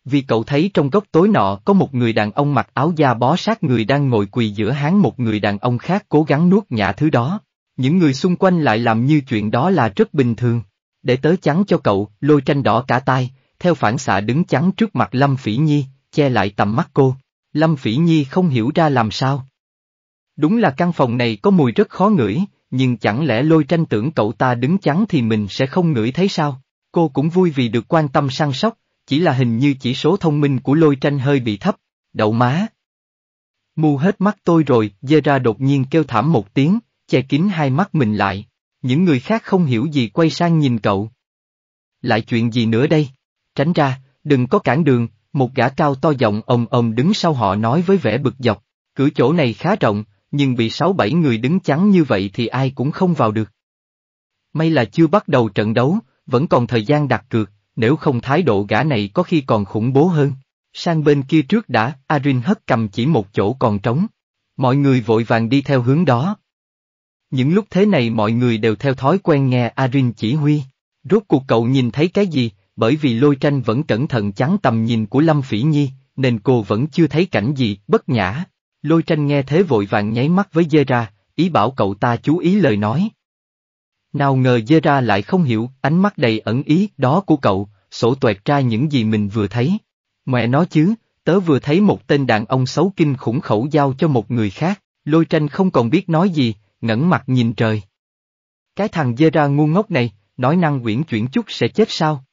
Vì cậu thấy trong góc tối nọ có một người đàn ông mặc áo da bó sát người đang ngồi quỳ giữa háng một người đàn ông khác cố gắng nuốt nhả thứ đó. Những người xung quanh lại làm như chuyện đó là rất bình thường. Để tớ chắn cho cậu, lôi tranh đỏ cả tay, theo phản xạ đứng chắn trước mặt Lâm Phỉ Nhi, che lại tầm mắt cô. Lâm Phỉ Nhi không hiểu ra làm sao. Đúng là căn phòng này có mùi rất khó ngửi, nhưng chẳng lẽ lôi tranh tưởng cậu ta đứng chắn thì mình sẽ không ngửi thấy sao? Cô cũng vui vì được quan tâm săn sóc, chỉ là hình như chỉ số thông minh của lôi tranh hơi bị thấp, đậu má. Mù hết mắt tôi rồi, dê ra đột nhiên kêu thảm một tiếng, che kín hai mắt mình lại. Những người khác không hiểu gì quay sang nhìn cậu. Lại chuyện gì nữa đây? Tránh ra, đừng có cản đường, một gã cao to giọng ồm ồm đứng sau họ nói với vẻ bực dọc. Cửa chỗ này khá rộng, nhưng bị sáu bảy người đứng chắn như vậy thì ai cũng không vào được. May là chưa bắt đầu trận đấu, vẫn còn thời gian đặt cược, nếu không thái độ gã này có khi còn khủng bố hơn. Sang bên kia trước đã, Arin hất cầm chỉ một chỗ còn trống. Mọi người vội vàng đi theo hướng đó. Những lúc thế này mọi người đều theo thói quen nghe Arin chỉ huy. Rốt cuộc cậu nhìn thấy cái gì, bởi vì lôi tranh vẫn cẩn thận chắn tầm nhìn của Lâm Phỉ Nhi, nên cô vẫn chưa thấy cảnh gì bất nhã. Lôi tranh nghe thế vội vàng nháy mắt với dê ra, ý bảo cậu ta chú ý lời nói. Nào ngờ dê ra lại không hiểu, ánh mắt đầy ẩn ý đó của cậu, sổ tuệt ra những gì mình vừa thấy. Mẹ nói chứ, tớ vừa thấy một tên đàn ông xấu kinh khủng khẩu giao cho một người khác, lôi tranh không còn biết nói gì, ngẩng mặt nhìn trời. Cái thằng dê ra ngu ngốc này, nói năng quyển chuyển chút sẽ chết sao?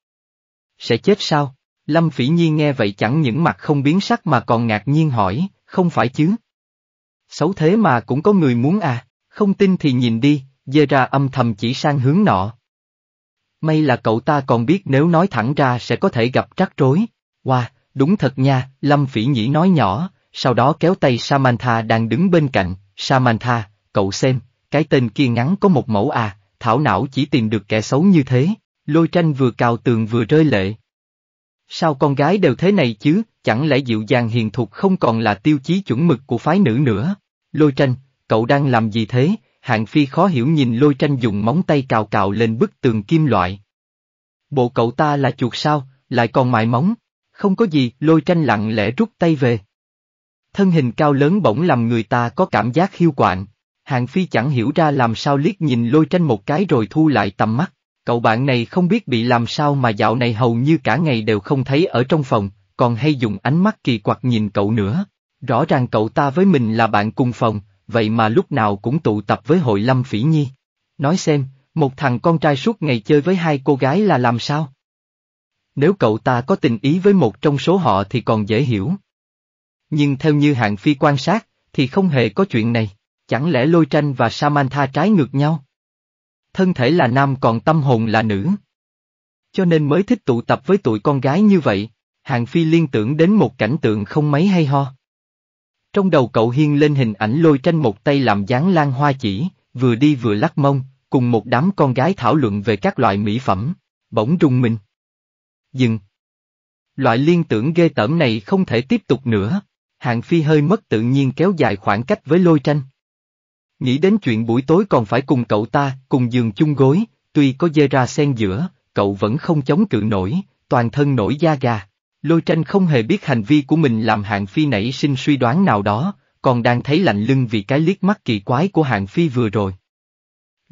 Sẽ chết sao? Lâm Phỉ Nhi nghe vậy chẳng những mặt không biến sắc mà còn ngạc nhiên hỏi, không phải chứ? Xấu thế mà cũng có người muốn à, không tin thì nhìn đi, dơ ra âm thầm chỉ sang hướng nọ. May là cậu ta còn biết nếu nói thẳng ra sẽ có thể gặp trắc rối. Wow, đúng thật nha, Lâm Phỉ Nhĩ nói nhỏ, sau đó kéo tay Samantha đang đứng bên cạnh, Samantha, cậu xem, cái tên kia ngắn có một mẫu à, thảo não chỉ tìm được kẻ xấu như thế, lôi tranh vừa cào tường vừa rơi lệ. Sao con gái đều thế này chứ, chẳng lẽ dịu dàng hiền thục không còn là tiêu chí chuẩn mực của phái nữ nữa? Lôi tranh, cậu đang làm gì thế? Hạng Phi khó hiểu nhìn lôi tranh dùng móng tay cào cào lên bức tường kim loại. Bộ cậu ta là chuột sao, lại còn mại móng? Không có gì, lôi tranh lặng lẽ rút tay về. Thân hình cao lớn bỗng làm người ta có cảm giác hiu quạnh. Hạng Phi chẳng hiểu ra làm sao liếc nhìn lôi tranh một cái rồi thu lại tầm mắt. Cậu bạn này không biết bị làm sao mà dạo này hầu như cả ngày đều không thấy ở trong phòng, còn hay dùng ánh mắt kỳ quặc nhìn cậu nữa. Rõ ràng cậu ta với mình là bạn cùng phòng, vậy mà lúc nào cũng tụ tập với hội Lâm Phỉ Nhi. Nói xem, một thằng con trai suốt ngày chơi với hai cô gái là làm sao? Nếu cậu ta có tình ý với một trong số họ thì còn dễ hiểu. Nhưng theo như hạng phi quan sát, thì không hề có chuyện này. Chẳng lẽ Lôi Tranh và Samantha trái ngược nhau? thân thể là nam còn tâm hồn là nữ. Cho nên mới thích tụ tập với tụi con gái như vậy, Hàng Phi liên tưởng đến một cảnh tượng không mấy hay ho. Trong đầu cậu hiên lên hình ảnh lôi tranh một tay làm dáng lan hoa chỉ, vừa đi vừa lắc mông, cùng một đám con gái thảo luận về các loại mỹ phẩm, bỗng rung mình. Dừng. Loại liên tưởng ghê tởm này không thể tiếp tục nữa. Hạng Phi hơi mất tự nhiên kéo dài khoảng cách với lôi tranh. Nghĩ đến chuyện buổi tối còn phải cùng cậu ta, cùng giường chung gối, tuy có dê ra xen giữa, cậu vẫn không chống cự nổi, toàn thân nổi da gà. Lôi tranh không hề biết hành vi của mình làm hạng phi nảy sinh suy đoán nào đó, còn đang thấy lạnh lưng vì cái liếc mắt kỳ quái của hạng phi vừa rồi.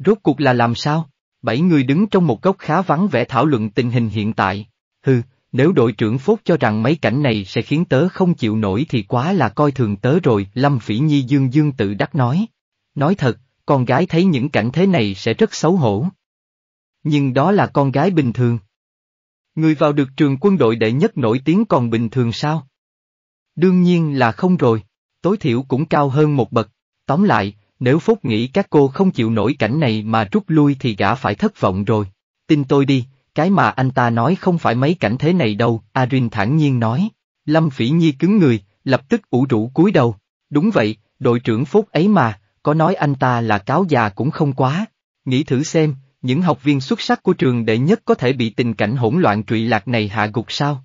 Rốt cuộc là làm sao? Bảy người đứng trong một góc khá vắng vẻ thảo luận tình hình hiện tại. Hừ, nếu đội trưởng Phúc cho rằng mấy cảnh này sẽ khiến tớ không chịu nổi thì quá là coi thường tớ rồi, Lâm Phỉ Nhi dương dương tự đắc nói. Nói thật, con gái thấy những cảnh thế này sẽ rất xấu hổ. Nhưng đó là con gái bình thường. Người vào được trường quân đội đệ nhất nổi tiếng còn bình thường sao? Đương nhiên là không rồi, tối thiểu cũng cao hơn một bậc. Tóm lại, nếu Phúc nghĩ các cô không chịu nổi cảnh này mà rút lui thì gã phải thất vọng rồi. Tin tôi đi, cái mà anh ta nói không phải mấy cảnh thế này đâu, Arin thản nhiên nói. Lâm Phỉ Nhi cứng người, lập tức ủ rũ cúi đầu. Đúng vậy, đội trưởng Phúc ấy mà, có nói anh ta là cáo già cũng không quá. Nghĩ thử xem, những học viên xuất sắc của trường đệ nhất có thể bị tình cảnh hỗn loạn trụy lạc này hạ gục sao?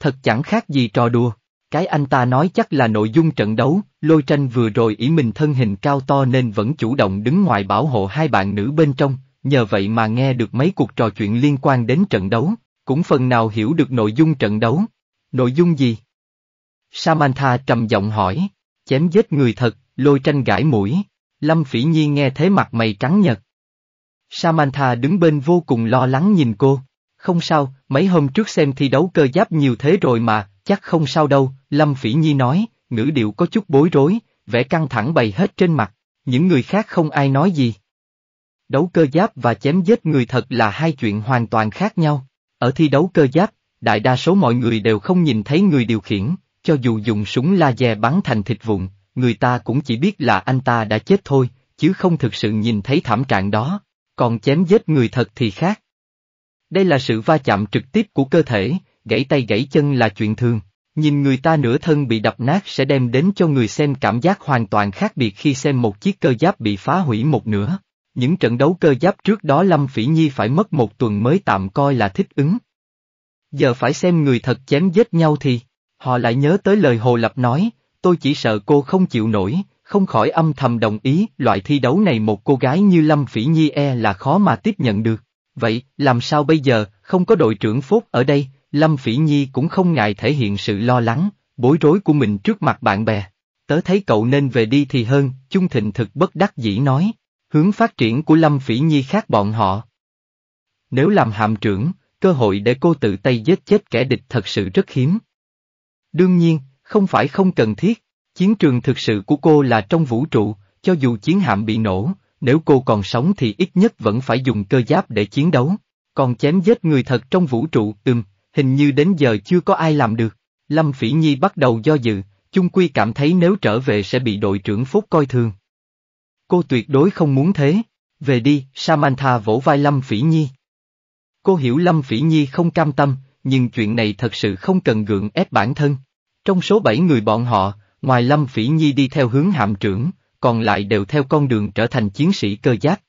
Thật chẳng khác gì trò đùa, cái anh ta nói chắc là nội dung trận đấu, lôi tranh vừa rồi ý mình thân hình cao to nên vẫn chủ động đứng ngoài bảo hộ hai bạn nữ bên trong, nhờ vậy mà nghe được mấy cuộc trò chuyện liên quan đến trận đấu, cũng phần nào hiểu được nội dung trận đấu. Nội dung gì? Samantha trầm giọng hỏi, chém giết người thật, Lôi tranh gãi mũi. Lâm phỉ nhi nghe thế mặt mày trắng nhật. Samantha đứng bên vô cùng lo lắng nhìn cô. Không sao, mấy hôm trước xem thi đấu cơ giáp nhiều thế rồi mà, chắc không sao đâu, Lâm Phỉ Nhi nói, ngữ điệu có chút bối rối, vẻ căng thẳng bày hết trên mặt, những người khác không ai nói gì. Đấu cơ giáp và chém giết người thật là hai chuyện hoàn toàn khác nhau. Ở thi đấu cơ giáp, đại đa số mọi người đều không nhìn thấy người điều khiển, cho dù dùng súng laser bắn thành thịt vụn, người ta cũng chỉ biết là anh ta đã chết thôi, chứ không thực sự nhìn thấy thảm trạng đó, còn chém giết người thật thì khác. Đây là sự va chạm trực tiếp của cơ thể, gãy tay gãy chân là chuyện thường, nhìn người ta nửa thân bị đập nát sẽ đem đến cho người xem cảm giác hoàn toàn khác biệt khi xem một chiếc cơ giáp bị phá hủy một nửa. Những trận đấu cơ giáp trước đó Lâm Phỉ Nhi phải mất một tuần mới tạm coi là thích ứng. Giờ phải xem người thật chém giết nhau thì, họ lại nhớ tới lời Hồ Lập nói, tôi chỉ sợ cô không chịu nổi, không khỏi âm thầm đồng ý, loại thi đấu này một cô gái như Lâm Phỉ Nhi e là khó mà tiếp nhận được. Vậy, làm sao bây giờ, không có đội trưởng Phốt ở đây, Lâm Phỉ Nhi cũng không ngại thể hiện sự lo lắng, bối rối của mình trước mặt bạn bè. Tớ thấy cậu nên về đi thì hơn, trung Thịnh thực bất đắc dĩ nói, hướng phát triển của Lâm Phỉ Nhi khác bọn họ. Nếu làm hạm trưởng, cơ hội để cô tự tay giết chết kẻ địch thật sự rất hiếm. Đương nhiên, không phải không cần thiết. Chiến trường thực sự của cô là trong vũ trụ, cho dù chiến hạm bị nổ, nếu cô còn sống thì ít nhất vẫn phải dùng cơ giáp để chiến đấu. Còn chém giết người thật trong vũ trụ, ừm, hình như đến giờ chưa có ai làm được. Lâm Phỉ Nhi bắt đầu do dự, chung quy cảm thấy nếu trở về sẽ bị đội trưởng Phúc coi thường. Cô tuyệt đối không muốn thế. Về đi, Samantha vỗ vai Lâm Phỉ Nhi. Cô hiểu Lâm Phỉ Nhi không cam tâm, nhưng chuyện này thật sự không cần gượng ép bản thân. Trong số bảy người bọn họ, ngoài Lâm Phỉ Nhi đi theo hướng hạm trưởng, còn lại đều theo con đường trở thành chiến sĩ cơ giáp.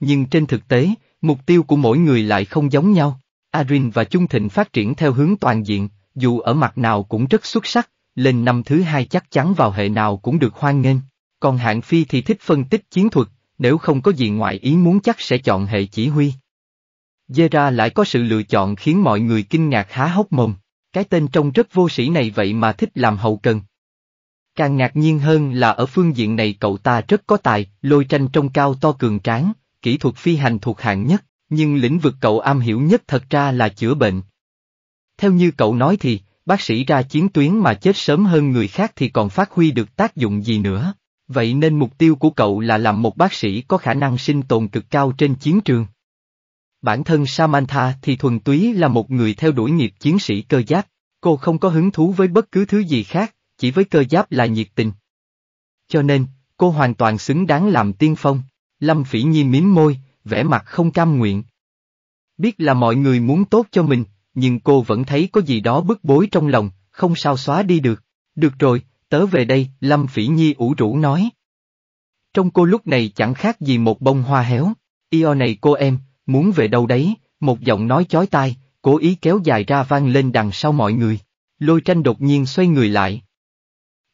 Nhưng trên thực tế, mục tiêu của mỗi người lại không giống nhau. Arin và Trung Thịnh phát triển theo hướng toàn diện, dù ở mặt nào cũng rất xuất sắc, lên năm thứ hai chắc chắn vào hệ nào cũng được hoan nghênh. Còn hạng phi thì thích phân tích chiến thuật, nếu không có gì ngoại ý muốn chắc sẽ chọn hệ chỉ huy. Dê ra lại có sự lựa chọn khiến mọi người kinh ngạc há hốc mồm. Cái tên trông rất vô sĩ này vậy mà thích làm hậu cần. Càng ngạc nhiên hơn là ở phương diện này cậu ta rất có tài, lôi tranh trông cao to cường tráng, kỹ thuật phi hành thuộc hạng nhất, nhưng lĩnh vực cậu am hiểu nhất thật ra là chữa bệnh. Theo như cậu nói thì, bác sĩ ra chiến tuyến mà chết sớm hơn người khác thì còn phát huy được tác dụng gì nữa. Vậy nên mục tiêu của cậu là làm một bác sĩ có khả năng sinh tồn cực cao trên chiến trường. Bản thân Samantha thì thuần túy là một người theo đuổi nghiệp chiến sĩ cơ giáp, cô không có hứng thú với bất cứ thứ gì khác, chỉ với cơ giáp là nhiệt tình. Cho nên, cô hoàn toàn xứng đáng làm tiên phong, Lâm Phỉ Nhi mím môi, vẻ mặt không cam nguyện. Biết là mọi người muốn tốt cho mình, nhưng cô vẫn thấy có gì đó bức bối trong lòng, không sao xóa đi được. Được rồi, tớ về đây, Lâm Phỉ Nhi ủ rũ nói. Trong cô lúc này chẳng khác gì một bông hoa héo, yêu này cô em, muốn về đâu đấy, một giọng nói chói tai, cố ý kéo dài ra vang lên đằng sau mọi người. Lôi tranh đột nhiên xoay người lại.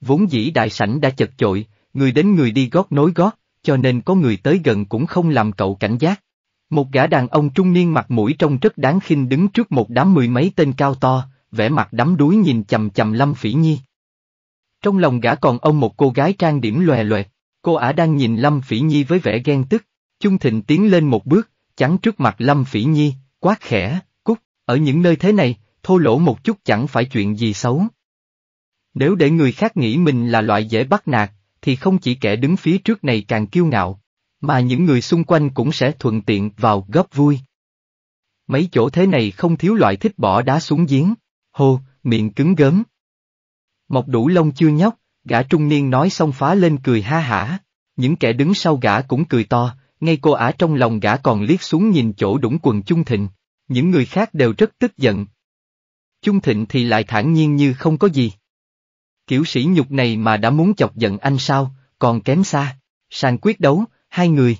Vốn dĩ đại sảnh đã chật chội, người đến người đi gót nối gót, cho nên có người tới gần cũng không làm cậu cảnh giác. Một gã đàn ông trung niên mặt mũi trông rất đáng khinh đứng trước một đám mười mấy tên cao to, vẻ mặt đắm đuối nhìn chầm chầm Lâm Phỉ Nhi. Trong lòng gã còn ông một cô gái trang điểm lòe loẹt, cô ả đang nhìn Lâm Phỉ Nhi với vẻ ghen tức, Chung Thịnh tiến lên một bước, chắn trước mặt Lâm Phỉ Nhi, quát khẽ, cút, ở những nơi thế này, thô lỗ một chút chẳng phải chuyện gì xấu. Nếu để người khác nghĩ mình là loại dễ bắt nạt, thì không chỉ kẻ đứng phía trước này càng kiêu ngạo, mà những người xung quanh cũng sẽ thuận tiện vào góp vui. Mấy chỗ thế này không thiếu loại thích bỏ đá xuống giếng, hô, miệng cứng gớm. Mọc đủ lông chưa nhóc, gã trung niên nói xong phá lên cười ha hả, những kẻ đứng sau gã cũng cười to, ngay cô ả trong lòng gã còn liếc xuống nhìn chỗ đũng quần Chung Thịnh, những người khác đều rất tức giận. Chung Thịnh thì lại thản nhiên như không có gì. Kiểu sĩ nhục này mà đã muốn chọc giận anh sao, còn kém xa, sàn quyết đấu, hai người.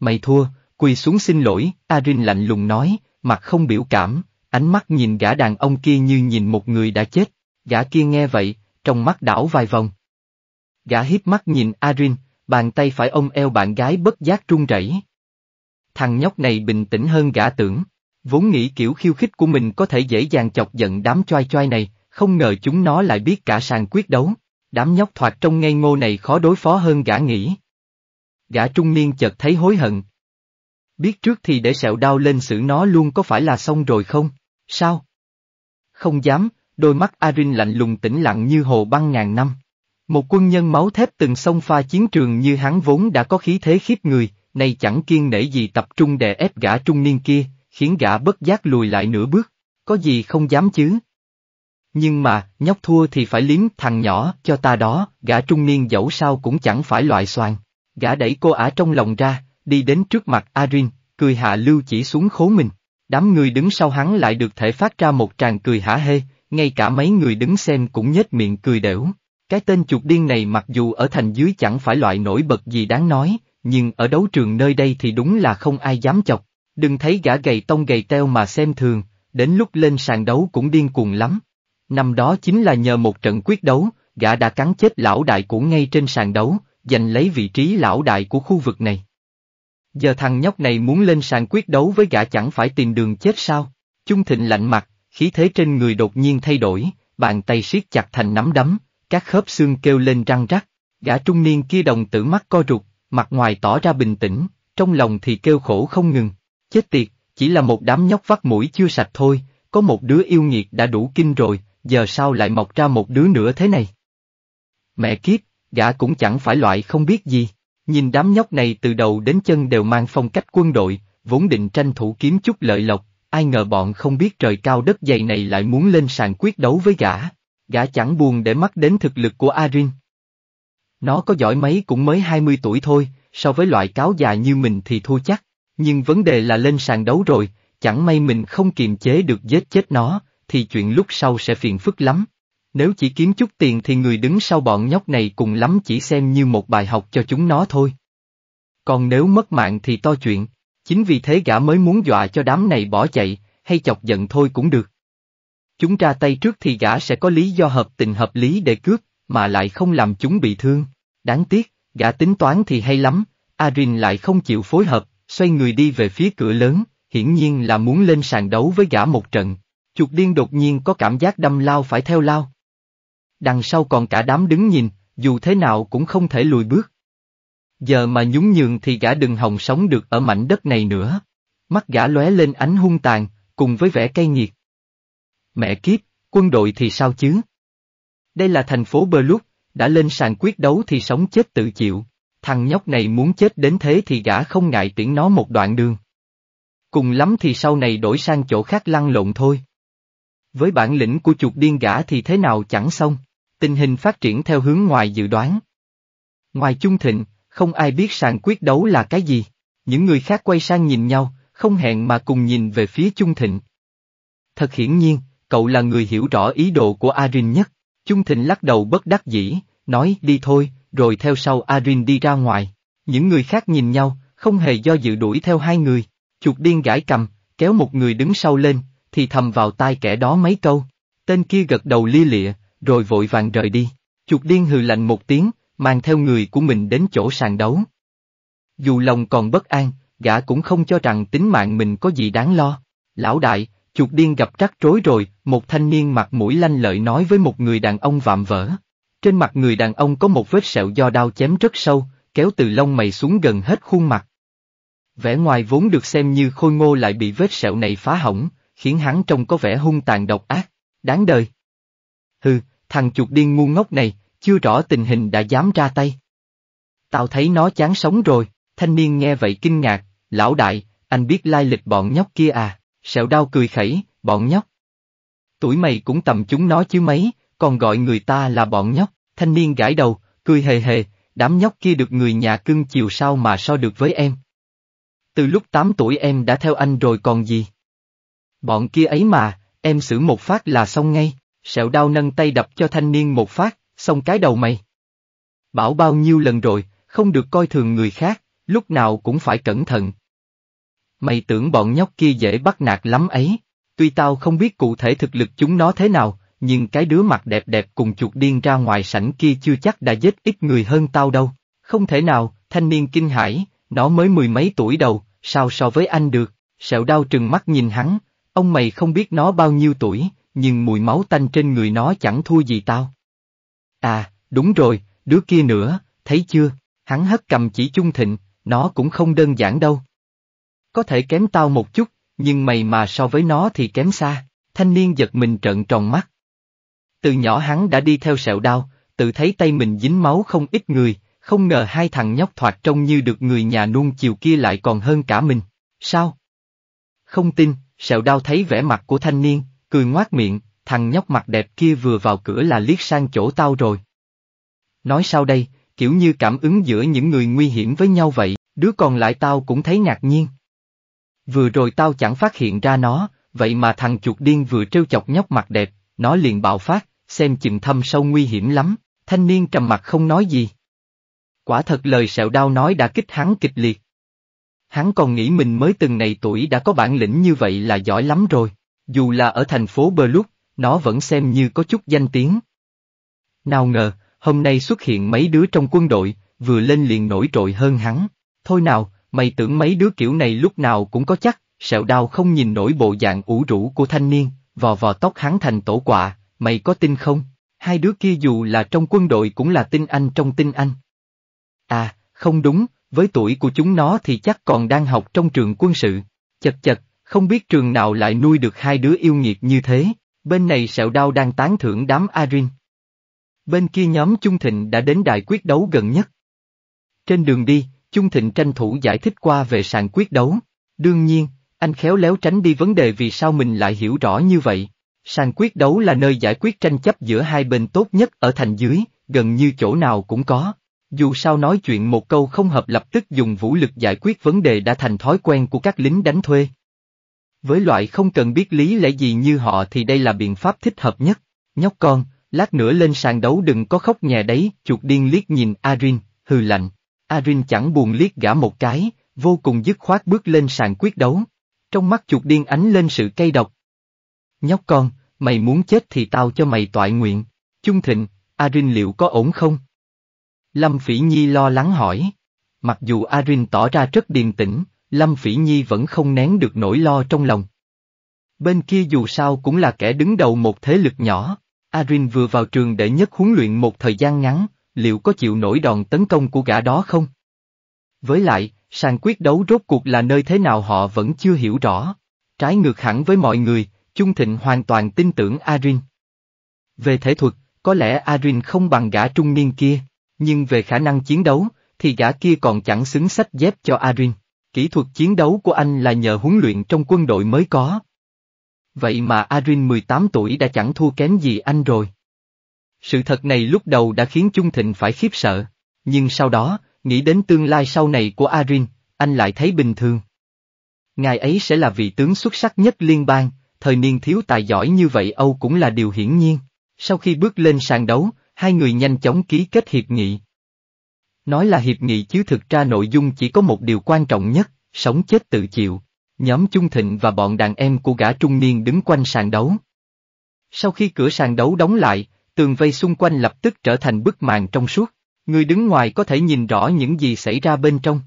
Mày thua, quỳ xuống xin lỗi, Arin lạnh lùng nói, mặt không biểu cảm, ánh mắt nhìn gã đàn ông kia như nhìn một người đã chết, gã kia nghe vậy, trong mắt đảo vài vòng. Gã hiếp mắt nhìn Arin, bàn tay phải ông eo bạn gái bất giác run rẩy. Thằng nhóc này bình tĩnh hơn gã tưởng, vốn nghĩ kiểu khiêu khích của mình có thể dễ dàng chọc giận đám choai choai này, không ngờ chúng nó lại biết cả sàn quyết đấu, đám nhóc thoạt trong ngây ngô này khó đối phó hơn gã nghĩ. Gã trung niên chợt thấy hối hận. Biết trước thì để sẹo đau lên xử nó luôn có phải là xong rồi không? Sao? Không dám, đôi mắt Arin lạnh lùng tĩnh lặng như hồ băng ngàn năm. Một quân nhân máu thép từng xông pha chiến trường như hắn vốn đã có khí thế khiếp người, nay chẳng kiên nể gì tập trung để ép gã trung niên kia, khiến gã bất giác lùi lại nửa bước, có gì không dám chứ. Nhưng mà, nhóc thua thì phải liếm thằng nhỏ cho ta đó, gã trung niên dẫu sao cũng chẳng phải loại soàn. Gã đẩy cô ả trong lòng ra, đi đến trước mặt Arin, cười hạ lưu chỉ xuống khố mình. Đám người đứng sau hắn lại được thể phát ra một tràng cười hả hê, ngay cả mấy người đứng xem cũng nhếch miệng cười đểu. Cái tên chuột điên này mặc dù ở thành dưới chẳng phải loại nổi bật gì đáng nói, nhưng ở đấu trường nơi đây thì đúng là không ai dám chọc. Đừng thấy gã gầy tông gầy teo mà xem thường, đến lúc lên sàn đấu cũng điên cuồng lắm. Năm đó chính là nhờ một trận quyết đấu, gã đã cắn chết lão đại của ngay trên sàn đấu, giành lấy vị trí lão đại của khu vực này. Giờ thằng nhóc này muốn lên sàn quyết đấu với gã chẳng phải tìm đường chết sao? Chung Thịnh lạnh mặt, khí thế trên người đột nhiên thay đổi, bàn tay siết chặt thành nắm đấm, các khớp xương kêu lên răng rắc, gã trung niên kia đồng tử mắt co rụt, mặt ngoài tỏ ra bình tĩnh, trong lòng thì kêu khổ không ngừng. Chết tiệt, chỉ là một đám nhóc vắt mũi chưa sạch thôi, có một đứa yêu nghiệt đã đủ kinh rồi, giờ sao lại mọc ra một đứa nữa thế này? Mẹ kiếp, gã cũng chẳng phải loại không biết gì, nhìn đám nhóc này từ đầu đến chân đều mang phong cách quân đội, vốn định tranh thủ kiếm chút lợi lộc, ai ngờ bọn không biết trời cao đất dày này lại muốn lên sàn quyết đấu với gã, Gã chẳng buồn để mắt đến thực lực của Arin. Nó có giỏi mấy cũng mới 20 tuổi thôi, so với loại cáo già như mình thì thua chắc. Nhưng vấn đề là lên sàn đấu rồi, chẳng may mình không kiềm chế được giết chết nó, thì chuyện lúc sau sẽ phiền phức lắm. Nếu chỉ kiếm chút tiền thì người đứng sau bọn nhóc này cùng lắm chỉ xem như một bài học cho chúng nó thôi. Còn nếu mất mạng thì to chuyện, chính vì thế gã mới muốn dọa cho đám này bỏ chạy, hay chọc giận thôi cũng được. Chúng ra tay trước thì gã sẽ có lý do hợp tình hợp lý để cướp, mà lại không làm chúng bị thương. Đáng tiếc, gã tính toán thì hay lắm, Arin lại không chịu phối hợp, xoay người đi về phía cửa lớn, hiển nhiên là muốn lên sàn đấu với gã một trận. Chuột điên đột nhiên có cảm giác đâm lao phải theo lao. Đằng sau còn cả đám đứng nhìn, dù thế nào cũng không thể lùi bước. Giờ mà nhún nhường thì gã đừng hòng sống được ở mảnh đất này nữa. Mắt gã lóe lên ánh hung tàn, cùng với vẻ cay nghiệt. Mẹ kiếp, quân đội thì sao chứ? Đây là thành phố Berlut, đã lên sàn quyết đấu thì sống chết tự chịu, thằng nhóc này muốn chết đến thế thì gã không ngại tiễn nó một đoạn đường. Cùng lắm thì sau này đổi sang chỗ khác lăn lộn thôi. Với bản lĩnh của chuột điên gã thì thế nào chẳng xong, tình hình phát triển theo hướng ngoài dự đoán. Ngoài chung thịnh, không ai biết sàn quyết đấu là cái gì, những người khác quay sang nhìn nhau, không hẹn mà cùng nhìn về phía chung thịnh. Thật hiển nhiên, cậu là người hiểu rõ ý đồ của Arin nhất. Chung Thịnh lắc đầu bất đắc dĩ, nói đi thôi, rồi theo sau Arin đi ra ngoài. Những người khác nhìn nhau, không hề do dự đuổi theo hai người. Chuột điên gãi cầm, kéo một người đứng sau lên, thì thầm vào tai kẻ đó mấy câu. Tên kia gật đầu lia lịa, rồi vội vàng rời đi. Chuột điên hừ lạnh một tiếng, mang theo người của mình đến chỗ sàn đấu. Dù lòng còn bất an, gã cũng không cho rằng tính mạng mình có gì đáng lo. Lão đại, chuột điên gặp trắc rối rồi, một thanh niên mặt mũi lanh lợi nói với một người đàn ông vạm vỡ. Trên mặt người đàn ông có một vết sẹo do đao chém rất sâu, kéo từ lông mày xuống gần hết khuôn mặt. Vẻ ngoài vốn được xem như khôi ngô lại bị vết sẹo này phá hỏng, khiến hắn trông có vẻ hung tàn độc ác, đáng đời. Hừ, thằng chuột điên ngu ngốc này, chưa rõ tình hình đã dám ra tay. Tao thấy nó chán sống rồi, thanh niên nghe vậy kinh ngạc, lão đại, anh biết lai lịch bọn nhóc kia à. Sẹo đau cười khẩy, bọn nhóc. Tuổi mày cũng tầm chúng nó chứ mấy, còn gọi người ta là bọn nhóc, thanh niên gãi đầu, cười hề hề, đám nhóc kia được người nhà cưng chiều sao mà so được với em. Từ lúc 8 tuổi em đã theo anh rồi còn gì. Bọn kia ấy mà, em xử một phát là xong ngay, sẹo đau nâng tay đập cho thanh niên một phát, xong cái đầu mày. Bảo bao nhiêu lần rồi, không được coi thường người khác, lúc nào cũng phải cẩn thận, Mày tưởng bọn nhóc kia dễ bắt nạt lắm ấy. Tuy tao không biết cụ thể thực lực chúng nó thế nào, nhưng cái đứa mặt đẹp đẹp cùng chuột điên ra ngoài sảnh kia chưa chắc đã giết ít người hơn tao đâu. Không thể nào, thanh niên kinh hãi, nó mới mười mấy tuổi đầu, sao so với anh được, sẹo đau trừng mắt nhìn hắn, ông mày không biết nó bao nhiêu tuổi, nhưng mùi máu tanh trên người nó chẳng thua gì tao. À, đúng rồi, đứa kia nữa, thấy chưa, hắn hất cầm chỉ trung thịnh, nó cũng không đơn giản đâu có thể kém tao một chút, nhưng mày mà so với nó thì kém xa, thanh niên giật mình trợn tròn mắt. Từ nhỏ hắn đã đi theo sẹo đao, tự thấy tay mình dính máu không ít người, không ngờ hai thằng nhóc thoạt trông như được người nhà nuông chiều kia lại còn hơn cả mình. Sao? Không tin, sẹo đao thấy vẻ mặt của thanh niên, cười ngoác miệng, thằng nhóc mặt đẹp kia vừa vào cửa là liếc sang chỗ tao rồi. Nói sau đây, kiểu như cảm ứng giữa những người nguy hiểm với nhau vậy, đứa còn lại tao cũng thấy ngạc nhiên. Vừa rồi tao chẳng phát hiện ra nó, vậy mà thằng chuột điên vừa trêu chọc nhóc mặt đẹp, nó liền bạo phát, xem chừng thâm sâu nguy hiểm lắm, thanh niên trầm mặt không nói gì. Quả thật lời sẹo đau nói đã kích hắn kịch liệt. Hắn còn nghĩ mình mới từng này tuổi đã có bản lĩnh như vậy là giỏi lắm rồi, dù là ở thành phố Bờ Lúc, nó vẫn xem như có chút danh tiếng. Nào ngờ, hôm nay xuất hiện mấy đứa trong quân đội, vừa lên liền nổi trội hơn hắn. Thôi nào, mày tưởng mấy đứa kiểu này lúc nào cũng có chắc, sẹo đau không nhìn nổi bộ dạng ủ rũ của thanh niên, vò vò tóc hắn thành tổ quạ, mày có tin không? Hai đứa kia dù là trong quân đội cũng là tinh anh trong tinh anh. À, không đúng, với tuổi của chúng nó thì chắc còn đang học trong trường quân sự. Chật chật, không biết trường nào lại nuôi được hai đứa yêu nghiệt như thế, bên này sẹo đau đang tán thưởng đám Arin. Bên kia nhóm Trung Thịnh đã đến đại quyết đấu gần nhất. Trên đường đi, Chung Thịnh tranh thủ giải thích qua về sàn quyết đấu. Đương nhiên, anh khéo léo tránh đi vấn đề vì sao mình lại hiểu rõ như vậy. Sàn quyết đấu là nơi giải quyết tranh chấp giữa hai bên tốt nhất ở thành dưới, gần như chỗ nào cũng có. Dù sao nói chuyện một câu không hợp lập tức dùng vũ lực giải quyết vấn đề đã thành thói quen của các lính đánh thuê. Với loại không cần biết lý lẽ gì như họ thì đây là biện pháp thích hợp nhất. Nhóc con, lát nữa lên sàn đấu đừng có khóc nhà đấy, chuột điên liếc nhìn Arin, hừ lạnh. Arin chẳng buồn liếc gã một cái, vô cùng dứt khoát bước lên sàn quyết đấu. Trong mắt chuột điên ánh lên sự cay độc. Nhóc con, mày muốn chết thì tao cho mày tọa nguyện. Chung thịnh, Arin liệu có ổn không? Lâm Phỉ Nhi lo lắng hỏi. Mặc dù Arin tỏ ra rất điềm tĩnh, Lâm Phỉ Nhi vẫn không nén được nỗi lo trong lòng. Bên kia dù sao cũng là kẻ đứng đầu một thế lực nhỏ, Arin vừa vào trường để nhất huấn luyện một thời gian ngắn, liệu có chịu nổi đòn tấn công của gã đó không? Với lại, sàn quyết đấu rốt cuộc là nơi thế nào họ vẫn chưa hiểu rõ. Trái ngược hẳn với mọi người, trung Thịnh hoàn toàn tin tưởng Arin. Về thể thuật, có lẽ Arin không bằng gã trung niên kia, nhưng về khả năng chiến đấu, thì gã kia còn chẳng xứng sách dép cho Arin. Kỹ thuật chiến đấu của anh là nhờ huấn luyện trong quân đội mới có. Vậy mà Arin 18 tuổi đã chẳng thua kém gì anh rồi. Sự thật này lúc đầu đã khiến Chung Thịnh phải khiếp sợ, nhưng sau đó, nghĩ đến tương lai sau này của Arin, anh lại thấy bình thường. Ngài ấy sẽ là vị tướng xuất sắc nhất liên bang, thời niên thiếu tài giỏi như vậy Âu cũng là điều hiển nhiên. Sau khi bước lên sàn đấu, hai người nhanh chóng ký kết hiệp nghị. Nói là hiệp nghị chứ thực ra nội dung chỉ có một điều quan trọng nhất, sống chết tự chịu. Nhóm Trung Thịnh và bọn đàn em của gã trung niên đứng quanh sàn đấu. Sau khi cửa sàn đấu đóng lại, tường vây xung quanh lập tức trở thành bức màn trong suốt, người đứng ngoài có thể nhìn rõ những gì xảy ra bên trong.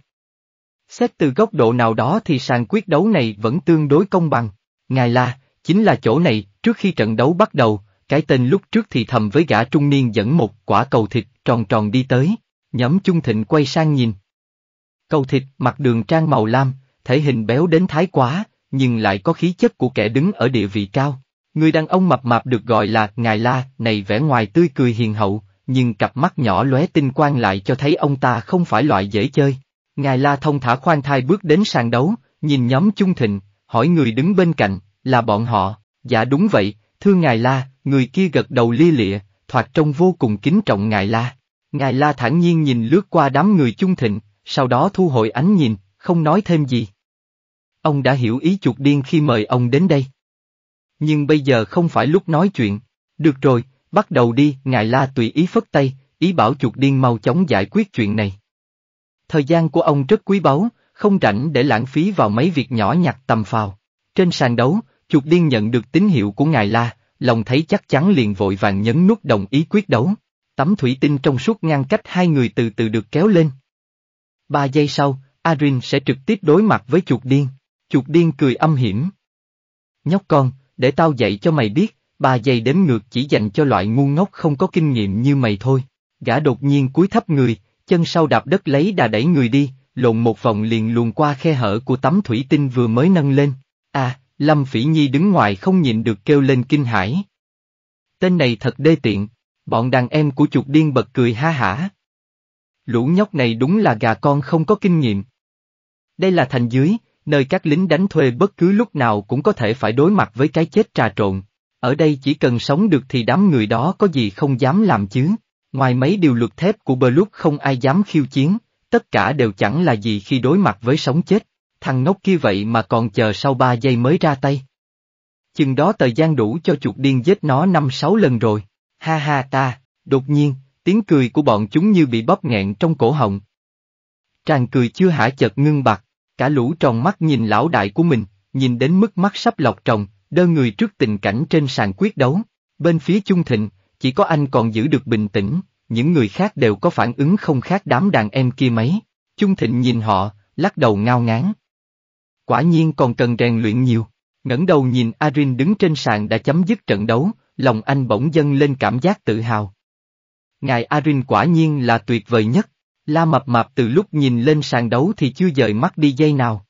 Xét từ góc độ nào đó thì sàn quyết đấu này vẫn tương đối công bằng. Ngài là, chính là chỗ này, trước khi trận đấu bắt đầu, cái tên lúc trước thì thầm với gã trung niên dẫn một quả cầu thịt tròn tròn đi tới, nhóm chung thịnh quay sang nhìn. Cầu thịt mặc đường trang màu lam, thể hình béo đến thái quá, nhưng lại có khí chất của kẻ đứng ở địa vị cao, Người đàn ông mập mạp được gọi là Ngài La, này vẻ ngoài tươi cười hiền hậu, nhưng cặp mắt nhỏ lóe tinh quang lại cho thấy ông ta không phải loại dễ chơi. Ngài La thông thả khoan thai bước đến sàn đấu, nhìn nhóm trung thịnh, hỏi người đứng bên cạnh, là bọn họ, dạ đúng vậy, thưa Ngài La, người kia gật đầu lia lịa, thoạt trông vô cùng kính trọng Ngài La. Ngài La thản nhiên nhìn lướt qua đám người trung thịnh, sau đó thu hồi ánh nhìn, không nói thêm gì. Ông đã hiểu ý chuột điên khi mời ông đến đây nhưng bây giờ không phải lúc nói chuyện. Được rồi, bắt đầu đi, ngài la tùy ý phất tay, ý bảo chuột điên mau chóng giải quyết chuyện này. Thời gian của ông rất quý báu, không rảnh để lãng phí vào mấy việc nhỏ nhặt tầm phào. Trên sàn đấu, chuột điên nhận được tín hiệu của ngài la, lòng thấy chắc chắn liền vội vàng nhấn nút đồng ý quyết đấu. Tấm thủy tinh trong suốt ngăn cách hai người từ từ được kéo lên. Ba giây sau, Arin sẽ trực tiếp đối mặt với chuột điên. Chuột điên cười âm hiểm. Nhóc con, để tao dạy cho mày biết, ba giây đếm ngược chỉ dành cho loại ngu ngốc không có kinh nghiệm như mày thôi. Gã đột nhiên cúi thấp người, chân sau đạp đất lấy đà đẩy người đi, lộn một vòng liền luồn qua khe hở của tấm thủy tinh vừa mới nâng lên. À, Lâm Phỉ Nhi đứng ngoài không nhịn được kêu lên kinh hãi. Tên này thật đê tiện, bọn đàn em của chuột điên bật cười ha hả. Lũ nhóc này đúng là gà con không có kinh nghiệm. Đây là thành dưới, nơi các lính đánh thuê bất cứ lúc nào cũng có thể phải đối mặt với cái chết trà trộn. Ở đây chỉ cần sống được thì đám người đó có gì không dám làm chứ. Ngoài mấy điều luật thép của Blood không ai dám khiêu chiến, tất cả đều chẳng là gì khi đối mặt với sống chết. Thằng ngốc kia vậy mà còn chờ sau ba giây mới ra tay. Chừng đó thời gian đủ cho chuột điên giết nó năm sáu lần rồi. Ha ha ta, đột nhiên, tiếng cười của bọn chúng như bị bóp nghẹn trong cổ họng. Tràng cười chưa hả chợt ngưng bặt, cả lũ tròn mắt nhìn lão đại của mình, nhìn đến mức mắt sắp lọc tròng, đơ người trước tình cảnh trên sàn quyết đấu. Bên phía chung thịnh, chỉ có anh còn giữ được bình tĩnh, những người khác đều có phản ứng không khác đám đàn em kia mấy. Chung thịnh nhìn họ, lắc đầu ngao ngán. Quả nhiên còn cần rèn luyện nhiều, ngẩng đầu nhìn Arin đứng trên sàn đã chấm dứt trận đấu, lòng anh bỗng dâng lên cảm giác tự hào. Ngài Arin quả nhiên là tuyệt vời nhất. La Mập Mạp từ lúc nhìn lên sàn đấu thì chưa dời mắt đi dây nào.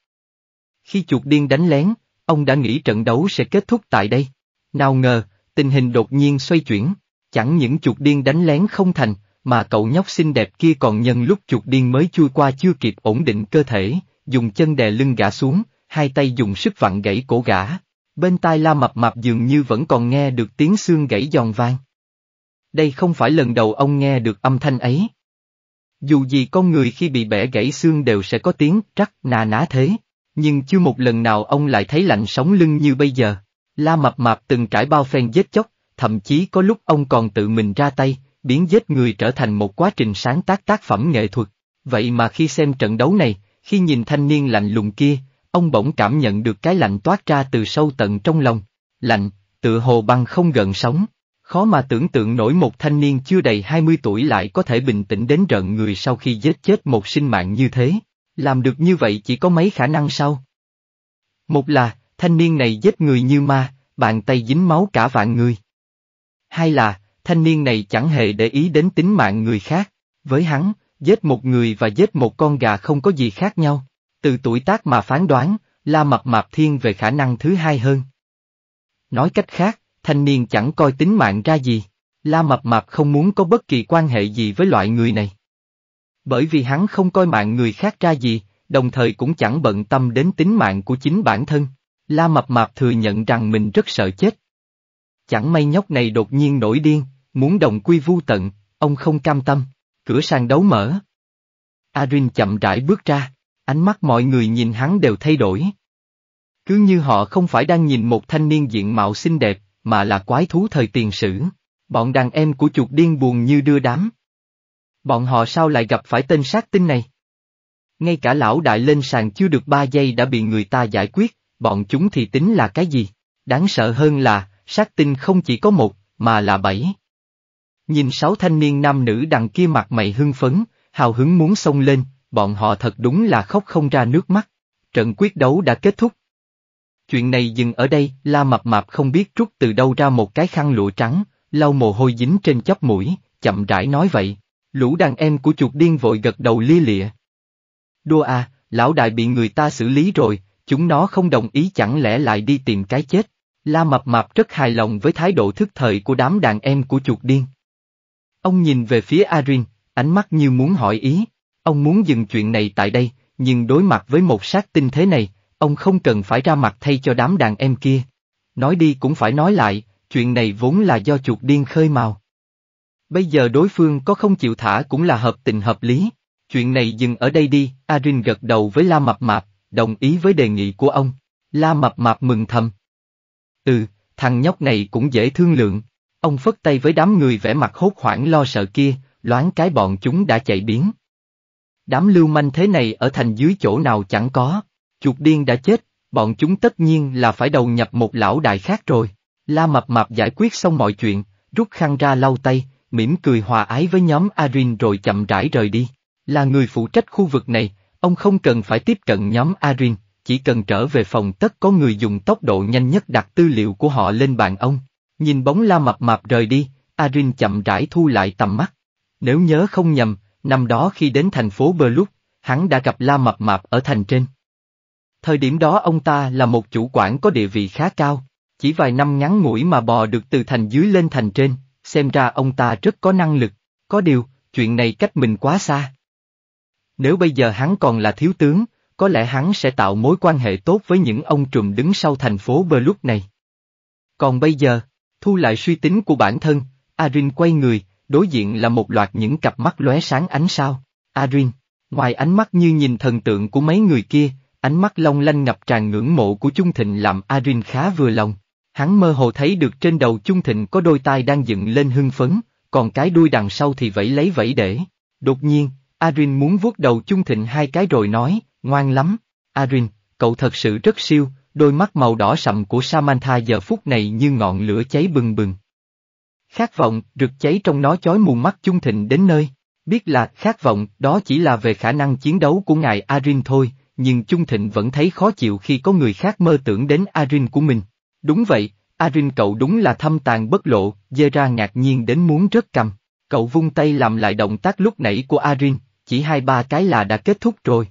Khi chuột điên đánh lén, ông đã nghĩ trận đấu sẽ kết thúc tại đây. Nào ngờ, tình hình đột nhiên xoay chuyển, chẳng những chuột điên đánh lén không thành, mà cậu nhóc xinh đẹp kia còn nhân lúc chuột điên mới chui qua chưa kịp ổn định cơ thể, dùng chân đè lưng gã xuống, hai tay dùng sức vặn gãy cổ gã. Bên tai la mập mạp dường như vẫn còn nghe được tiếng xương gãy giòn vang. Đây không phải lần đầu ông nghe được âm thanh ấy. Dù gì con người khi bị bẻ gãy xương đều sẽ có tiếng rắc nà ná thế, nhưng chưa một lần nào ông lại thấy lạnh sống lưng như bây giờ. La Mập Mạp từng trải bao phen giết chóc, thậm chí có lúc ông còn tự mình ra tay, biến giết người trở thành một quá trình sáng tác tác phẩm nghệ thuật. Vậy mà khi xem trận đấu này, khi nhìn thanh niên lạnh lùng kia, ông bỗng cảm nhận được cái lạnh toát ra từ sâu tận trong lòng. Lạnh, tựa hồ băng không gần sóng. Khó mà tưởng tượng nổi một thanh niên chưa đầy 20 tuổi lại có thể bình tĩnh đến rợn người sau khi giết chết một sinh mạng như thế. Làm được như vậy chỉ có mấy khả năng sau. Một là, thanh niên này giết người như ma, bàn tay dính máu cả vạn người. Hai là, thanh niên này chẳng hề để ý đến tính mạng người khác. Với hắn, giết một người và giết một con gà không có gì khác nhau. Từ tuổi tác mà phán đoán, La Mập Mạp Thiên về khả năng thứ hai hơn. Nói cách khác, thanh niên chẳng coi tính mạng ra gì. La Mập Mạp không muốn có bất kỳ quan hệ gì với loại người này. Bởi vì hắn không coi mạng người khác ra gì, đồng thời cũng chẳng bận tâm đến tính mạng của chính bản thân. La Mập Mạp thừa nhận rằng mình rất sợ chết. Chẳng may nhóc này đột nhiên nổi điên, muốn đồng quy vu tận, ông không cam tâm, cửa sàn đấu mở. Arin chậm rãi bước ra, ánh mắt mọi người nhìn hắn đều thay đổi. Cứ như họ không phải đang nhìn một thanh niên diện mạo xinh đẹp, mà là quái thú thời tiền sử. Bọn đàn em của chuột điên buồn như đưa đám. Bọn họ sao lại gặp phải tên sát tinh này? Ngay cả lão đại lên sàn chưa được ba giây đã bị người ta giải quyết, bọn chúng thì tính là cái gì? Đáng sợ hơn là, sát tinh không chỉ có một, mà là bảy. Nhìn sáu thanh niên nam nữ đằng kia mặt mày hưng phấn, hào hứng muốn xông lên, bọn họ thật đúng là khóc không ra nước mắt. Trận quyết đấu đã kết thúc, Chuyện này dừng ở đây, la mập mạp không biết rút từ đâu ra một cái khăn lụa trắng, lau mồ hôi dính trên chóp mũi, chậm rãi nói vậy. Lũ đàn em của chuột điên vội gật đầu lia lịa. Đua à, lão đại bị người ta xử lý rồi, chúng nó không đồng ý chẳng lẽ lại đi tìm cái chết. La mập mạp rất hài lòng với thái độ thức thời của đám đàn em của chuột điên. Ông nhìn về phía Arin, ánh mắt như muốn hỏi ý. Ông muốn dừng chuyện này tại đây, nhưng đối mặt với một sát tinh thế này, ông không cần phải ra mặt thay cho đám đàn em kia. Nói đi cũng phải nói lại, chuyện này vốn là do chuột điên khơi mào. Bây giờ đối phương có không chịu thả cũng là hợp tình hợp lý. Chuyện này dừng ở đây đi, Arin gật đầu với La Mập Mạp, đồng ý với đề nghị của ông. La Mập Mạp mừng thầm. Ừ, thằng nhóc này cũng dễ thương lượng. Ông phất tay với đám người vẻ mặt hốt hoảng lo sợ kia, loáng cái bọn chúng đã chạy biến. Đám lưu manh thế này ở thành dưới chỗ nào chẳng có chuột điên đã chết, bọn chúng tất nhiên là phải đầu nhập một lão đại khác rồi. La Mập Mạp giải quyết xong mọi chuyện, rút khăn ra lau tay, mỉm cười hòa ái với nhóm Arin rồi chậm rãi rời đi. Là người phụ trách khu vực này, ông không cần phải tiếp cận nhóm Arin, chỉ cần trở về phòng tất có người dùng tốc độ nhanh nhất đặt tư liệu của họ lên bàn ông. Nhìn bóng La Mập Mạp rời đi, Arin chậm rãi thu lại tầm mắt. Nếu nhớ không nhầm, năm đó khi đến thành phố Blue, hắn đã gặp La Mập Mạp ở thành trên. Thời điểm đó ông ta là một chủ quản có địa vị khá cao, chỉ vài năm ngắn ngủi mà bò được từ thành dưới lên thành trên, xem ra ông ta rất có năng lực, có điều, chuyện này cách mình quá xa. Nếu bây giờ hắn còn là thiếu tướng, có lẽ hắn sẽ tạo mối quan hệ tốt với những ông trùm đứng sau thành phố bờ lúc này. Còn bây giờ, thu lại suy tính của bản thân, Arin quay người, đối diện là một loạt những cặp mắt lóe sáng ánh sao. Arin, ngoài ánh mắt như nhìn thần tượng của mấy người kia, ánh mắt long lanh ngập tràn ngưỡng mộ của Chung Thịnh làm Arin khá vừa lòng. Hắn mơ hồ thấy được trên đầu Chung Thịnh có đôi tai đang dựng lên hưng phấn, còn cái đuôi đằng sau thì vẫy lấy vẫy để. Đột nhiên, Arin muốn vuốt đầu Chung Thịnh hai cái rồi nói, ngoan lắm, Arin, cậu thật sự rất siêu, đôi mắt màu đỏ sậm của Samantha giờ phút này như ngọn lửa cháy bừng bừng. Khát vọng, rực cháy trong nó chói mù mắt Chung Thịnh đến nơi. Biết là khát vọng đó chỉ là về khả năng chiến đấu của ngài Arin thôi, nhưng Chung Thịnh vẫn thấy khó chịu khi có người khác mơ tưởng đến Arin của mình. Đúng vậy, Arin cậu đúng là thâm tàn bất lộ, Zera ngạc nhiên đến muốn rất cầm. Cậu vung tay làm lại động tác lúc nãy của Arin, chỉ hai ba cái là đã kết thúc rồi.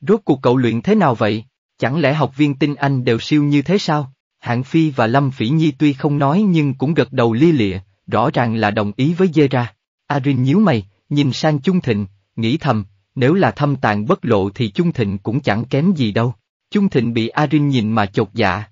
Rốt cuộc cậu luyện thế nào vậy? Chẳng lẽ học viên tinh anh đều siêu như thế sao? Hạng Phi và Lâm Phỉ Nhi tuy không nói nhưng cũng gật đầu lia lịa, rõ ràng là đồng ý với Zera. Arin nhíu mày, nhìn sang Chung Thịnh, nghĩ thầm, nếu là thâm tàn bất lộ thì Chung Thịnh cũng chẳng kém gì đâu. Chung Thịnh bị Arin nhìn mà chột dạ.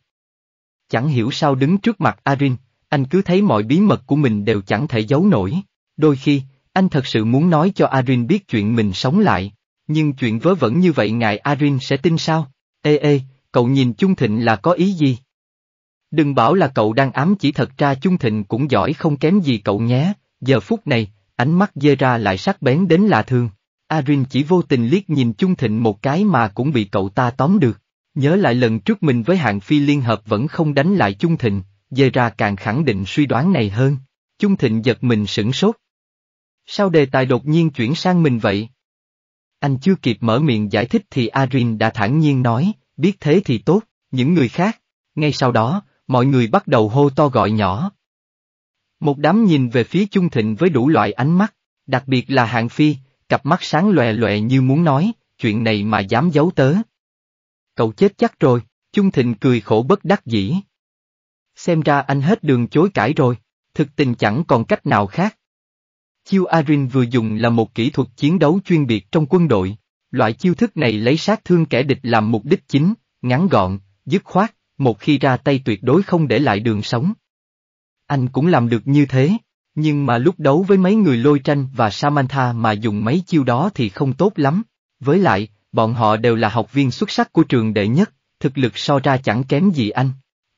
Chẳng hiểu sao đứng trước mặt Arin, anh cứ thấy mọi bí mật của mình đều chẳng thể giấu nổi. Đôi khi, anh thật sự muốn nói cho Arin biết chuyện mình sống lại, nhưng chuyện vớ vẩn như vậy ngài Arin sẽ tin sao? Ê ê, cậu nhìn Chung Thịnh là có ý gì? Đừng bảo là cậu đang ám chỉ thật ra Chung Thịnh cũng giỏi không kém gì cậu nhé, giờ phút này, ánh mắt dê ra lại sắc bén đến lạ thường. Arin chỉ vô tình liếc nhìn Chung Thịnh một cái mà cũng bị cậu ta tóm được. Nhớ lại lần trước mình với hạng phi liên hợp vẫn không đánh lại Chung Thịnh, dê ra càng khẳng định suy đoán này hơn. Chung Thịnh giật mình sửng sốt. Sao đề tài đột nhiên chuyển sang mình vậy? Anh chưa kịp mở miệng giải thích thì Arin đã thản nhiên nói, biết thế thì tốt, những người khác. Ngay sau đó, mọi người bắt đầu hô to gọi nhỏ. Một đám nhìn về phía Chung Thịnh với đủ loại ánh mắt, đặc biệt là hạng phi, cặp mắt sáng loè loẹ như muốn nói, chuyện này mà dám giấu tớ. Cậu chết chắc rồi, Chung Thịnh cười khổ bất đắc dĩ. Xem ra anh hết đường chối cãi rồi, thực tình chẳng còn cách nào khác. Chiêu Arin vừa dùng là một kỹ thuật chiến đấu chuyên biệt trong quân đội, loại chiêu thức này lấy sát thương kẻ địch làm mục đích chính, ngắn gọn, dứt khoát, một khi ra tay tuyệt đối không để lại đường sống. Anh cũng làm được như thế. Nhưng mà lúc đấu với mấy người lôi tranh và Samantha mà dùng mấy chiêu đó thì không tốt lắm. Với lại, bọn họ đều là học viên xuất sắc của trường đệ nhất, thực lực so ra chẳng kém gì anh.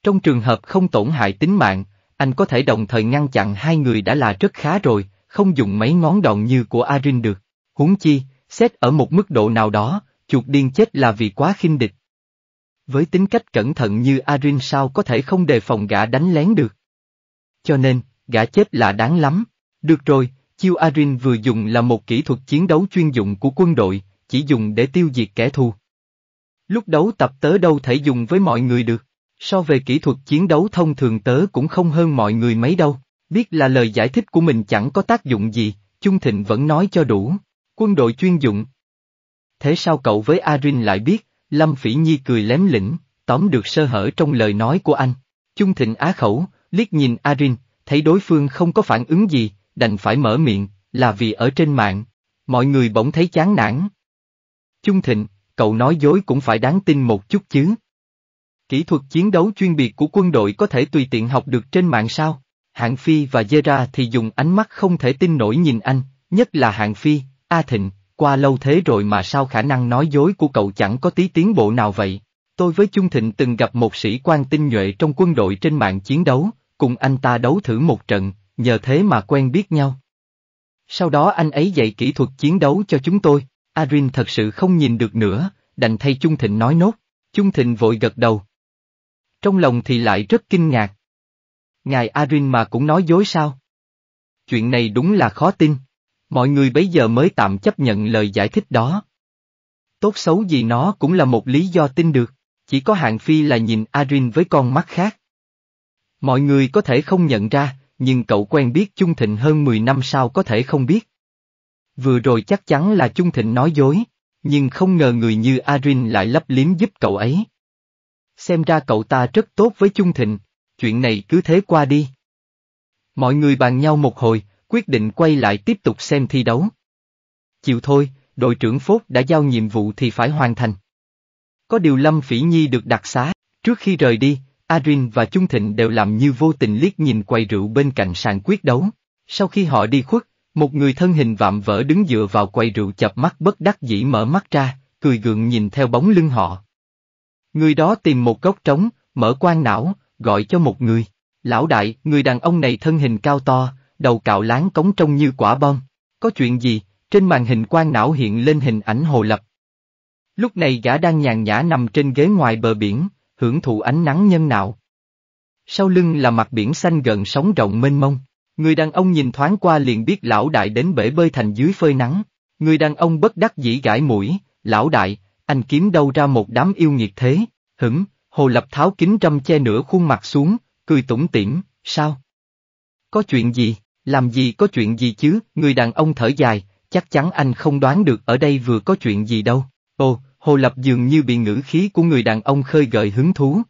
Trong trường hợp không tổn hại tính mạng, anh có thể đồng thời ngăn chặn hai người đã là rất khá rồi, không dùng mấy ngón đòn như của Arin được. Huống chi, xét ở một mức độ nào đó, chuột điên chết là vì quá khinh địch. Với tính cách cẩn thận như Arin sao có thể không đề phòng gã đánh lén được. Cho nên, gã chết là đáng lắm. Được rồi, chiêu Arin vừa dùng là một kỹ thuật chiến đấu chuyên dụng của quân đội, chỉ dùng để tiêu diệt kẻ thù. Lúc đấu tập tớ đâu thể dùng với mọi người được. So về kỹ thuật chiến đấu thông thường tớ cũng không hơn mọi người mấy đâu. Biết là lời giải thích của mình chẳng có tác dụng gì, Chung Thịnh vẫn nói cho đủ. Quân đội chuyên dụng. Thế sao cậu với Arin lại biết, Lâm Phỉ Nhi cười lém lĩnh, tóm được sơ hở trong lời nói của anh. Chung Thịnh á khẩu, liếc nhìn Arin, thấy đối phương không có phản ứng gì, đành phải mở miệng, là vì ở trên mạng, mọi người bỗng thấy chán nản. Trung Thịnh, cậu nói dối cũng phải đáng tin một chút chứ. Kỹ thuật chiến đấu chuyên biệt của quân đội có thể tùy tiện học được trên mạng sao? Hạng Phi và Zera thì dùng ánh mắt không thể tin nổi nhìn anh, nhất là Hạng Phi, A Thịnh, qua lâu thế rồi mà sao khả năng nói dối của cậu chẳng có tí tiến bộ nào vậy? Tôi với Trung Thịnh từng gặp một sĩ quan tinh nhuệ trong quân đội trên mạng chiến đấu, cùng anh ta đấu thử một trận, nhờ thế mà quen biết nhau. Sau đó anh ấy dạy kỹ thuật chiến đấu cho chúng tôi, Arin thật sự không nhìn được nữa, đành thay Trung Thịnh nói nốt, Trung Thịnh vội gật đầu. Trong lòng thì lại rất kinh ngạc. Ngài Arin mà cũng nói dối sao? Chuyện này đúng là khó tin, mọi người bấy giờ mới tạm chấp nhận lời giải thích đó. Tốt xấu gì nó cũng là một lý do tin được, chỉ có hạng phi là nhìn Arin với con mắt khác. Mọi người có thể không nhận ra, nhưng cậu quen biết Chung Thịnh hơn 10 năm sau có thể không biết. Vừa rồi chắc chắn là Chung Thịnh nói dối, nhưng không ngờ người như Arin lại lấp liếm giúp cậu ấy. Xem ra cậu ta rất tốt với Chung Thịnh, chuyện này cứ thế qua đi. Mọi người bàn nhau một hồi, quyết định quay lại tiếp tục xem thi đấu. Chịu thôi, đội trưởng Phốt đã giao nhiệm vụ thì phải hoàn thành. Có điều Lâm Phỉ Nhi được đặc xá, trước khi rời đi, Adrian và Chung Thịnh đều làm như vô tình liếc nhìn quầy rượu bên cạnh sàn quyết đấu. Sau khi họ đi khuất, một người thân hình vạm vỡ đứng dựa vào quầy rượu chập mắt bất đắc dĩ mở mắt ra, cười gượng nhìn theo bóng lưng họ. Người đó tìm một góc trống, mở quan não, gọi cho một người. Lão đại, người đàn ông này thân hình cao to, đầu cạo láng cống trông như quả bom. Có chuyện gì? Trên màn hình quan não hiện lên hình ảnh hồ lập. Lúc này gã đang nhàn nhã nằm trên ghế ngoài bờ biển, hưởng thụ ánh nắng nhân nào. Sau lưng là mặt biển xanh gần sóng rộng mênh mông, người đàn ông nhìn thoáng qua liền biết lão đại đến bể bơi thành dưới phơi nắng, người đàn ông bất đắc dĩ gãi mũi, lão đại, anh kiếm đâu ra một đám yêu nghiệt thế, hửng, hồ lập tháo kính trăm che nửa khuôn mặt xuống, cười tủm tỉm, sao? Có chuyện gì, làm gì có chuyện gì chứ, người đàn ông thở dài, chắc chắn anh không đoán được ở đây vừa có chuyện gì đâu, Ô. Hồ Lập dường như bị ngữ khí của người đàn ông khơi gợi hứng thú.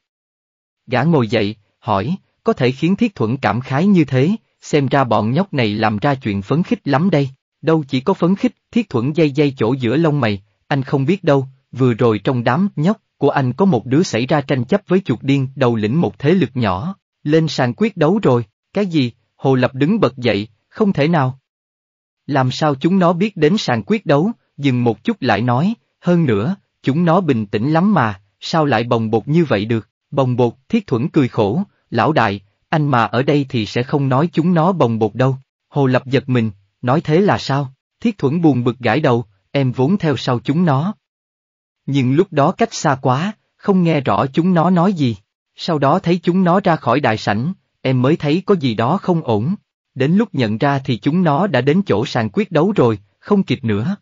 Gã ngồi dậy, hỏi, có thể khiến thiết thuẫn cảm khái như thế, xem ra bọn nhóc này làm ra chuyện phấn khích lắm đây, đâu chỉ có phấn khích, thiết thuẫn dây dây chỗ giữa lông mày, anh không biết đâu, vừa rồi trong đám nhóc của anh có một đứa xảy ra tranh chấp với chuột điên đầu lĩnh một thế lực nhỏ, lên sàn quyết đấu rồi, cái gì, Hồ Lập đứng bật dậy, không thể nào. Làm sao chúng nó biết đến sàn quyết đấu, dừng một chút lại nói, hơn nữa, Chúng nó bình tĩnh lắm mà, sao lại bồng bột như vậy được? Bồng bột, thiết thuẫn cười khổ, lão đại, anh mà ở đây thì sẽ không nói chúng nó bồng bột đâu. Hồ Lập giật mình, nói thế là sao? Thiết thuẫn buồn bực gãi đầu, em vốn theo sau chúng nó. Nhưng lúc đó cách xa quá, không nghe rõ chúng nó nói gì. Sau đó thấy chúng nó ra khỏi đại sảnh, em mới thấy có gì đó không ổn. Đến lúc nhận ra thì chúng nó đã đến chỗ sàn quyết đấu rồi, không kịp nữa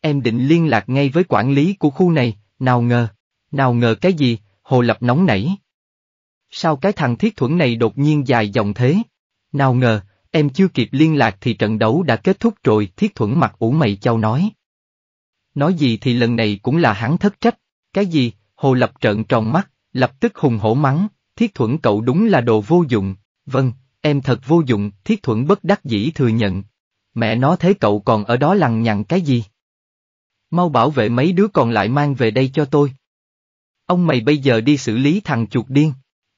em định liên lạc ngay với quản lý của khu này, nào ngờ, nào ngờ cái gì, Hồ Lập nóng nảy. Sao cái thằng thiết thuẫn này đột nhiên dài dòng thế? Nào ngờ, em chưa kịp liên lạc thì trận đấu đã kết thúc rồi, thiết thuẫn mặt ủ mày chau nói. Nói gì thì lần này cũng là hắn thất trách, cái gì, Hồ Lập trợn tròn mắt, lập tức hùng hổ mắng, thiết thuẫn cậu đúng là đồ vô dụng, vâng, em thật vô dụng, thiết thuẫn bất đắc dĩ thừa nhận. Mẹ nó thế cậu còn ở đó lằng nhằng cái gì? Mau bảo vệ mấy đứa còn lại mang về đây cho tôi. Ông mày bây giờ đi xử lý thằng chuột điên.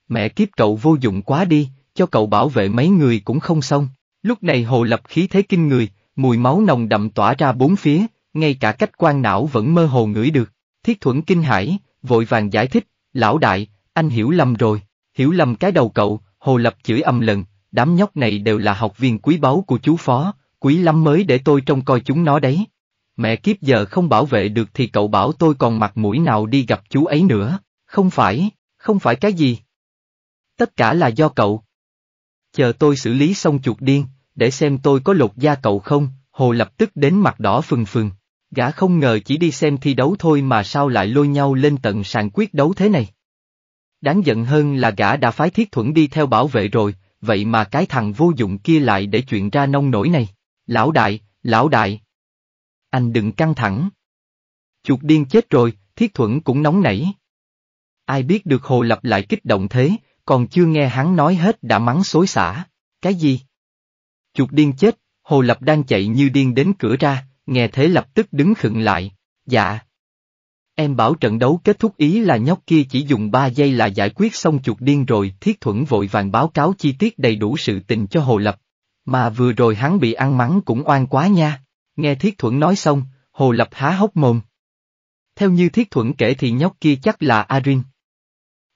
Mẹ kiếp cậu vô dụng quá đi, cho cậu bảo vệ mấy người cũng không xong. Lúc này hồ lập khí thế kinh người, mùi máu nồng đậm tỏa ra bốn phía, ngay cả cách quan não vẫn mơ hồ ngửi được. Thiết thuẫn kinh hãi, vội vàng giải thích, lão đại, anh hiểu lầm rồi, hiểu lầm cái đầu cậu, hồ lập chửi âm lần, đám nhóc này đều là học viên quý báu của chú phó, quý lắm mới để tôi trông coi chúng nó đấy, mẹ kiếp giờ không bảo vệ được thì cậu bảo tôi còn mặt mũi nào đi gặp chú ấy nữa, không phải, không phải cái gì. Tất cả là do cậu. Chờ tôi xử lý xong chuột điên, để xem tôi có lột da cậu không, hồ lập tức đến mặt đỏ phừng phừng. Gã không ngờ chỉ đi xem thi đấu thôi mà sao lại lôi nhau lên tận sàn quyết đấu thế này. Đáng giận hơn là gã đã phái thiết thuẫn đi theo bảo vệ rồi, vậy mà cái thằng vô dụng kia lại để chuyện ra nông nổi này. Lão đại, lão đại. Anh đừng căng thẳng. Chuột điên chết rồi, thiết thuẫn cũng nóng nảy. Ai biết được hồ lập lại kích động thế, còn chưa nghe hắn nói hết đã mắng xối xả. Cái gì? Chuột điên chết, hồ lập đang chạy như điên đến cửa ra, nghe thế lập tức đứng khựng lại. Dạ. Em bảo trận đấu kết thúc ý là nhóc kia chỉ dùng 3 giây là giải quyết xong chuột điên rồi, thiết thuẫn vội vàng báo cáo chi tiết đầy đủ sự tình cho Hồ Lập. Mà vừa rồi hắn bị ăn mắng cũng oan quá nha. Nghe Thiết Thuẫn nói xong, Hồ Lập há hốc mồm. Theo như Thiết Thuẫn kể thì nhóc kia chắc là Arin.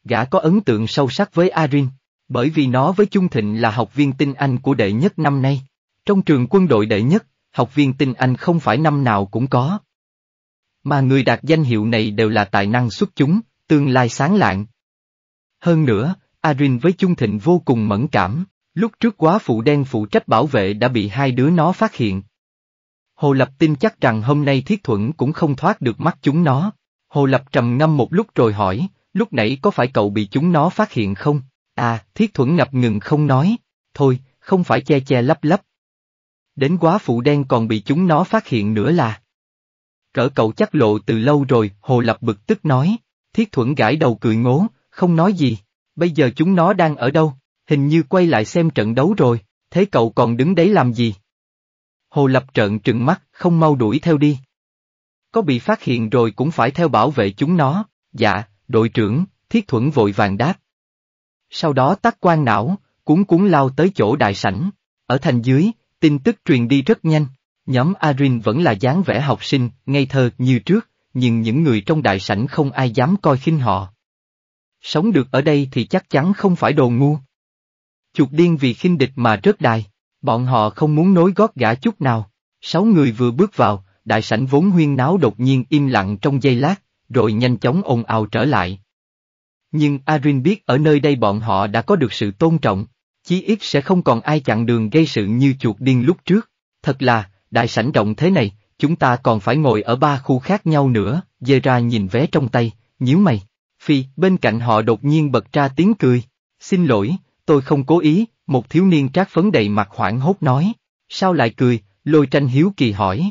Gã có ấn tượng sâu sắc với Arin, bởi vì nó với Chung Thịnh là học viên tinh Anh của đệ nhất năm nay. Trong trường quân đội đệ nhất, học viên tinh Anh không phải năm nào cũng có. Mà người đạt danh hiệu này đều là tài năng xuất chúng, tương lai sáng lạng. Hơn nữa, Arin với Chung Thịnh vô cùng mẫn cảm, lúc trước quá phụ đen phụ trách bảo vệ đã bị hai đứa nó phát hiện, Hồ Lập tin chắc rằng hôm nay Thiết Thuẫn cũng không thoát được mắt chúng nó. Hồ Lập trầm ngâm một lúc rồi hỏi, lúc nãy có phải cậu bị chúng nó phát hiện không? À, Thiết Thuẫn ngập ngừng không nói, thôi, không phải che che lấp lấp. Đến quá phụ đen còn bị chúng nó phát hiện nữa là. Cỡ cậu chắc lộ từ lâu rồi, Hồ Lập bực tức nói, Thiết Thuẫn gãi đầu cười ngố, không nói gì, bây giờ chúng nó đang ở đâu, hình như quay lại xem trận đấu rồi, thế cậu còn đứng đấy làm gì? Hồ Lập trợn trừng mắt, không mau đuổi theo đi. Có bị phát hiện rồi cũng phải theo bảo vệ chúng nó, dạ, đội trưởng, thiết thuẫn vội vàng đáp. Sau đó tắt quan não, cuốn cuốn lao tới chỗ đại sảnh. Ở thành dưới, tin tức truyền đi rất nhanh, nhóm Arin vẫn là dáng vẻ học sinh, ngây thơ như trước, nhưng những người trong đại sảnh không ai dám coi khinh họ. Sống được ở đây thì chắc chắn không phải đồ ngu. Chuột điên vì khinh địch mà rớt đài. Bọn họ không muốn nối gót gã chút nào. Sáu người vừa bước vào, đại sảnh vốn huyên náo đột nhiên im lặng trong giây lát, rồi nhanh chóng ồn ào trở lại. Nhưng Arin biết ở nơi đây bọn họ đã có được sự tôn trọng, chí ít sẽ không còn ai chặn đường gây sự như chuột điên lúc trước. Thật là, đại sảnh rộng thế này, chúng ta còn phải ngồi ở ba khu khác nhau nữa, dê ra nhìn vé trong tay, nhíu mày. Phi, bên cạnh họ đột nhiên bật ra tiếng cười. Xin lỗi, tôi không cố ý, một thiếu niên trác phấn đầy mặt hoảng hốt nói. Sao lại cười, lôi tranh hiếu kỳ hỏi.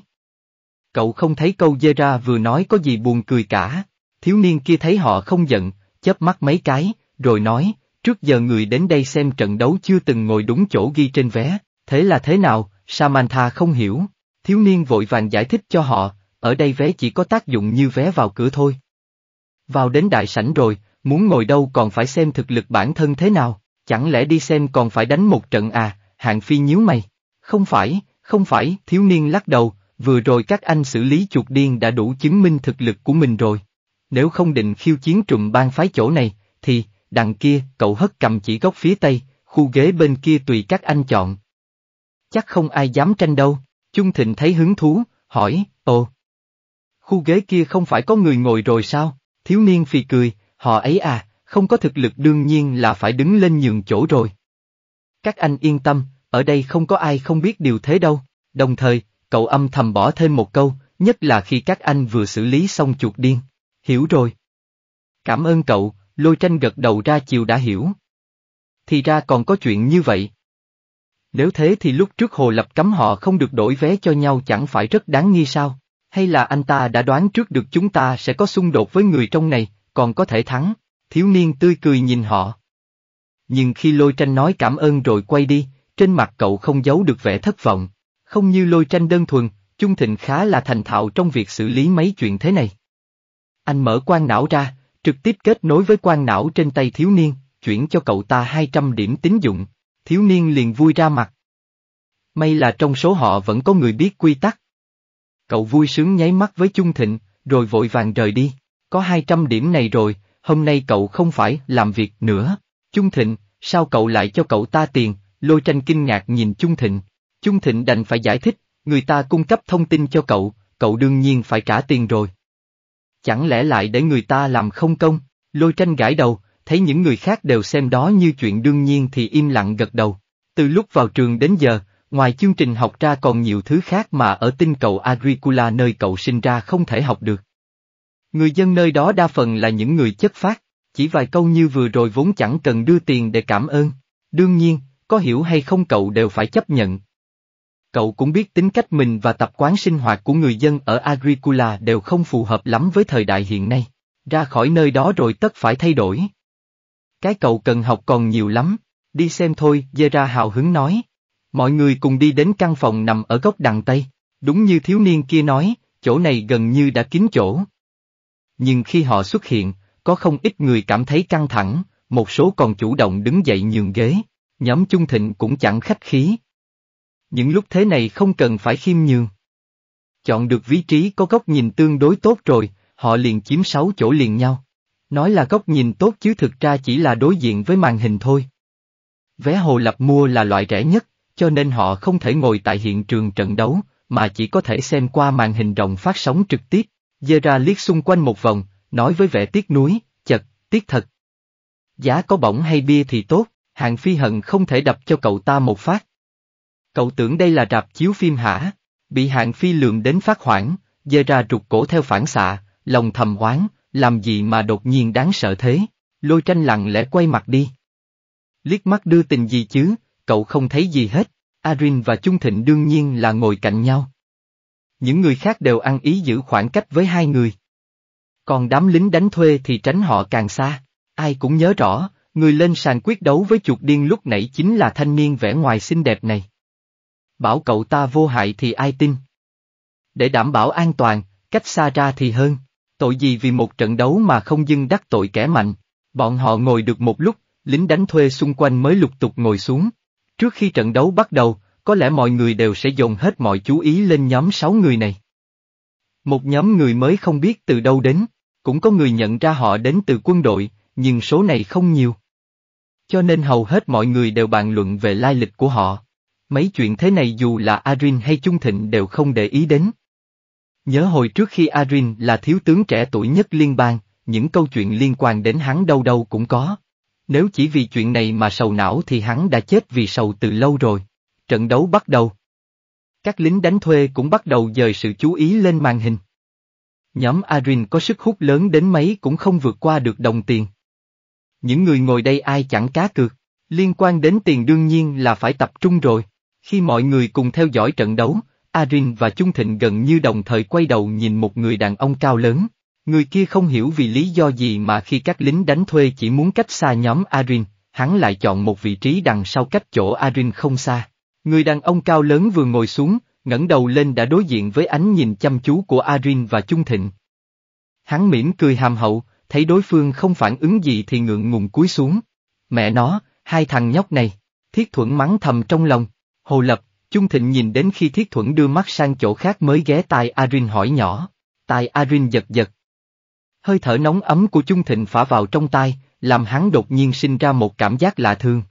Cậu không thấy câu dê ra vừa nói có gì buồn cười cả. Thiếu niên kia thấy họ không giận, chớp mắt mấy cái, rồi nói, trước giờ người đến đây xem trận đấu chưa từng ngồi đúng chỗ ghi trên vé, thế là thế nào, Samantha không hiểu. Thiếu niên vội vàng giải thích cho họ, ở đây vé chỉ có tác dụng như vé vào cửa thôi. Vào đến đại sảnh rồi, muốn ngồi đâu còn phải xem thực lực bản thân thế nào. Chẳng lẽ đi xem còn phải đánh một trận à, hạng phi nhíu mày. Không phải, không phải, thiếu niên lắc đầu, vừa rồi các anh xử lý chuột điên đã đủ chứng minh thực lực của mình rồi. Nếu không định khiêu chiến trùm bang phái chỗ này, thì, đằng kia, cậu hất cầm chỉ góc phía tây, khu ghế bên kia tùy các anh chọn. Chắc không ai dám tranh đâu, Chung Thịnh thấy hứng thú, hỏi, ồ. Khu ghế kia không phải có người ngồi rồi sao? Thiếu niên phì cười, họ ấy à, không có thực lực đương nhiên là phải đứng lên nhường chỗ rồi. Các anh yên tâm, ở đây không có ai không biết điều thế đâu, đồng thời, cậu âm thầm bỏ thêm một câu, nhất là khi các anh vừa xử lý xong chuột điên. Hiểu rồi. Cảm ơn cậu, lôi tranh gật đầu ra chiều đã hiểu. Thì ra còn có chuyện như vậy. Nếu thế thì lúc trước Hồ Lập cấm họ không được đổi vé cho nhau chẳng phải rất đáng nghi sao, hay là anh ta đã đoán trước được chúng ta sẽ có xung đột với người trong này, còn có thể thắng. Thiếu niên tươi cười nhìn họ. Nhưng khi lôi tranh nói cảm ơn rồi quay đi, trên mặt cậu không giấu được vẻ thất vọng. Không như lôi tranh đơn thuần, Chung Thịnh khá là thành thạo trong việc xử lý mấy chuyện thế này. Anh mở quan não ra, trực tiếp kết nối với quan não trên tay thiếu niên, chuyển cho cậu ta 200 điểm tín dụng, thiếu niên liền vui ra mặt. May là trong số họ vẫn có người biết quy tắc. Cậu vui sướng nháy mắt với Chung Thịnh, rồi vội vàng rời đi, có 200 điểm này rồi, hôm nay cậu không phải làm việc nữa. Chung Thịnh, sao cậu lại cho cậu ta tiền, lôi tranh kinh ngạc nhìn Chung Thịnh. Chung Thịnh đành phải giải thích, người ta cung cấp thông tin cho cậu, cậu đương nhiên phải trả tiền rồi. Chẳng lẽ lại để người ta làm không công, lôi tranh gãi đầu, thấy những người khác đều xem đó như chuyện đương nhiên thì im lặng gật đầu. Từ lúc vào trường đến giờ, ngoài chương trình học ra còn nhiều thứ khác mà ở tinh cầu Agricola nơi cậu sinh ra không thể học được. Người dân nơi đó đa phần là những người chất phát, chỉ vài câu như vừa rồi vốn chẳng cần đưa tiền để cảm ơn. Đương nhiên, có hiểu hay không cậu đều phải chấp nhận. Cậu cũng biết tính cách mình và tập quán sinh hoạt của người dân ở Agricola đều không phù hợp lắm với thời đại hiện nay. Ra khỏi nơi đó rồi tất phải thay đổi. Cái cậu cần học còn nhiều lắm, đi xem thôi, Zera hào hứng nói. Mọi người cùng đi đến căn phòng nằm ở góc đằng Tây. Đúng như thiếu niên kia nói, chỗ này gần như đã kín chỗ nhưng khi họ xuất hiện, có không ít người cảm thấy căng thẳng, một số còn chủ động đứng dậy nhường ghế, nhóm trung thịnh cũng chẳng khách khí. Những lúc thế này không cần phải khiêm nhường. Chọn được vị trí có góc nhìn tương đối tốt rồi, họ liền chiếm sáu chỗ liền nhau. Nói là góc nhìn tốt chứ thực ra chỉ là đối diện với màn hình thôi. Vé hồ lập mua là loại rẻ nhất, cho nên họ không thể ngồi tại hiện trường trận đấu, mà chỉ có thể xem qua màn hình rộng phát sóng trực tiếp. Zera liếc xung quanh một vòng, nói với vẻ tiếc nuối, chật, tiếc thật. Giá có bỏng hay bia thì tốt, hạng phi hận không thể đập cho cậu ta một phát. Cậu tưởng đây là rạp chiếu phim hả? Bị hạng phi lườm đến phát hoảng, Zera rụt cổ theo phản xạ, lòng thầm oán, làm gì mà đột nhiên đáng sợ thế, lôi tranh lặng lẽ quay mặt đi. Liếc mắt đưa tình gì chứ, cậu không thấy gì hết, Arin và Trung Thịnh đương nhiên là ngồi cạnh nhau. Những người khác đều ăn ý giữ khoảng cách với hai người. Còn đám lính đánh thuê thì tránh họ càng xa. Ai cũng nhớ rõ, người lên sàn quyết đấu với chuột điên lúc nãy chính là thanh niên vẻ ngoài xinh đẹp này. Bảo cậu ta vô hại thì ai tin. Để đảm bảo an toàn, cách xa ra thì hơn. Tội gì vì một trận đấu mà không dưng đắc tội kẻ mạnh. Bọn họ ngồi được một lúc, lính đánh thuê xung quanh mới lục tục ngồi xuống. Trước khi trận đấu bắt đầu, có lẽ mọi người đều sẽ dồn hết mọi chú ý lên nhóm sáu người này. Một nhóm người mới không biết từ đâu đến, cũng có người nhận ra họ đến từ quân đội, nhưng số này không nhiều. Cho nên hầu hết mọi người đều bàn luận về lai lịch của họ. Mấy chuyện thế này dù là Arin hay Trung Thịnh đều không để ý đến. Nhớ hồi trước khi Arin là thiếu tướng trẻ tuổi nhất liên bang, những câu chuyện liên quan đến hắn đâu đâu cũng có. Nếu chỉ vì chuyện này mà sầu não thì hắn đã chết vì sầu từ lâu rồi trận đấu bắt đầu. Các lính đánh thuê cũng bắt đầu dời sự chú ý lên màn hình. Nhóm Arin có sức hút lớn đến mấy cũng không vượt qua được đồng tiền. Những người ngồi đây ai chẳng cá cược, liên quan đến tiền đương nhiên là phải tập trung rồi. Khi mọi người cùng theo dõi trận đấu, Arin và Trung Thịnh gần như đồng thời quay đầu nhìn một người đàn ông cao lớn. Người kia không hiểu vì lý do gì mà khi các lính đánh thuê chỉ muốn cách xa nhóm Arin, hắn lại chọn một vị trí đằng sau cách chỗ Arin không xa. Người đàn ông cao lớn vừa ngồi xuống, ngẩng đầu lên đã đối diện với ánh nhìn chăm chú của Arin và Trung Thịnh. Hắn mỉm cười hàm hậu, thấy đối phương không phản ứng gì thì ngượng ngùng cúi xuống. Mẹ nó, hai thằng nhóc này, thiết thuẫn mắng thầm trong lòng. Hồ Lập, Trung Thịnh nhìn đến khi thiết thuẫn đưa mắt sang chỗ khác mới ghé tai Arin hỏi nhỏ. Tai Arin giật giật. Hơi thở nóng ấm của Trung Thịnh phả vào trong tai, làm hắn đột nhiên sinh ra một cảm giác lạ thường.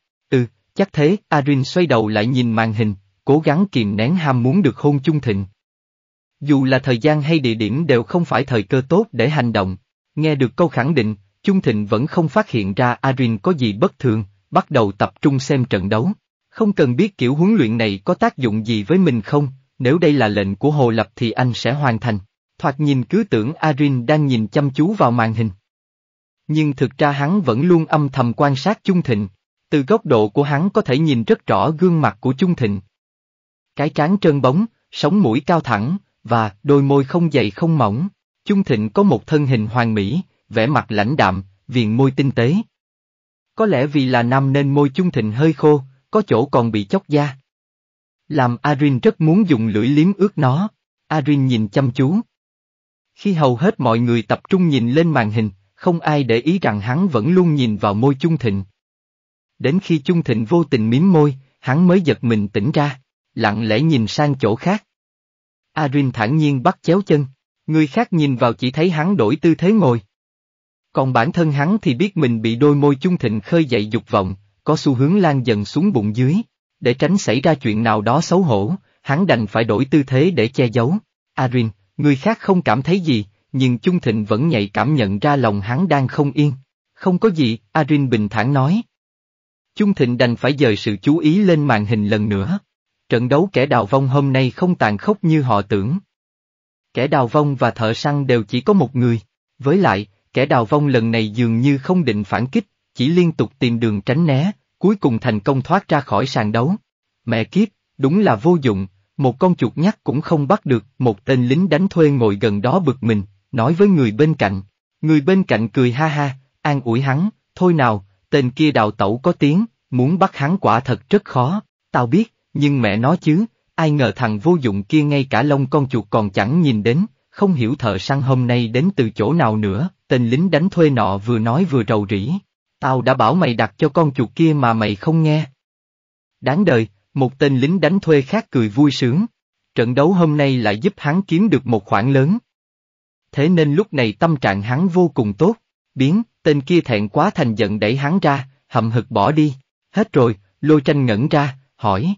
Chắc thế, Arin xoay đầu lại nhìn màn hình, cố gắng kìm nén ham muốn được hôn chung thịnh. Dù là thời gian hay địa điểm đều không phải thời cơ tốt để hành động. Nghe được câu khẳng định, Chung Thịnh vẫn không phát hiện ra Arin có gì bất thường, bắt đầu tập trung xem trận đấu. Không cần biết kiểu huấn luyện này có tác dụng gì với mình không, nếu đây là lệnh của Hồ Lập thì anh sẽ hoàn thành. Thoạt nhìn cứ tưởng Arin đang nhìn chăm chú vào màn hình. Nhưng thực ra hắn vẫn luôn âm thầm quan sát Chung Thịnh, từ góc độ của hắn có thể nhìn rất rõ gương mặt của Chung Thịnh. Cái trán trơn bóng, sống mũi cao thẳng, và đôi môi không dày không mỏng. Chung Thịnh có một thân hình hoàn mỹ, vẻ mặt lãnh đạm, viền môi tinh tế. Có lẽ vì là nam nên môi Chung Thịnh hơi khô, có chỗ còn bị chóc da. Làm Arin rất muốn dùng lưỡi liếm ướt nó, Arin nhìn chăm chú. Khi hầu hết mọi người tập trung nhìn lên màn hình, không ai để ý rằng hắn vẫn luôn nhìn vào môi Chung Thịnh đến khi chung thịnh vô tình miếm môi, hắn mới giật mình tỉnh ra, lặng lẽ nhìn sang chỗ khác. Arin thản nhiên bắt chéo chân, người khác nhìn vào chỉ thấy hắn đổi tư thế ngồi. Còn bản thân hắn thì biết mình bị đôi môi chung thịnh khơi dậy dục vọng, có xu hướng lan dần xuống bụng dưới, để tránh xảy ra chuyện nào đó xấu hổ, hắn đành phải đổi tư thế để che giấu. Arin, người khác không cảm thấy gì, nhưng Chung Thịnh vẫn nhạy cảm nhận ra lòng hắn đang không yên. Không có gì, Arin bình thản nói. Chung Thịnh đành phải dời sự chú ý lên màn hình lần nữa. Trận đấu kẻ đào vong hôm nay không tàn khốc như họ tưởng. Kẻ đào vong và thợ săn đều chỉ có một người. Với lại, kẻ đào vong lần này dường như không định phản kích, chỉ liên tục tìm đường tránh né, cuối cùng thành công thoát ra khỏi sàn đấu. Mẹ kiếp, đúng là vô dụng, một con chuột nhắt cũng không bắt được, một tên lính đánh thuê ngồi gần đó bực mình, nói với người bên cạnh. Người bên cạnh cười ha ha, an ủi hắn, thôi nào, Tên kia đào tẩu có tiếng, muốn bắt hắn quả thật rất khó, tao biết, nhưng mẹ nó chứ, ai ngờ thằng vô dụng kia ngay cả lông con chuột còn chẳng nhìn đến, không hiểu thợ săn hôm nay đến từ chỗ nào nữa, tên lính đánh thuê nọ vừa nói vừa rầu rĩ. Tao đã bảo mày đặt cho con chuột kia mà mày không nghe. Đáng đời, một tên lính đánh thuê khác cười vui sướng. Trận đấu hôm nay lại giúp hắn kiếm được một khoản lớn. Thế nên lúc này tâm trạng hắn vô cùng tốt, biến, tên kia thẹn quá thành giận đẩy hắn ra, hậm hực bỏ đi. Hết rồi, lôi tranh ngẩn ra, hỏi.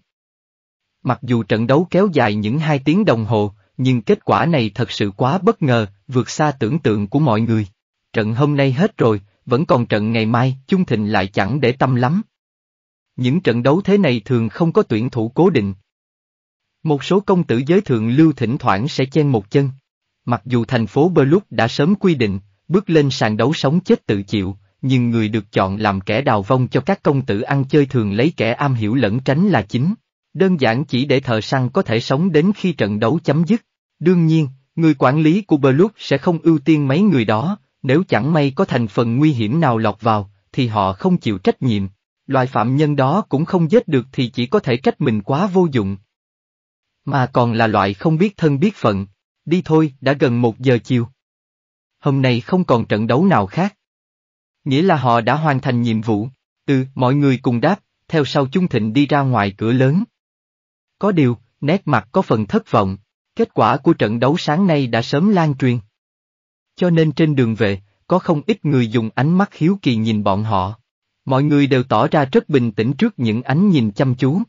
Mặc dù trận đấu kéo dài những hai tiếng đồng hồ, nhưng kết quả này thật sự quá bất ngờ, vượt xa tưởng tượng của mọi người. Trận hôm nay hết rồi, vẫn còn trận ngày mai, chung thịnh lại chẳng để tâm lắm. Những trận đấu thế này thường không có tuyển thủ cố định. Một số công tử giới thượng lưu thỉnh thoảng sẽ chen một chân. Mặc dù thành phố Blue đã sớm quy định, Bước lên sàn đấu sống chết tự chịu, nhưng người được chọn làm kẻ đào vong cho các công tử ăn chơi thường lấy kẻ am hiểu lẫn tránh là chính. Đơn giản chỉ để thợ săn có thể sống đến khi trận đấu chấm dứt. Đương nhiên, người quản lý của Blood sẽ không ưu tiên mấy người đó, nếu chẳng may có thành phần nguy hiểm nào lọt vào, thì họ không chịu trách nhiệm. Loại phạm nhân đó cũng không giết được thì chỉ có thể trách mình quá vô dụng. Mà còn là loại không biết thân biết phận. Đi thôi, đã gần một giờ chiều hôm nay không còn trận đấu nào khác. Nghĩa là họ đã hoàn thành nhiệm vụ, từ mọi người cùng đáp, theo sau Chung Thịnh đi ra ngoài cửa lớn. Có điều, nét mặt có phần thất vọng, kết quả của trận đấu sáng nay đã sớm lan truyền. Cho nên trên đường về, có không ít người dùng ánh mắt hiếu kỳ nhìn bọn họ. Mọi người đều tỏ ra rất bình tĩnh trước những ánh nhìn chăm chú.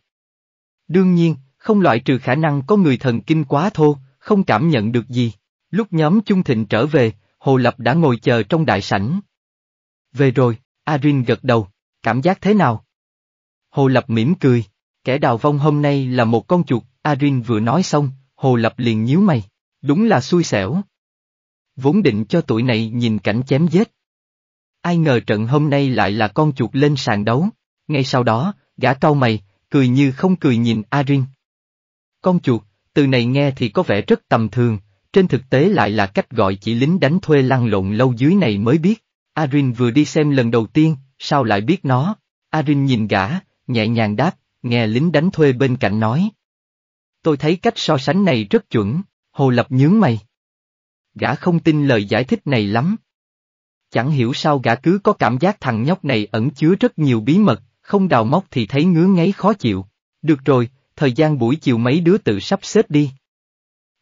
Đương nhiên, không loại trừ khả năng có người thần kinh quá thô, không cảm nhận được gì. Lúc nhóm Chung Thịnh trở về, Hồ Lập đã ngồi chờ trong đại sảnh. Về rồi, Arin gật đầu, cảm giác thế nào? Hồ Lập mỉm cười, kẻ đào vong hôm nay là một con chuột, Arin vừa nói xong, Hồ Lập liền nhíu mày, đúng là xui xẻo. Vốn định cho tuổi này nhìn cảnh chém giết. Ai ngờ trận hôm nay lại là con chuột lên sàn đấu, ngay sau đó, gã cau mày, cười như không cười nhìn Arin. Con chuột, từ này nghe thì có vẻ rất tầm thường, trên thực tế lại là cách gọi chỉ lính đánh thuê lăn lộn lâu dưới này mới biết. Arin vừa đi xem lần đầu tiên, sao lại biết nó? Arin nhìn gã, nhẹ nhàng đáp, nghe lính đánh thuê bên cạnh nói. Tôi thấy cách so sánh này rất chuẩn, Hồ Lập nhướng mày. Gã không tin lời giải thích này lắm. Chẳng hiểu sao gã cứ có cảm giác thằng nhóc này ẩn chứa rất nhiều bí mật, không đào móc thì thấy ngứa ngáy khó chịu. Được rồi, thời gian buổi chiều mấy đứa tự sắp xếp đi.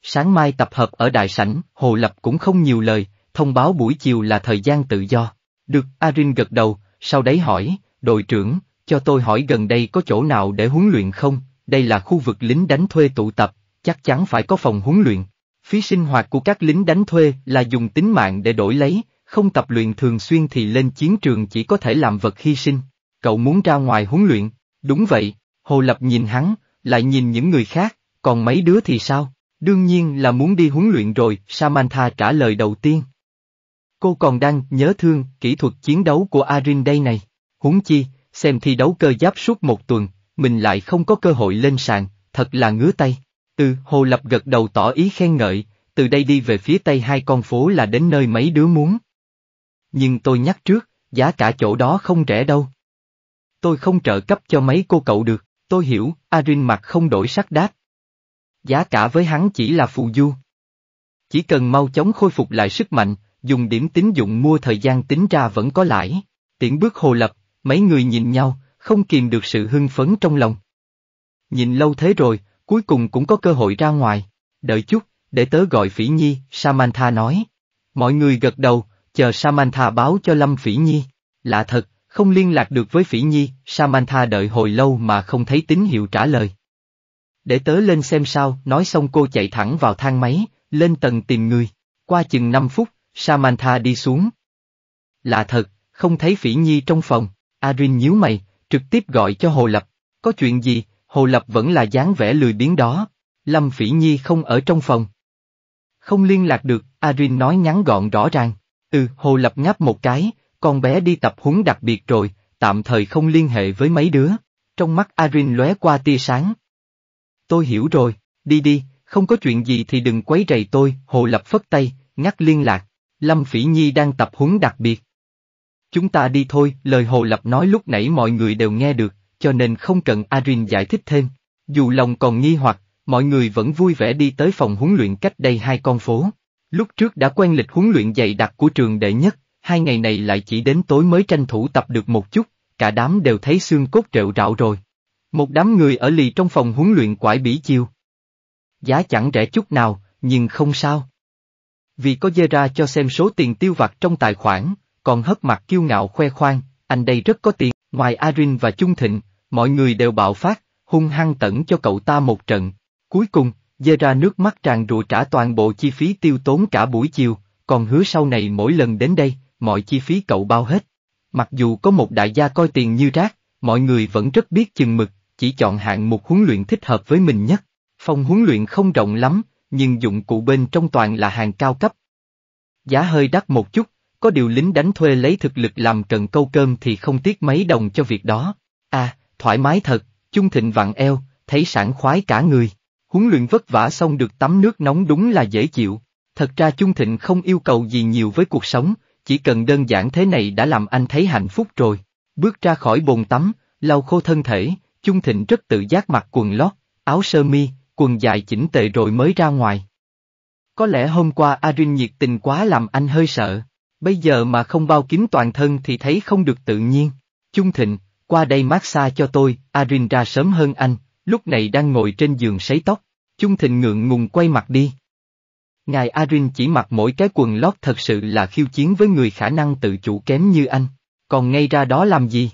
Sáng mai tập hợp ở đại sảnh, Hồ Lập cũng không nhiều lời, thông báo buổi chiều là thời gian tự do. Được, Arin gật đầu, sau đấy hỏi, đội trưởng, cho tôi hỏi gần đây có chỗ nào để huấn luyện không, đây là khu vực lính đánh thuê tụ tập, chắc chắn phải có phòng huấn luyện. Phí sinh hoạt của các lính đánh thuê là dùng tính mạng để đổi lấy, không tập luyện thường xuyên thì lên chiến trường chỉ có thể làm vật hy sinh. Cậu muốn ra ngoài huấn luyện, đúng vậy, Hồ Lập nhìn hắn, lại nhìn những người khác, còn mấy đứa thì sao? Đương nhiên là muốn đi huấn luyện rồi, Samantha trả lời đầu tiên. Cô còn đang nhớ thương kỹ thuật chiến đấu của Arin đây này. Huống chi, xem thi đấu cơ giáp suốt một tuần, mình lại không có cơ hội lên sàn, thật là ngứa tay. Từ Hồ Lập gật đầu tỏ ý khen ngợi, từ đây đi về phía tây hai con phố là đến nơi mấy đứa muốn. Nhưng tôi nhắc trước, giá cả chỗ đó không rẻ đâu. Tôi không trợ cấp cho mấy cô cậu được, tôi hiểu, Arin mặt không đổi sắc đáp, giá cả với hắn chỉ là phù du. Chỉ cần mau chóng khôi phục lại sức mạnh, dùng điểm tín dụng mua thời gian tính ra vẫn có lãi. Tiễn bước hồ lập, mấy người nhìn nhau, không kìm được sự hưng phấn trong lòng. Nhìn lâu thế rồi, cuối cùng cũng có cơ hội ra ngoài. Đợi chút, để tớ gọi Phỉ Nhi, Samantha nói. Mọi người gật đầu, chờ Samantha báo cho Lâm Phỉ Nhi. Lạ thật, không liên lạc được với Phỉ Nhi, Samantha đợi hồi lâu mà không thấy tín hiệu trả lời để tớ lên xem sao, nói xong cô chạy thẳng vào thang máy, lên tầng tìm người. Qua chừng 5 phút, Samantha đi xuống. Lạ thật, không thấy Phỉ Nhi trong phòng, Arin nhíu mày, trực tiếp gọi cho Hồ Lập. Có chuyện gì, Hồ Lập vẫn là dáng vẻ lười biếng đó. Lâm Phỉ Nhi không ở trong phòng. Không liên lạc được, Arin nói ngắn gọn rõ ràng. Ừ, Hồ Lập ngáp một cái, con bé đi tập huấn đặc biệt rồi, tạm thời không liên hệ với mấy đứa. Trong mắt Arin lóe qua tia sáng. Tôi hiểu rồi, đi đi, không có chuyện gì thì đừng quấy rầy tôi, Hồ Lập phất tay, ngắt liên lạc. Lâm Phỉ Nhi đang tập huấn đặc biệt. Chúng ta đi thôi, lời Hồ Lập nói lúc nãy mọi người đều nghe được, cho nên không cần Arin giải thích thêm. Dù lòng còn nghi hoặc, mọi người vẫn vui vẻ đi tới phòng huấn luyện cách đây hai con phố. Lúc trước đã quen lịch huấn luyện dày đặc của trường đệ nhất, hai ngày này lại chỉ đến tối mới tranh thủ tập được một chút, cả đám đều thấy xương cốt rệu rạo rồi. Một đám người ở lì trong phòng huấn luyện quải bỉ chiêu, Giá chẳng rẻ chút nào, nhưng không sao. Vì có dê ra cho xem số tiền tiêu vặt trong tài khoản, còn hất mặt kiêu ngạo khoe khoang, anh đây rất có tiền, ngoài Arin và Trung Thịnh, mọi người đều bạo phát, hung hăng tẩn cho cậu ta một trận. Cuối cùng, dê ra nước mắt tràn rụa trả toàn bộ chi phí tiêu tốn cả buổi chiều, còn hứa sau này mỗi lần đến đây, mọi chi phí cậu bao hết. Mặc dù có một đại gia coi tiền như rác, mọi người vẫn rất biết chừng mực, chỉ chọn hạng mục huấn luyện thích hợp với mình nhất. Phòng huấn luyện không rộng lắm, nhưng dụng cụ bên trong toàn là hàng cao cấp. Giá hơi đắt một chút, có điều lính đánh thuê lấy thực lực làm cần câu cơm thì không tiếc mấy đồng cho việc đó. À, thoải mái thật, chung thịnh vặn eo, thấy sảng khoái cả người. Huấn luyện vất vả xong được tắm nước nóng đúng là dễ chịu. Thật ra Chung Thịnh không yêu cầu gì nhiều với cuộc sống, chỉ cần đơn giản thế này đã làm anh thấy hạnh phúc rồi. Bước ra khỏi bồn tắm, lau khô thân thể, Chung Thịnh rất tự giác mặc quần lót, áo sơ mi, quần dài chỉnh tề rồi mới ra ngoài. Có lẽ hôm qua Arin nhiệt tình quá làm anh hơi sợ, bây giờ mà không bao kín toàn thân thì thấy không được tự nhiên. Chung Thịnh, qua đây massage cho tôi, Arin ra sớm hơn anh, lúc này đang ngồi trên giường sấy tóc, Chung Thịnh ngượng ngùng quay mặt đi. Ngài Arin chỉ mặc mỗi cái quần lót thật sự là khiêu chiến với người khả năng tự chủ kém như anh, còn ngay ra đó làm gì?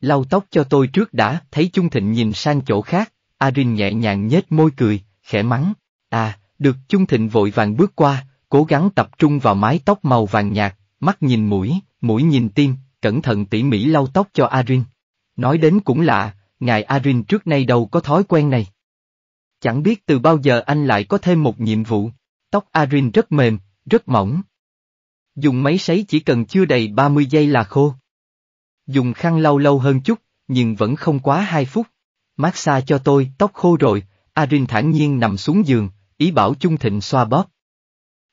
Lau tóc cho tôi trước đã, thấy Chung Thịnh nhìn sang chỗ khác, Arin nhẹ nhàng nhếch môi cười, khẽ mắng. À, được Chung Thịnh vội vàng bước qua, cố gắng tập trung vào mái tóc màu vàng nhạt, mắt nhìn mũi, mũi nhìn tim, cẩn thận tỉ mỉ lau tóc cho Arin. Nói đến cũng lạ, ngài Arin trước nay đâu có thói quen này. Chẳng biết từ bao giờ anh lại có thêm một nhiệm vụ, tóc Arin rất mềm, rất mỏng. Dùng máy sấy chỉ cần chưa đầy 30 giây là khô dùng khăn lau lâu hơn chút, nhưng vẫn không quá hai phút. Massage cho tôi, tóc khô rồi, Arin thản nhiên nằm xuống giường, ý bảo Chung Thịnh xoa bóp.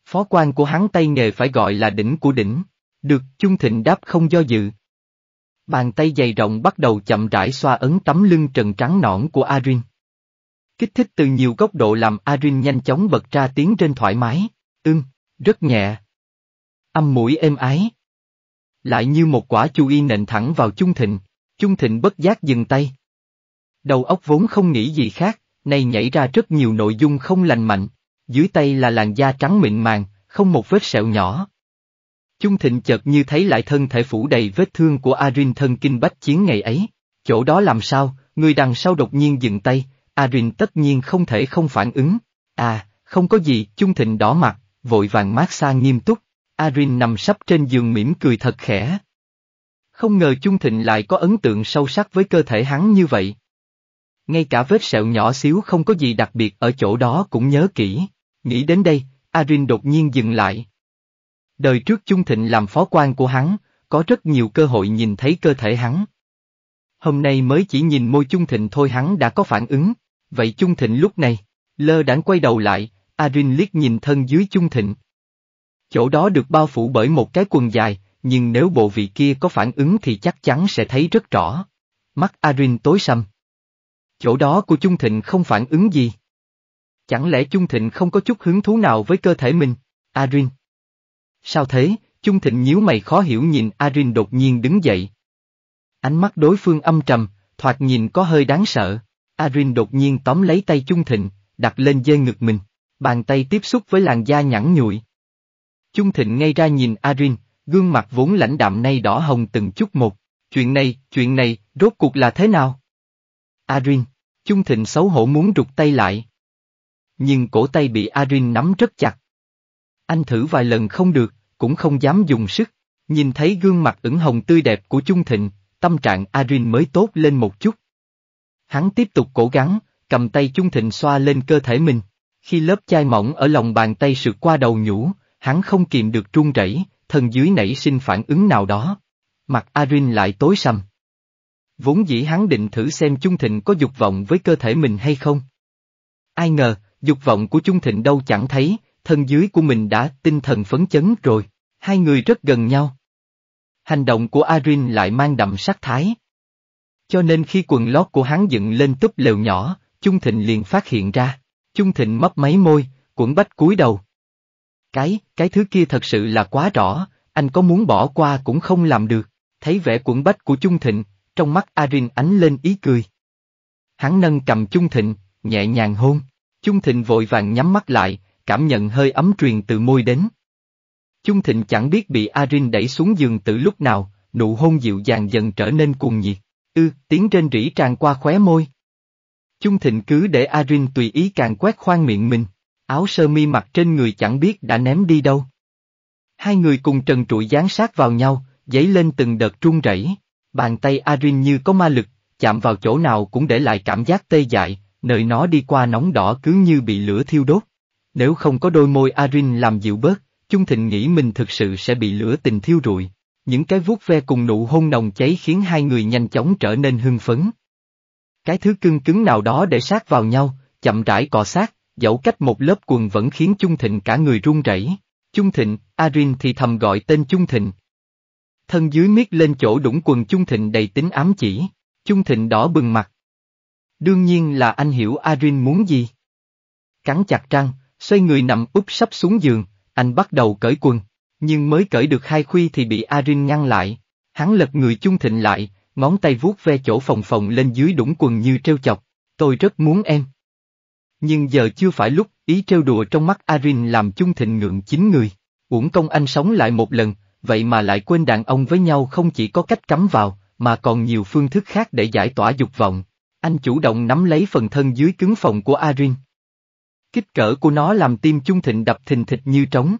Phó quan của hắn tay nghề phải gọi là đỉnh của đỉnh. Được, Chung Thịnh đáp không do dự. Bàn tay dày rộng bắt đầu chậm rãi xoa ấn tấm lưng trần trắng nõn của Arin. Kích thích từ nhiều góc độ làm Arin nhanh chóng bật ra tiếng trên thoải mái, ưng, rất nhẹ. Âm mũi êm ái, lại như một quả chu y nện thẳng vào Chung Thịnh. Chung Thịnh bất giác dừng tay. Đầu óc vốn không nghĩ gì khác, nay nhảy ra rất nhiều nội dung không lành mạnh, dưới tay là làn da trắng mịn màng, không một vết sẹo nhỏ. Chung Thịnh chợt như thấy lại thân thể phủ đầy vết thương của Arin thân kinh bách chiến ngày ấy, chỗ đó làm sao, người đằng sau đột nhiên dừng tay, Arin tất nhiên không thể không phản ứng, à, không có gì, Chung Thịnh đỏ mặt, vội vàng mát xa nghiêm túc, Arin nằm sắp trên giường mỉm cười thật khẽ. Không ngờ Chung Thịnh lại có ấn tượng sâu sắc với cơ thể hắn như vậy. Ngay cả vết sẹo nhỏ xíu không có gì đặc biệt ở chỗ đó cũng nhớ kỹ. Nghĩ đến đây, Arin đột nhiên dừng lại. Đời trước Chung Thịnh làm phó quan của hắn, có rất nhiều cơ hội nhìn thấy cơ thể hắn. Hôm nay mới chỉ nhìn môi Chung Thịnh thôi hắn đã có phản ứng, vậy Chung Thịnh lúc này, lơ đãng quay đầu lại, Arin liếc nhìn thân dưới Chung Thịnh, Chỗ đó được bao phủ bởi một cái quần dài, nhưng nếu bộ vị kia có phản ứng thì chắc chắn sẽ thấy rất rõ. Mắt Arin tối sầm. Chỗ đó của Chung Thịnh không phản ứng gì. Chẳng lẽ Chung Thịnh không có chút hứng thú nào với cơ thể mình, Arin? Sao thế, Chung Thịnh nhíu mày khó hiểu nhìn Arin đột nhiên đứng dậy. Ánh mắt đối phương âm trầm, thoạt nhìn có hơi đáng sợ. Arin đột nhiên tóm lấy tay Chung Thịnh, đặt lên dê ngực mình. Bàn tay tiếp xúc với làn da nhẵn nhụi, Chung Thịnh ngay ra nhìn Arin, gương mặt vốn lãnh đạm nay đỏ hồng từng chút một. Chuyện này, chuyện này, rốt cuộc là thế nào? Arin, Chung Thịnh xấu hổ muốn rụt tay lại. Nhưng cổ tay bị Arin nắm rất chặt. Anh thử vài lần không được, cũng không dám dùng sức. Nhìn thấy gương mặt ửng hồng tươi đẹp của Chung Thịnh, tâm trạng Arin mới tốt lên một chút. Hắn tiếp tục cố gắng, cầm tay Chung Thịnh xoa lên cơ thể mình. Khi lớp chai mỏng ở lòng bàn tay sượt qua đầu nhũ, hắn không kìm được trung rẩy, thân dưới nảy sinh phản ứng nào đó. Mặt Arin lại tối sầm. Vốn dĩ hắn định thử xem Chung Thịnh có dục vọng với cơ thể mình hay không. Ai ngờ, dục vọng của Chung Thịnh đâu chẳng thấy, thân dưới của mình đã tinh thần phấn chấn rồi, hai người rất gần nhau. Hành động của Arin lại mang đậm sắc thái. Cho nên khi quần lót của hắn dựng lên túp lều nhỏ, Chung Thịnh liền phát hiện ra. Chung Thịnh mấp máy môi, cuộn bách cúi đầu. Cái, cái thứ kia thật sự là quá rõ, anh có muốn bỏ qua cũng không làm được. Thấy vẻ quẩn bách của Chung Thịnh, trong mắt Arin ánh lên ý cười. Hắn nâng cầm Chung Thịnh, nhẹ nhàng hôn. Chung Thịnh vội vàng nhắm mắt lại, cảm nhận hơi ấm truyền từ môi đến. Chung Thịnh chẳng biết bị Arin đẩy xuống giường từ lúc nào, nụ hôn dịu dàng dần trở nên cuồng nhiệt. Ư, tiếng trên rỉ tràn qua khóe môi. Chung Thịnh cứ để Arin tùy ý càng quét khoang miệng mình áo sơ mi mặc trên người chẳng biết đã ném đi đâu. Hai người cùng trần trụi dán sát vào nhau, dấy lên từng đợt run rẩy. Bàn tay Arin như có ma lực, chạm vào chỗ nào cũng để lại cảm giác tê dại, nơi nó đi qua nóng đỏ cứ như bị lửa thiêu đốt. Nếu không có đôi môi Arin làm dịu bớt, Chung Thịnh nghĩ mình thực sự sẽ bị lửa tình thiêu rụi. Những cái vuốt ve cùng nụ hôn nồng cháy khiến hai người nhanh chóng trở nên hưng phấn. Cái thứ cưng cứng nào đó để sát vào nhau, chậm rãi cọ sát, dẫu cách một lớp quần vẫn khiến Chung Thịnh cả người run rẩy. Chung Thịnh, Arin thì thầm gọi tên Chung Thịnh. Thân dưới miết lên chỗ đũng quần Chung Thịnh đầy tính ám chỉ, Chung Thịnh đỏ bừng mặt. Đương nhiên là anh hiểu Arin muốn gì. Cắn chặt răng, xoay người nằm úp sắp xuống giường, anh bắt đầu cởi quần, nhưng mới cởi được hai khuy thì bị Arin ngăn lại. Hắn lật người Chung Thịnh lại, ngón tay vuốt ve chỗ phòng phòng lên dưới đũng quần như trêu chọc. Tôi rất muốn em. Nhưng giờ chưa phải lúc, ý trêu đùa trong mắt Arin làm chung thịnh ngượng chính người. Uổng công anh sống lại một lần, vậy mà lại quên đàn ông với nhau không chỉ có cách cắm vào, mà còn nhiều phương thức khác để giải tỏa dục vọng. Anh chủ động nắm lấy phần thân dưới cứng phòng của Arin. Kích cỡ của nó làm tim chung thịnh đập thình thịch như trống.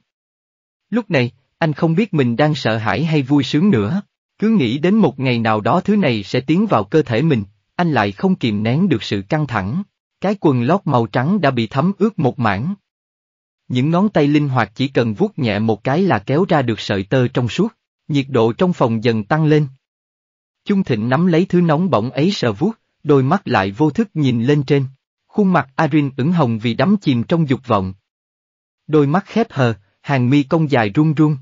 Lúc này, anh không biết mình đang sợ hãi hay vui sướng nữa. Cứ nghĩ đến một ngày nào đó thứ này sẽ tiến vào cơ thể mình, anh lại không kìm nén được sự căng thẳng. Cái quần lót màu trắng đã bị thấm ướt một mảng. Những ngón tay linh hoạt chỉ cần vuốt nhẹ một cái là kéo ra được sợi tơ trong suốt, nhiệt độ trong phòng dần tăng lên. Chung Thịnh nắm lấy thứ nóng bỏng ấy sờ vuốt, đôi mắt lại vô thức nhìn lên trên. Khuôn mặt Arin ửng hồng vì đắm chìm trong dục vọng. Đôi mắt khép hờ, hàng mi cong dài run run.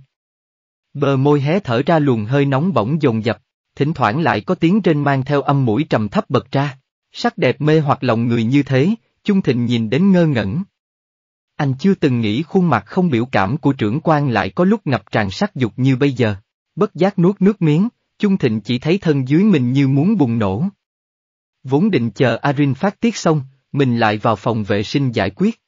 Bờ môi hé thở ra luồng hơi nóng bỏng dồn dập, thỉnh thoảng lại có tiếng trên mang theo âm mũi trầm thấp bật ra. Sắc đẹp mê hoặc lòng người như thế, Chung Thịnh nhìn đến ngơ ngẩn. Anh chưa từng nghĩ khuôn mặt không biểu cảm của trưởng quan lại có lúc ngập tràn sắc dục như bây giờ. Bất giác nuốt nước miếng, Chung Thịnh chỉ thấy thân dưới mình như muốn bùng nổ. Vốn định chờ Arin phát tiết xong, mình lại vào phòng vệ sinh giải quyết.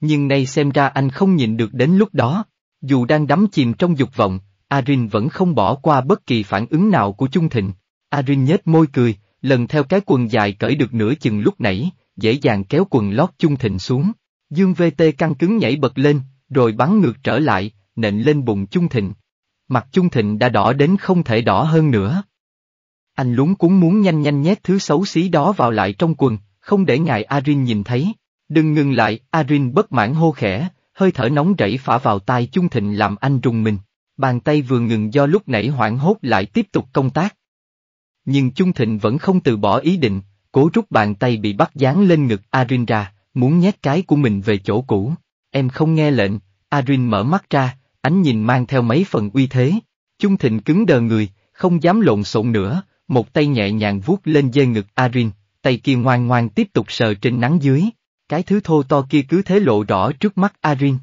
Nhưng nay xem ra anh không nhìn được đến lúc đó, dù đang đắm chìm trong dục vọng, Arin vẫn không bỏ qua bất kỳ phản ứng nào của Chung Thịnh. Arin nhếch môi cười, lần theo cái quần dài cởi được nửa chừng lúc nãy, dễ dàng kéo quần lót chung thịnh xuống. Dương VT căng cứng nhảy bật lên, rồi bắn ngược trở lại, nện lên bụng chung thịnh. Mặt chung thịnh đã đỏ đến không thể đỏ hơn nữa. Anh lúng cũng muốn nhanh nhanh nhét thứ xấu xí đó vào lại trong quần, không để ngài Arin nhìn thấy. Đừng ngừng lại, Arin bất mãn hô khẽ, hơi thở nóng rẫy phả vào tai chung thịnh làm anh rùng mình. Bàn tay vừa ngừng do lúc nãy hoảng hốt lại tiếp tục công tác nhưng Chung Thịnh vẫn không từ bỏ ý định, cố rút bàn tay bị bắt dán lên ngực Arin ra, muốn nhét cái của mình về chỗ cũ. Em không nghe lệnh, Arin mở mắt ra, ánh nhìn mang theo mấy phần uy thế. Chung Thịnh cứng đờ người, không dám lộn xộn nữa, một tay nhẹ nhàng vuốt lên dê ngực Arin, tay kia ngoan ngoan tiếp tục sờ trên nắng dưới. Cái thứ thô to kia cứ thế lộ rõ trước mắt Arin.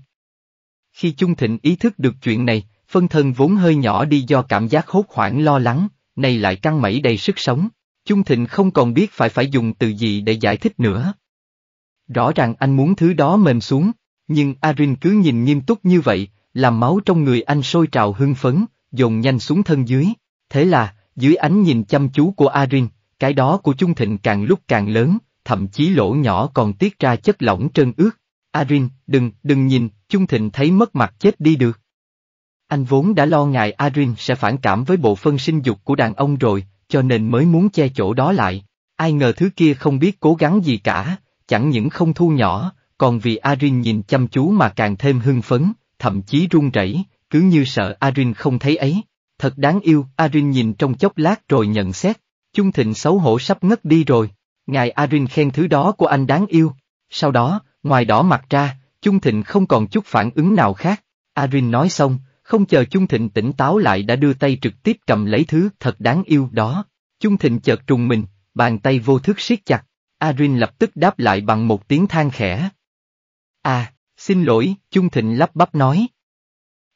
Khi Chung Thịnh ý thức được chuyện này, phân thân vốn hơi nhỏ đi do cảm giác hốt hoảng lo lắng, nay lại căng mẩy đầy sức sống. Chung Thịnh không còn biết phải phải dùng từ gì để giải thích nữa. Rõ ràng anh muốn thứ đó mềm xuống, nhưng Arin cứ nhìn nghiêm túc như vậy, làm máu trong người anh sôi trào hưng phấn, dồn nhanh xuống thân dưới. Thế là, dưới ánh nhìn chăm chú của Arin, cái đó của Chung Thịnh càng lúc càng lớn, thậm chí lỗ nhỏ còn tiết ra chất lỏng trơn ướt. Arin, đừng, đừng nhìn, Chung Thịnh thấy mất mặt chết đi được. Anh vốn đã lo ngại Arin sẽ phản cảm với bộ phân sinh dục của đàn ông rồi, cho nên mới muốn che chỗ đó lại. Ai ngờ thứ kia không biết cố gắng gì cả, chẳng những không thu nhỏ, còn vì Arin nhìn chăm chú mà càng thêm hưng phấn, thậm chí run rẩy, cứ như sợ Arin không thấy ấy. Thật đáng yêu, Arin nhìn trong chốc lát rồi nhận xét. Chung Thịnh xấu hổ sắp ngất đi rồi. Ngài Arin khen thứ đó của anh đáng yêu. Sau đó, ngoài đỏ mặt ra, Chung Thịnh không còn chút phản ứng nào khác. Arin nói xong, không chờ Chung Thịnh tỉnh táo lại đã đưa tay trực tiếp cầm lấy thứ thật đáng yêu đó. Chung Thịnh chợt trùng mình, bàn tay vô thức siết chặt, Arin lập tức đáp lại bằng một tiếng than khẽ. À, xin lỗi, Chung Thịnh lắp bắp nói.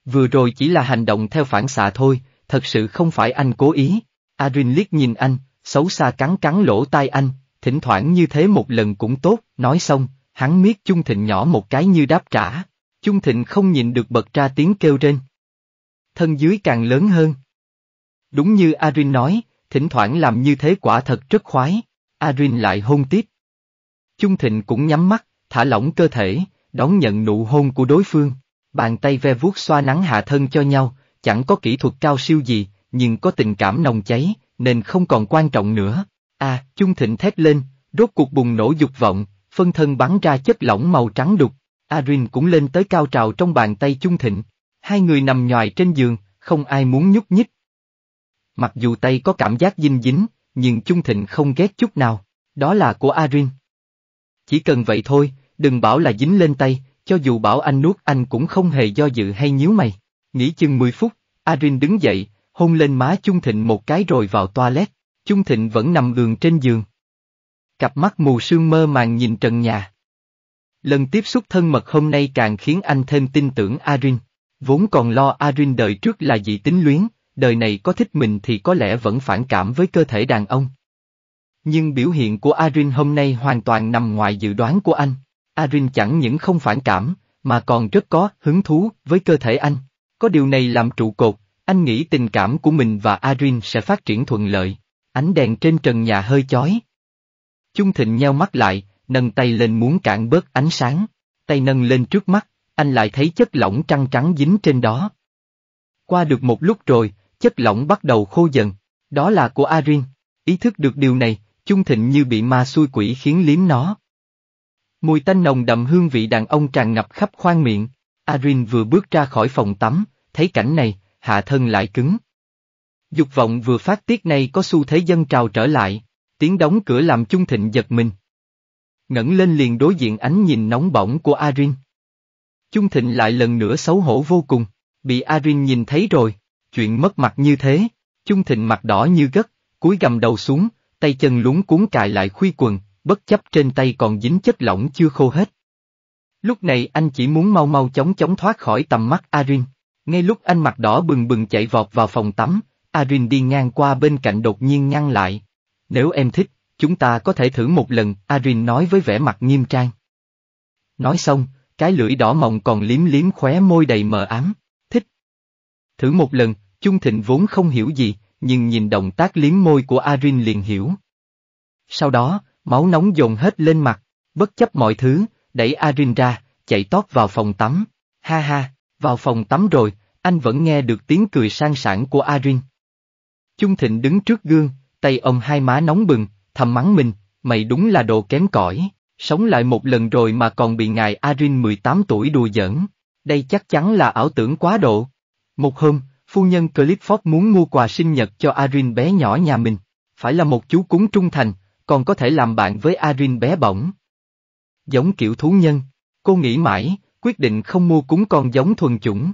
Vừa rồi chỉ là hành động theo phản xạ thôi, thật sự không phải anh cố ý. Arin liếc nhìn anh, xấu xa cắn cắn lỗ tai anh, thỉnh thoảng như thế một lần cũng tốt, nói xong, hắn miết Chung Thịnh nhỏ một cái như đáp trả. Chung Thịnh không nhìn được bật ra tiếng kêu rên thân dưới càng lớn hơn. Đúng như Arin nói, thỉnh thoảng làm như thế quả thật rất khoái, Arin lại hôn tiếp. Chung Thịnh cũng nhắm mắt, thả lỏng cơ thể, đón nhận nụ hôn của đối phương, bàn tay ve vuốt xoa nắng hạ thân cho nhau, chẳng có kỹ thuật cao siêu gì, nhưng có tình cảm nồng cháy, nên không còn quan trọng nữa. À, Chung Thịnh thét lên, rốt cuộc bùng nổ dục vọng, phân thân bắn ra chất lỏng màu trắng đục. Arin cũng lên tới cao trào trong bàn tay Chung Thịnh hai người nằm nhòi trên giường, không ai muốn nhúc nhích. Mặc dù tay có cảm giác dinh dính, nhưng Chung Thịnh không ghét chút nào, đó là của Arin. Chỉ cần vậy thôi, đừng bảo là dính lên tay, cho dù bảo anh nuốt anh cũng không hề do dự hay nhíu mày. Nghỉ chừng 10 phút, Arin đứng dậy, hôn lên má Chung Thịnh một cái rồi vào toilet, Chung Thịnh vẫn nằm ườn trên giường. Cặp mắt mù sương mơ màng nhìn trần nhà. Lần tiếp xúc thân mật hôm nay càng khiến anh thêm tin tưởng Arin. Vốn còn lo Arin đời trước là dị tính luyến, đời này có thích mình thì có lẽ vẫn phản cảm với cơ thể đàn ông. Nhưng biểu hiện của Arin hôm nay hoàn toàn nằm ngoài dự đoán của anh. Arin chẳng những không phản cảm, mà còn rất có hứng thú với cơ thể anh. Có điều này làm trụ cột, anh nghĩ tình cảm của mình và Arin sẽ phát triển thuận lợi. Ánh đèn trên trần nhà hơi chói. Chung Thịnh nheo mắt lại, nâng tay lên muốn cản bớt ánh sáng. Tay nâng lên trước mắt, anh lại thấy chất lỏng trăng trắng dính trên đó. Qua được một lúc rồi, chất lỏng bắt đầu khô dần. Đó là của Arin. Ý thức được điều này, Chung Thịnh như bị ma xui quỷ khiến liếm nó. Mùi tanh nồng đậm hương vị đàn ông tràn ngập khắp khoang miệng. Arin vừa bước ra khỏi phòng tắm, thấy cảnh này, hạ thân lại cứng. Dục vọng vừa phát tiết này có xu thế dân trào trở lại, tiếng đóng cửa làm Chung Thịnh giật mình. Ngẩng lên liền đối diện ánh nhìn nóng bỏng của Arin. Chung Thịnh lại lần nữa xấu hổ vô cùng, bị Arin nhìn thấy rồi, chuyện mất mặt như thế, Chung Thịnh mặt đỏ như gất, cúi gầm đầu xuống, tay chân lúng cuốn cài lại khuy quần, bất chấp trên tay còn dính chất lỏng chưa khô hết. Lúc này anh chỉ muốn mau mau chóng chóng thoát khỏi tầm mắt Arin. Ngay lúc anh mặt đỏ bừng bừng chạy vọt vào phòng tắm, Arin đi ngang qua bên cạnh đột nhiên ngăn lại. Nếu em thích, chúng ta có thể thử một lần, Arin nói với vẻ mặt nghiêm trang. Nói xong, cái lưỡi đỏ mọng còn liếm liếm khóe môi đầy mờ ám. Thích. Thử một lần, Chung Thịnh vốn không hiểu gì, nhưng nhìn động tác liếm môi của Arin liền hiểu. Sau đó, máu nóng dồn hết lên mặt, bất chấp mọi thứ, đẩy Arin ra, chạy tót vào phòng tắm. Ha ha, vào phòng tắm rồi, anh vẫn nghe được tiếng cười sang sảng của Arin. Chung Thịnh đứng trước gương, tay ông hai má nóng bừng, thầm mắng mình, mày đúng là đồ kém cỏi. Sống lại một lần rồi mà còn bị ngài Arin 18 tuổi đùa giỡn. Đây chắc chắn là ảo tưởng quá độ. Một hôm, phu nhân Clifford muốn mua quà sinh nhật cho Arin bé nhỏ nhà mình. Phải là một chú cúng trung thành, còn có thể làm bạn với Arin bé bỏng. Giống kiểu thú nhân, cô nghĩ mãi, quyết định không mua cúng con giống thuần chủng.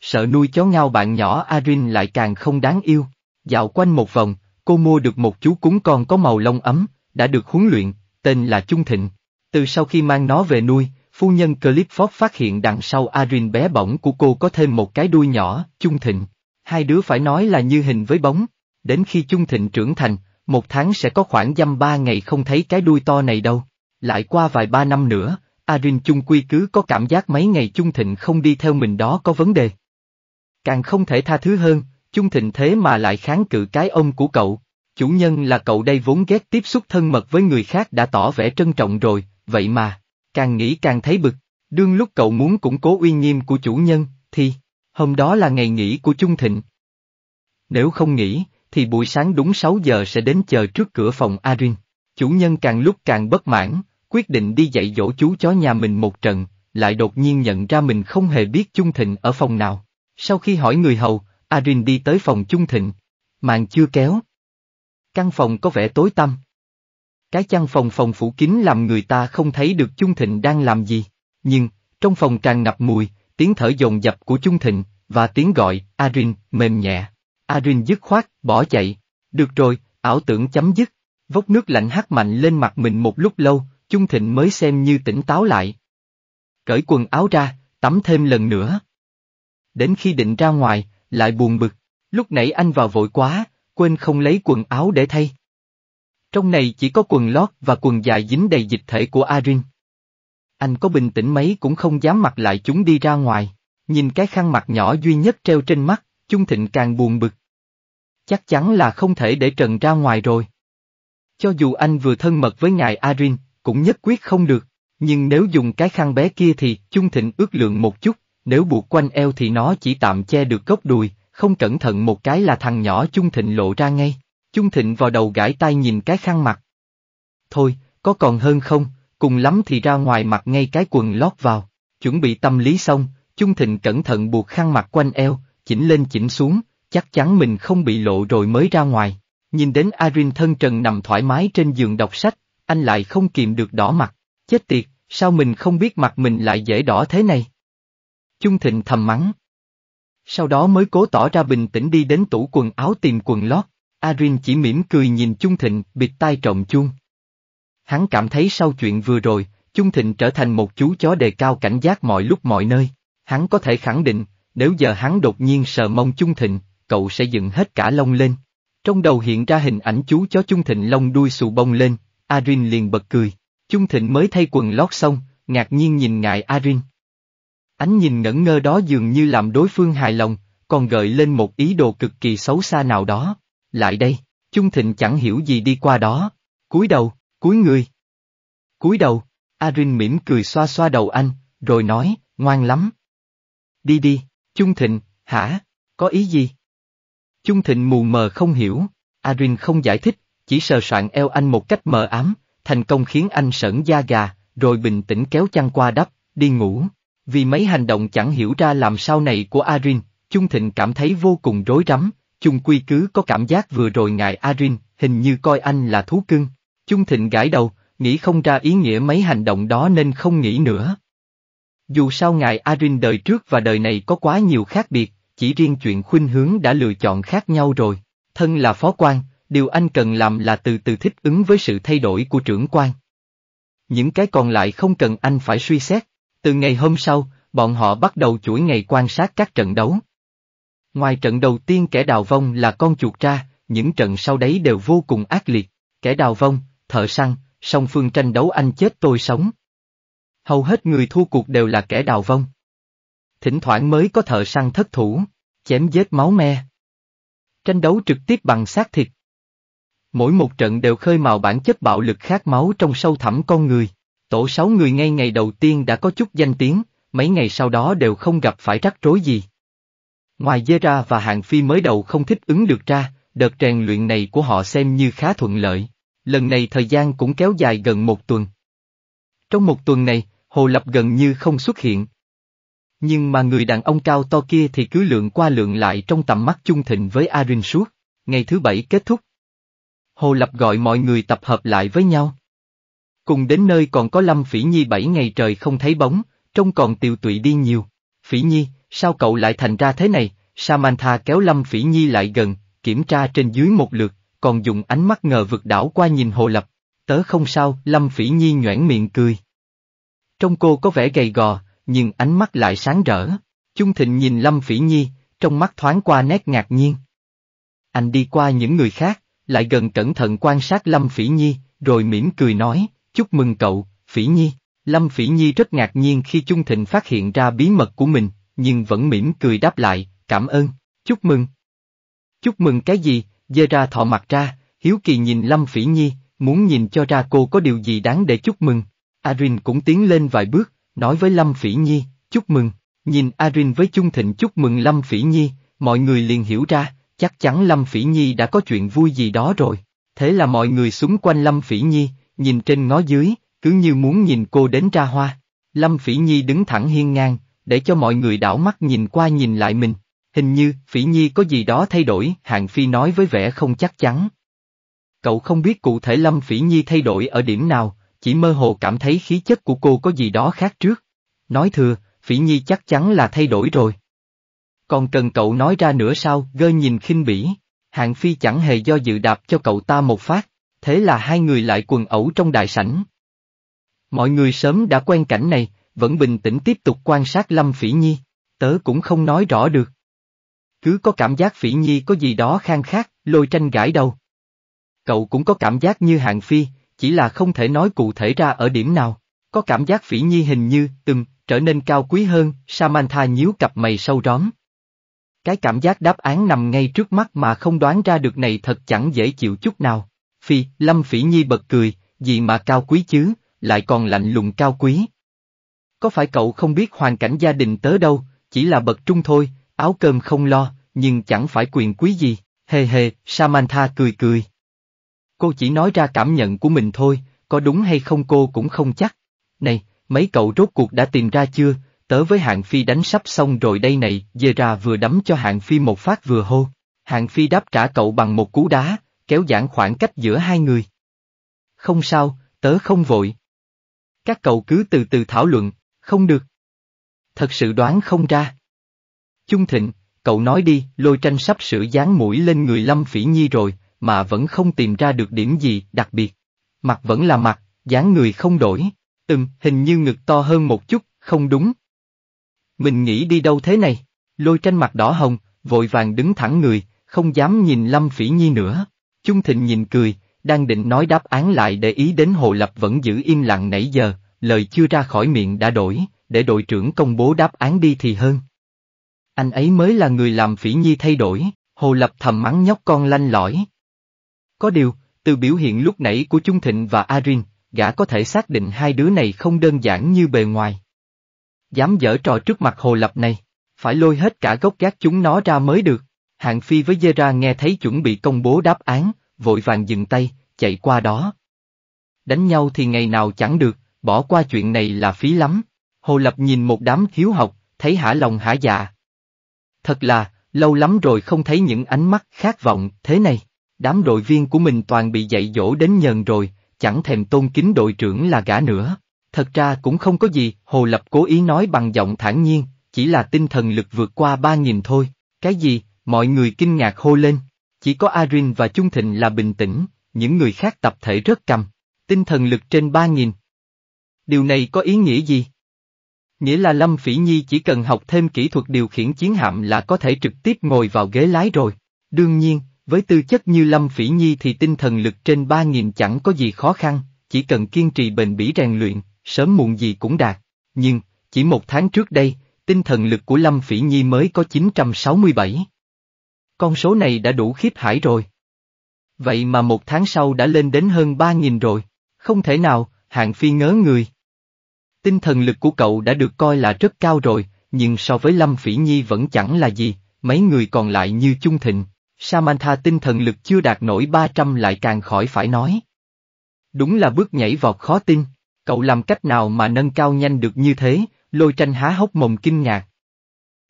Sợ nuôi chó ngao bạn nhỏ Arin lại càng không đáng yêu. Dạo quanh một vòng, cô mua được một chú cúng con có màu lông ấm, đã được huấn luyện, tên là Trung Thịnh. Từ sau khi mang nó về nuôi, phu nhân Clifford phát hiện đằng sau Arin bé bỏng của cô có thêm một cái đuôi nhỏ, Trung Thịnh. Hai đứa phải nói là như hình với bóng. Đến khi Trung Thịnh trưởng thành, một tháng sẽ có khoảng dăm ba ngày không thấy cái đuôi to này đâu. Lại qua vài ba năm nữa, Arin chung quy cứ có cảm giác mấy ngày Trung Thịnh không đi theo mình đó có vấn đề. Càng không thể tha thứ hơn, Trung Thịnh thế mà lại kháng cự cái ông của cậu, chủ nhân là cậu đây vốn ghét tiếp xúc thân mật với người khác đã tỏ vẻ trân trọng rồi, vậy mà, càng nghĩ càng thấy bực, đương lúc cậu muốn củng cố uy nghiêm của chủ nhân, thì, hôm đó là ngày nghỉ của Trung Thịnh. Nếu không nghỉ, thì buổi sáng đúng 6 giờ sẽ đến chờ trước cửa phòng Arin, chủ nhân càng lúc càng bất mãn, quyết định đi dạy dỗ chú chó nhà mình một trận, lại đột nhiên nhận ra mình không hề biết Trung Thịnh ở phòng nào. Sau khi hỏi người hầu, Arin đi tới phòng Trung Thịnh. Màn chưa kéo, Căn phòng có vẻ tối tăm. Cái chăn phòng phòng phủ kín làm người ta không thấy được Chung Thịnh đang làm gì. Nhưng, trong phòng tràn ngập mùi, tiếng thở dồn dập của Chung Thịnh, và tiếng gọi, Arin, mềm nhẹ. Arin dứt khoát, bỏ chạy. Được rồi, ảo tưởng chấm dứt. Vốc nước lạnh hắt mạnh lên mặt mình một lúc lâu, Chung Thịnh mới xem như tỉnh táo lại. Cởi quần áo ra, tắm thêm lần nữa. Đến khi định ra ngoài, lại buồn bực. Lúc nãy anh vào vội quá, quên không lấy quần áo để thay. Trong này chỉ có quần lót và quần dài dính đầy dịch thể của Arin. Anh có bình tĩnh mấy cũng không dám mặc lại chúng đi ra ngoài, nhìn cái khăn mặt nhỏ duy nhất treo trên mắt, Chung Thịnh càng buồn bực. Chắc chắn là không thể để Trần ra ngoài rồi. Cho dù anh vừa thân mật với ngài Arin, cũng nhất quyết không được, nhưng nếu dùng cái khăn bé kia thì Chung Thịnh ước lượng một chút, nếu buộc quanh eo thì nó chỉ tạm che được góc đùi, không cẩn thận một cái là thằng nhỏ Chung Thịnh lộ ra ngay. Chung Thịnh vào đầu gãi tay nhìn cái khăn mặt. Thôi, có còn hơn không, cùng lắm thì ra ngoài mặc ngay cái quần lót vào. Chuẩn bị tâm lý xong, Chung Thịnh cẩn thận buộc khăn mặt quanh eo, chỉnh lên chỉnh xuống, chắc chắn mình không bị lộ rồi mới ra ngoài. Nhìn đến Arin thân trần nằm thoải mái trên giường đọc sách, anh lại không kìm được đỏ mặt. Chết tiệt, sao mình không biết mặt mình lại dễ đỏ thế này? Chung Thịnh thầm mắng, sau đó mới cố tỏ ra bình tĩnh đi đến tủ quần áo tìm quần lót. Arin chỉ mỉm cười nhìn Chung Thịnh, bịt tai trọng chuông. Hắn cảm thấy sau chuyện vừa rồi, Chung Thịnh trở thành một chú chó đề cao cảnh giác mọi lúc mọi nơi. Hắn có thể khẳng định, nếu giờ hắn đột nhiên sờ mông Chung Thịnh, cậu sẽ dựng hết cả lông lên. Trong đầu hiện ra hình ảnh chú chó Chung Thịnh lông đuôi xù bông lên, Arin liền bật cười. Chung Thịnh mới thay quần lót xong, ngạc nhiên nhìn ngại Arin. Ánh nhìn ngẩn ngơ đó dường như làm đối phương hài lòng, còn gợi lên một ý đồ cực kỳ xấu xa nào đó. Lại đây, Chung Thịnh chẳng hiểu gì đi qua đó. cúi đầu, cúi người. cúi đầu, Arin mỉm cười xoa xoa đầu anh, rồi nói, ngoan lắm. Đi đi, Chung Thịnh, hả, có ý gì? Chung Thịnh mù mờ không hiểu, Arin không giải thích, chỉ sờ soạn eo anh một cách mờ ám, thành công khiến anh sởn da gà, rồi bình tĩnh kéo chăn qua đắp, đi ngủ. Vì mấy hành động chẳng hiểu ra làm sao này của Arin, Chung Thịnh cảm thấy vô cùng rối rắm, chung quy cứ có cảm giác vừa rồi ngài Arin, hình như coi anh là thú cưng. Chung Thịnh gãi đầu, nghĩ không ra ý nghĩa mấy hành động đó nên không nghĩ nữa. Dù sao ngài Arin đời trước và đời này có quá nhiều khác biệt, chỉ riêng chuyện khuynh hướng đã lựa chọn khác nhau rồi. Thân là phó quan, điều anh cần làm là từ từ thích ứng với sự thay đổi của trưởng quan. Những cái còn lại không cần anh phải suy xét. Từ ngày hôm sau, bọn họ bắt đầu chuỗi ngày quan sát các trận đấu. Ngoài trận đầu tiên kẻ đào vong là con chuột ra, những trận sau đấy đều vô cùng ác liệt, kẻ đào vong, thợ săn, song phương tranh đấu anh chết tôi sống. Hầu hết người thua cuộc đều là kẻ đào vong. Thỉnh thoảng mới có thợ săn thất thủ, chém giết máu me. Tranh đấu trực tiếp bằng xác thịt. Mỗi một trận đều khơi mào bản chất bạo lực khát máu trong sâu thẳm con người. Tổ sáu người ngay ngày đầu tiên đã có chút danh tiếng, mấy ngày sau đó đều không gặp phải rắc rối gì. Ngoài dê ra và hạng phi mới đầu không thích ứng được ra, đợt rèn luyện này của họ xem như khá thuận lợi, lần này thời gian cũng kéo dài gần một tuần. Trong một tuần này, Hồ Lập gần như không xuất hiện. Nhưng mà người đàn ông cao to kia thì cứ lượn qua lượn lại trong tầm mắt chung thịnh với Arin suốt, ngày thứ bảy kết thúc. Hồ Lập gọi mọi người tập hợp lại với nhau. Cùng đến nơi còn có Lâm Phỉ Nhi bảy ngày trời không thấy bóng, trông còn tiều tụy đi nhiều. Phỉ Nhi, sao cậu lại thành ra thế này? Samantha kéo Lâm Phỉ Nhi lại gần, kiểm tra trên dưới một lượt, còn dùng ánh mắt ngờ vực đảo qua nhìn Hồ Lập. Tớ không sao, Lâm Phỉ Nhi nhoảng miệng cười. Trong cô có vẻ gầy gò, nhưng ánh mắt lại sáng rỡ. Chung Thịnh nhìn Lâm Phỉ Nhi, trong mắt thoáng qua nét ngạc nhiên. Anh đi qua những người khác, lại gần cẩn thận quan sát Lâm Phỉ Nhi, rồi mỉm cười nói, Chúc mừng cậu, Phỉ Nhi. Lâm Phỉ Nhi rất ngạc nhiên khi Chung Thịnh phát hiện ra bí mật của mình, nhưng vẫn mỉm cười đáp lại, cảm ơn, chúc mừng. Chúc mừng cái gì, dơ ra thọ mặt ra, hiếu kỳ nhìn Lâm Phỉ Nhi, muốn nhìn cho ra cô có điều gì đáng để chúc mừng. Arin cũng tiến lên vài bước, nói với Lâm Phỉ Nhi, chúc mừng, nhìn Arin với Chung Thịnh chúc mừng Lâm Phỉ Nhi, mọi người liền hiểu ra, chắc chắn Lâm Phỉ Nhi đã có chuyện vui gì đó rồi. Thế là mọi người xung quanh Lâm Phỉ Nhi, nhìn trên ngó dưới, cứ như muốn nhìn cô đến ra hoa. Lâm Phỉ Nhi đứng thẳng hiên ngang, để cho mọi người đảo mắt nhìn qua nhìn lại mình. Hình như, Phỉ Nhi có gì đó thay đổi, Hàng Phi nói với vẻ không chắc chắn. Cậu không biết cụ thể Lâm Phỉ Nhi thay đổi ở điểm nào, chỉ mơ hồ cảm thấy khí chất của cô có gì đó khác trước. Nói thừa, Phỉ Nhi chắc chắn là thay đổi rồi. Còn cần cậu nói ra nữa sao, gơ nhìn khinh bỉ. Hàng Phi chẳng hề do dự đạp cho cậu ta một phát thế là hai người lại quần ẩu trong đại sảnh. Mọi người sớm đã quen cảnh này, vẫn bình tĩnh tiếp tục quan sát Lâm Phỉ Nhi, tớ cũng không nói rõ được. Cứ có cảm giác Phỉ Nhi có gì đó khang khác, lôi tranh gãi đầu. Cậu cũng có cảm giác như hạng phi, chỉ là không thể nói cụ thể ra ở điểm nào, có cảm giác Phỉ Nhi hình như, từng, trở nên cao quý hơn, Samantha nhíu cặp mày sâu róm. Cái cảm giác đáp án nằm ngay trước mắt mà không đoán ra được này thật chẳng dễ chịu chút nào. Phi, Lâm Phỉ Nhi bật cười, gì mà cao quý chứ, lại còn lạnh lùng cao quý. Có phải cậu không biết hoàn cảnh gia đình tớ đâu, chỉ là bậc trung thôi, áo cơm không lo, nhưng chẳng phải quyền quý gì, hề hề, Samantha cười cười. Cô chỉ nói ra cảm nhận của mình thôi, có đúng hay không cô cũng không chắc. Này, mấy cậu rốt cuộc đã tìm ra chưa, tớ với hạng phi đánh sắp xong rồi đây này, dê ra vừa đấm cho hạng phi một phát vừa hô. Hạng phi đáp trả cậu bằng một cú đá, kéo giãn khoảng cách giữa hai người. Không sao, tớ không vội. Các cậu cứ từ từ thảo luận, không được. Thật sự đoán không ra. Chung Thịnh, cậu nói đi, lôi tranh sắp sửa dán mũi lên người Lâm Phỉ Nhi rồi, mà vẫn không tìm ra được điểm gì đặc biệt. Mặt vẫn là mặt, dáng người không đổi. Ừm, hình như ngực to hơn một chút, không đúng. Mình nghĩ đi đâu thế này? Lôi tranh mặt đỏ hồng, vội vàng đứng thẳng người, không dám nhìn Lâm Phỉ Nhi nữa. Chung Thịnh nhìn cười, đang định nói đáp án lại để ý đến Hồ Lập vẫn giữ im lặng nãy giờ, lời chưa ra khỏi miệng đã đổi, để đội trưởng công bố đáp án đi thì hơn. Anh ấy mới là người làm phỉ nhi thay đổi, Hồ Lập thầm mắng nhóc con lanh lõi. Có điều, từ biểu hiện lúc nãy của Trung Thịnh và Arin, gã có thể xác định hai đứa này không đơn giản như bề ngoài. Dám dở trò trước mặt Hồ Lập này, phải lôi hết cả gốc gác chúng nó ra mới được. Hạng Phi với Zera nghe thấy chuẩn bị công bố đáp án, vội vàng dừng tay, chạy qua đó. Đánh nhau thì ngày nào chẳng được, bỏ qua chuyện này là phí lắm. Hồ Lập nhìn một đám hiếu học, thấy hả lòng hả dạ. Thật là, lâu lắm rồi không thấy những ánh mắt khát vọng thế này. Đám đội viên của mình toàn bị dạy dỗ đến nhờn rồi, chẳng thèm tôn kính đội trưởng là gã nữa. Thật ra cũng không có gì, Hồ Lập cố ý nói bằng giọng thản nhiên, chỉ là tinh thần lực vượt qua ba nghìn thôi. Cái gì, Mọi người kinh ngạc hô lên, chỉ có Arin và Chung Thịnh là bình tĩnh, những người khác tập thể rất cầm, tinh thần lực trên 3.000. Điều này có ý nghĩa gì? Nghĩa là Lâm Phỉ Nhi chỉ cần học thêm kỹ thuật điều khiển chiến hạm là có thể trực tiếp ngồi vào ghế lái rồi. Đương nhiên, với tư chất như Lâm Phỉ Nhi thì tinh thần lực trên 3.000 chẳng có gì khó khăn, chỉ cần kiên trì bền bỉ rèn luyện, sớm muộn gì cũng đạt. Nhưng, chỉ một tháng trước đây, tinh thần lực của Lâm Phỉ Nhi mới có 967. Con số này đã đủ khiếp hải rồi. Vậy mà một tháng sau đã lên đến hơn 3.000 rồi. Không thể nào, hạng phi ngớ người. Tinh thần lực của cậu đã được coi là rất cao rồi, nhưng so với Lâm Phỉ Nhi vẫn chẳng là gì, mấy người còn lại như trung Thịnh, Samantha tinh thần lực chưa đạt nổi 300 lại càng khỏi phải nói. Đúng là bước nhảy vọt khó tin, cậu làm cách nào mà nâng cao nhanh được như thế, lôi tranh há hốc mồm kinh ngạc.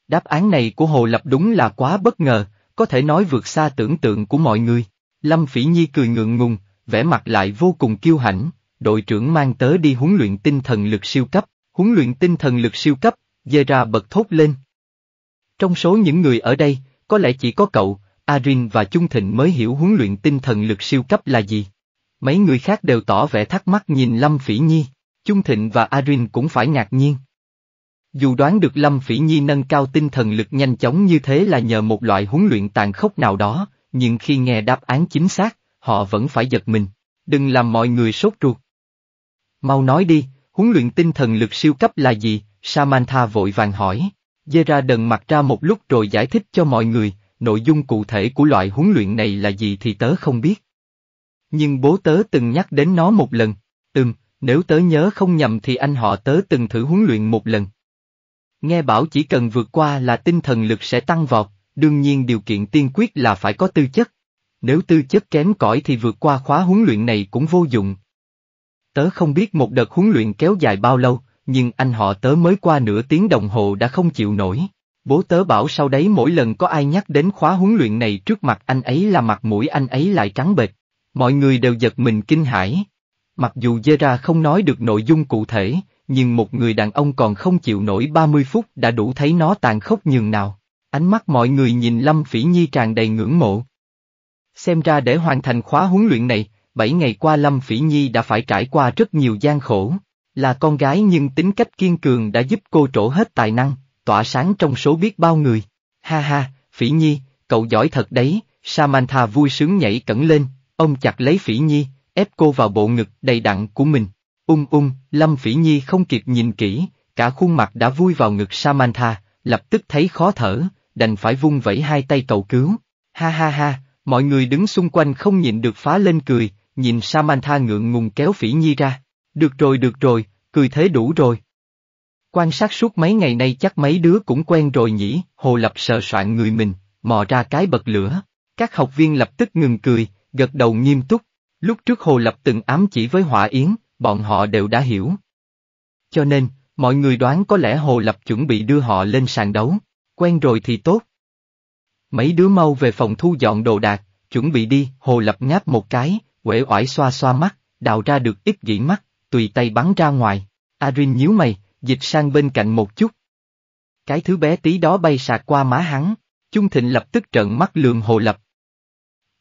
Đáp án này của Hồ Lập đúng là quá bất ngờ, có thể nói vượt xa tưởng tượng của mọi người. Lâm Phỉ Nhi cười ngượng ngùng, vẻ mặt lại vô cùng kiêu hãnh, đội trưởng mang tớ đi huấn luyện tinh thần lực siêu cấp, huấn luyện tinh thần lực siêu cấp, dê ra bật thốt lên. Trong số những người ở đây, có lẽ chỉ có cậu, Arin và Trung Thịnh mới hiểu huấn luyện tinh thần lực siêu cấp là gì. Mấy người khác đều tỏ vẻ thắc mắc nhìn Lâm Phỉ Nhi, Trung Thịnh và Arin cũng phải ngạc nhiên. Dù đoán được Lâm Phỉ Nhi nâng cao tinh thần lực nhanh chóng như thế là nhờ một loại huấn luyện tàn khốc nào đó, nhưng khi nghe đáp án chính xác, họ vẫn phải giật mình. Đừng làm mọi người sốt ruột. Mau nói đi, huấn luyện tinh thần lực siêu cấp là gì? Samantha vội vàng hỏi. Zera đần mặt ra một lúc rồi giải thích cho mọi người, nội dung cụ thể của loại huấn luyện này là gì thì tớ không biết. Nhưng bố tớ từng nhắc đến nó một lần, ừm, nếu tớ nhớ không nhầm thì anh họ tớ từng thử huấn luyện một lần. Nghe bảo chỉ cần vượt qua là tinh thần lực sẽ tăng vọt, đương nhiên điều kiện tiên quyết là phải có tư chất. Nếu tư chất kém cỏi thì vượt qua khóa huấn luyện này cũng vô dụng. Tớ không biết một đợt huấn luyện kéo dài bao lâu, nhưng anh họ tớ mới qua nửa tiếng đồng hồ đã không chịu nổi. Bố tớ bảo sau đấy mỗi lần có ai nhắc đến khóa huấn luyện này trước mặt anh ấy là mặt mũi anh ấy lại trắng bệch. Mọi người đều giật mình kinh hãi. Mặc dù ra không nói được nội dung cụ thể, nhưng một người đàn ông còn không chịu nổi 30 phút đã đủ thấy nó tàn khốc nhường nào. Ánh mắt mọi người nhìn Lâm Phỉ Nhi tràn đầy ngưỡng mộ. Xem ra để hoàn thành khóa huấn luyện này, 7 ngày qua Lâm Phỉ Nhi đã phải trải qua rất nhiều gian khổ. Là con gái nhưng tính cách kiên cường đã giúp cô trổ hết tài năng, tỏa sáng trong số biết bao người. Ha ha, Phỉ Nhi, cậu giỏi thật đấy, Samantha vui sướng nhảy cẩn lên, ông chặt lấy Phỉ Nhi, ép cô vào bộ ngực đầy đặn của mình. Ung um ung, um, Lâm Phỉ Nhi không kịp nhìn kỹ, cả khuôn mặt đã vui vào ngực Samantha, lập tức thấy khó thở, đành phải vung vẫy hai tay cầu cứu. Ha ha ha, mọi người đứng xung quanh không nhịn được phá lên cười, nhìn Samantha ngượng ngùng kéo Phỉ Nhi ra. Được rồi được rồi, cười thế đủ rồi. Quan sát suốt mấy ngày nay chắc mấy đứa cũng quen rồi nhỉ, Hồ Lập sợ soạn người mình, mò ra cái bật lửa. Các học viên lập tức ngừng cười, gật đầu nghiêm túc. Lúc trước Hồ Lập từng ám chỉ với Hỏa Yến, bọn họ đều đã hiểu. Cho nên, mọi người đoán có lẽ Hồ Lập chuẩn bị đưa họ lên sàn đấu, quen rồi thì tốt. Mấy đứa mau về phòng thu dọn đồ đạc, chuẩn bị đi, Hồ Lập ngáp một cái, quể oải xoa xoa mắt, đào ra được ít dĩ mắt, tùy tay bắn ra ngoài, Arin nhíu mày, dịch sang bên cạnh một chút. Cái thứ bé tí đó bay sạc qua má hắn, Chung Thịnh lập tức trận mắt lườm Hồ Lập.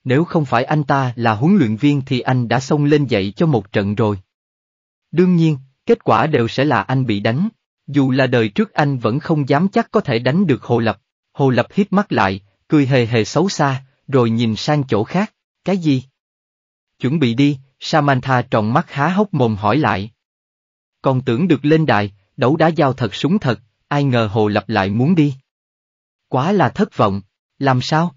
Nếu không phải anh ta là huấn luyện viên thì anh đã xông lên dậy cho một trận rồi. Đương nhiên, kết quả đều sẽ là anh bị đánh. Dù là đời trước anh vẫn không dám chắc có thể đánh được Hồ Lập. Hồ Lập hít mắt lại, cười hề hề xấu xa, rồi nhìn sang chỗ khác. Cái gì? Chuẩn bị đi, Samantha tròn mắt há hốc mồm hỏi lại. Còn tưởng được lên đài, đấu đá giao thật súng thật, ai ngờ Hồ Lập lại muốn đi. Quá là thất vọng, làm sao?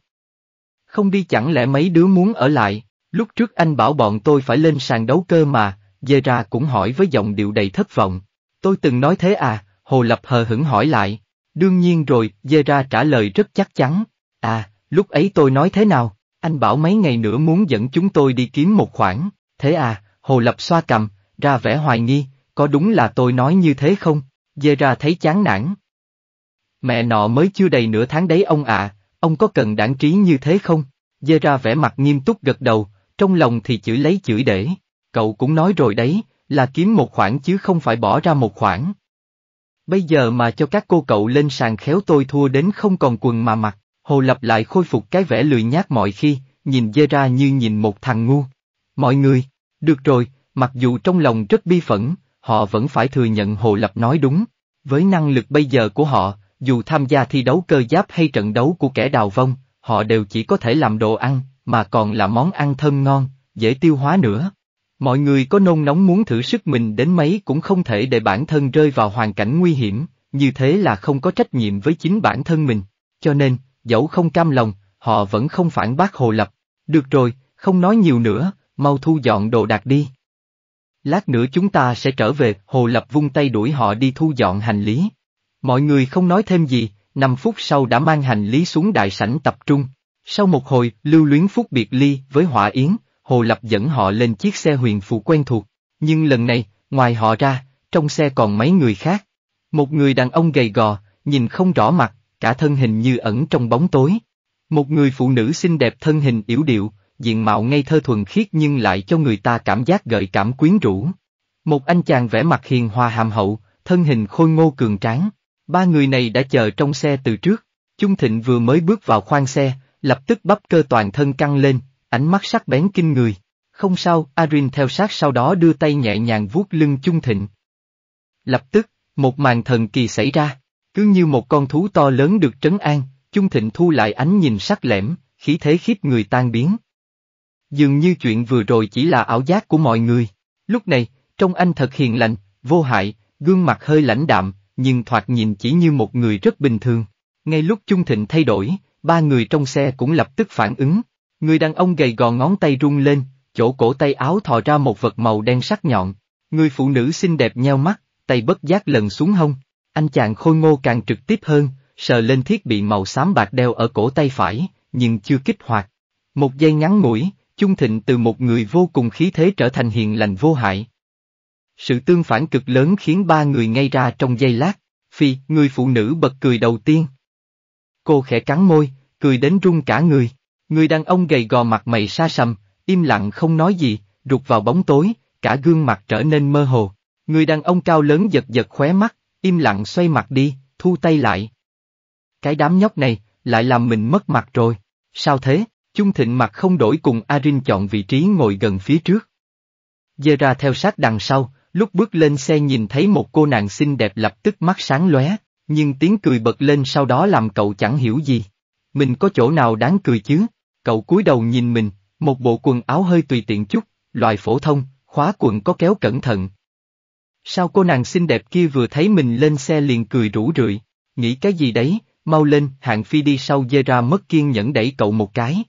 Không đi chẳng lẽ mấy đứa muốn ở lại, lúc trước anh bảo bọn tôi phải lên sàn đấu cơ mà, Zera cũng hỏi với giọng điệu đầy thất vọng. Tôi từng nói thế à, Hồ Lập hờ hững hỏi lại. Đương nhiên rồi, Zera trả lời rất chắc chắn. À, lúc ấy tôi nói thế nào? Anh bảo mấy ngày nữa muốn dẫn chúng tôi đi kiếm một khoản. Thế à, Hồ Lập xoa cầm, ra vẻ hoài nghi, có đúng là tôi nói như thế không? Zera thấy chán nản. Mẹ nọ mới chưa đầy nửa tháng đấy ông ạ, ông có cần đảng trí như thế không? Zera vẻ mặt nghiêm túc gật đầu, trong lòng thì chửi lấy chửi để. Cậu cũng nói rồi đấy, là kiếm một khoản chứ không phải bỏ ra một khoản. Bây giờ mà cho các cô cậu lên sàn khéo tôi thua đến không còn quần mà mặc, hồ lập lại khôi phục cái vẻ lười nhác mọi khi, nhìn dê ra như nhìn một thằng ngu. Mọi người, được rồi, mặc dù trong lòng rất bi phẫn, họ vẫn phải thừa nhận hồ lập nói đúng. Với năng lực bây giờ của họ, dù tham gia thi đấu cơ giáp hay trận đấu của kẻ đào vong, họ đều chỉ có thể làm đồ ăn, mà còn là món ăn thơm ngon, dễ tiêu hóa nữa. Mọi người có nôn nóng muốn thử sức mình đến mấy cũng không thể để bản thân rơi vào hoàn cảnh nguy hiểm, như thế là không có trách nhiệm với chính bản thân mình. Cho nên, dẫu không cam lòng, họ vẫn không phản bác Hồ Lập. Được rồi, không nói nhiều nữa, mau thu dọn đồ đạc đi. Lát nữa chúng ta sẽ trở về, Hồ Lập vung tay đuổi họ đi thu dọn hành lý. Mọi người không nói thêm gì, 5 phút sau đã mang hành lý xuống đại sảnh tập trung. Sau một hồi, Lưu Luyến Phúc biệt ly với họa Yến, Hồ Lập dẫn họ lên chiếc xe huyền phụ quen thuộc, nhưng lần này, ngoài họ ra, trong xe còn mấy người khác. Một người đàn ông gầy gò, nhìn không rõ mặt, cả thân hình như ẩn trong bóng tối. Một người phụ nữ xinh đẹp thân hình yếu điệu, diện mạo ngây thơ thuần khiết nhưng lại cho người ta cảm giác gợi cảm quyến rũ. Một anh chàng vẻ mặt hiền hòa hàm hậu, thân hình khôi ngô cường tráng. Ba người này đã chờ trong xe từ trước. Chung Thịnh vừa mới bước vào khoang xe, lập tức bắp cơ toàn thân căng lên, ánh mắt sắc bén kinh người. Không sao, Arin theo sát sau đó đưa tay nhẹ nhàng vuốt lưng Chung Thịnh. Lập tức, một màn thần kỳ xảy ra, cứ như một con thú to lớn được trấn an, Chung Thịnh thu lại ánh nhìn sắc lẻm, khí thế khiếp người tan biến. Dường như chuyện vừa rồi chỉ là ảo giác của mọi người, lúc này, trong anh thật hiền lành, vô hại, gương mặt hơi lãnh đạm, nhưng thoạt nhìn chỉ như một người rất bình thường. Ngay lúc Chung Thịnh thay đổi, ba người trong xe cũng lập tức phản ứng, Người đàn ông gầy gò ngón tay rung lên, chỗ cổ tay áo thò ra một vật màu đen sắc nhọn. Người phụ nữ xinh đẹp nheo mắt, tay bất giác lần xuống hông. Anh chàng khôi ngô càng trực tiếp hơn, sờ lên thiết bị màu xám bạc đeo ở cổ tay phải, nhưng chưa kích hoạt. Một giây ngắn ngủi, Chung Thịnh từ một người vô cùng khí thế trở thành hiền lành vô hại. Sự tương phản cực lớn khiến ba người ngay ra trong giây lát, phi, người phụ nữ bật cười đầu tiên. Cô khẽ cắn môi, cười đến run cả người. Người đàn ông gầy gò mặt mày xa xăm, im lặng không nói gì, rụt vào bóng tối, cả gương mặt trở nên mơ hồ. Người đàn ông cao lớn giật giật khóe mắt, im lặng xoay mặt đi, thu tay lại. Cái đám nhóc này, lại làm mình mất mặt rồi. Sao thế? Chung thịnh mặt không đổi cùng Arin chọn vị trí ngồi gần phía trước. Dê ra theo sát đằng sau, lúc bước lên xe nhìn thấy một cô nàng xinh đẹp lập tức mắt sáng lóe, nhưng tiếng cười bật lên sau đó làm cậu chẳng hiểu gì. Mình có chỗ nào đáng cười chứ? Cậu cúi đầu nhìn mình, một bộ quần áo hơi tùy tiện chút, loại phổ thông, khóa quần có kéo cẩn thận. Sao cô nàng xinh đẹp kia vừa thấy mình lên xe liền cười rủ rượi, nghĩ cái gì đấy, mau lên, hạng phi đi sau dê ra mất kiên nhẫn đẩy cậu một cái.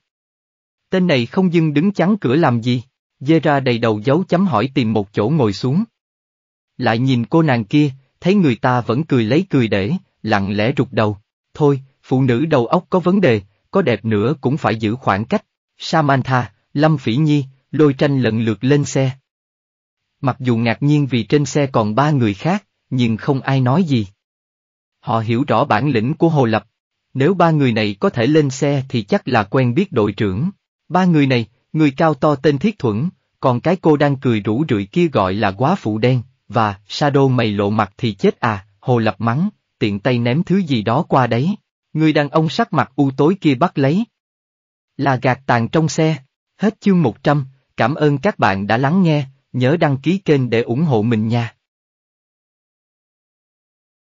Tên này không dưng đứng chắn cửa làm gì, dê ra đầy đầu dấu chấm hỏi tìm một chỗ ngồi xuống. Lại nhìn cô nàng kia, thấy người ta vẫn cười lấy cười để, lặng lẽ rụt đầu, thôi, phụ nữ đầu óc có vấn đề, có đẹp nữa cũng phải giữ khoảng cách. Samantha, Lâm Phỉ Nhi, lôi tranh lần lượt lên xe. Mặc dù ngạc nhiên vì trên xe còn ba người khác, nhưng không ai nói gì. Họ hiểu rõ bản lĩnh của Hồ Lập. Nếu ba người này có thể lên xe thì chắc là quen biết đội trưởng. Ba người này, người cao to tên Thiết Thuẫn, còn cái cô đang cười rủ rượi kia gọi là quá phụ đen, và Shadow mày lộ mặt thì chết à, Hồ Lập mắng, tiện tay ném thứ gì đó qua đấy. Người đàn ông sắc mặt u tối kia bắt lấy. Là gạt tàn trong xe. Hết chương 100, cảm ơn các bạn đã lắng nghe, nhớ đăng ký kênh để ủng hộ mình nha.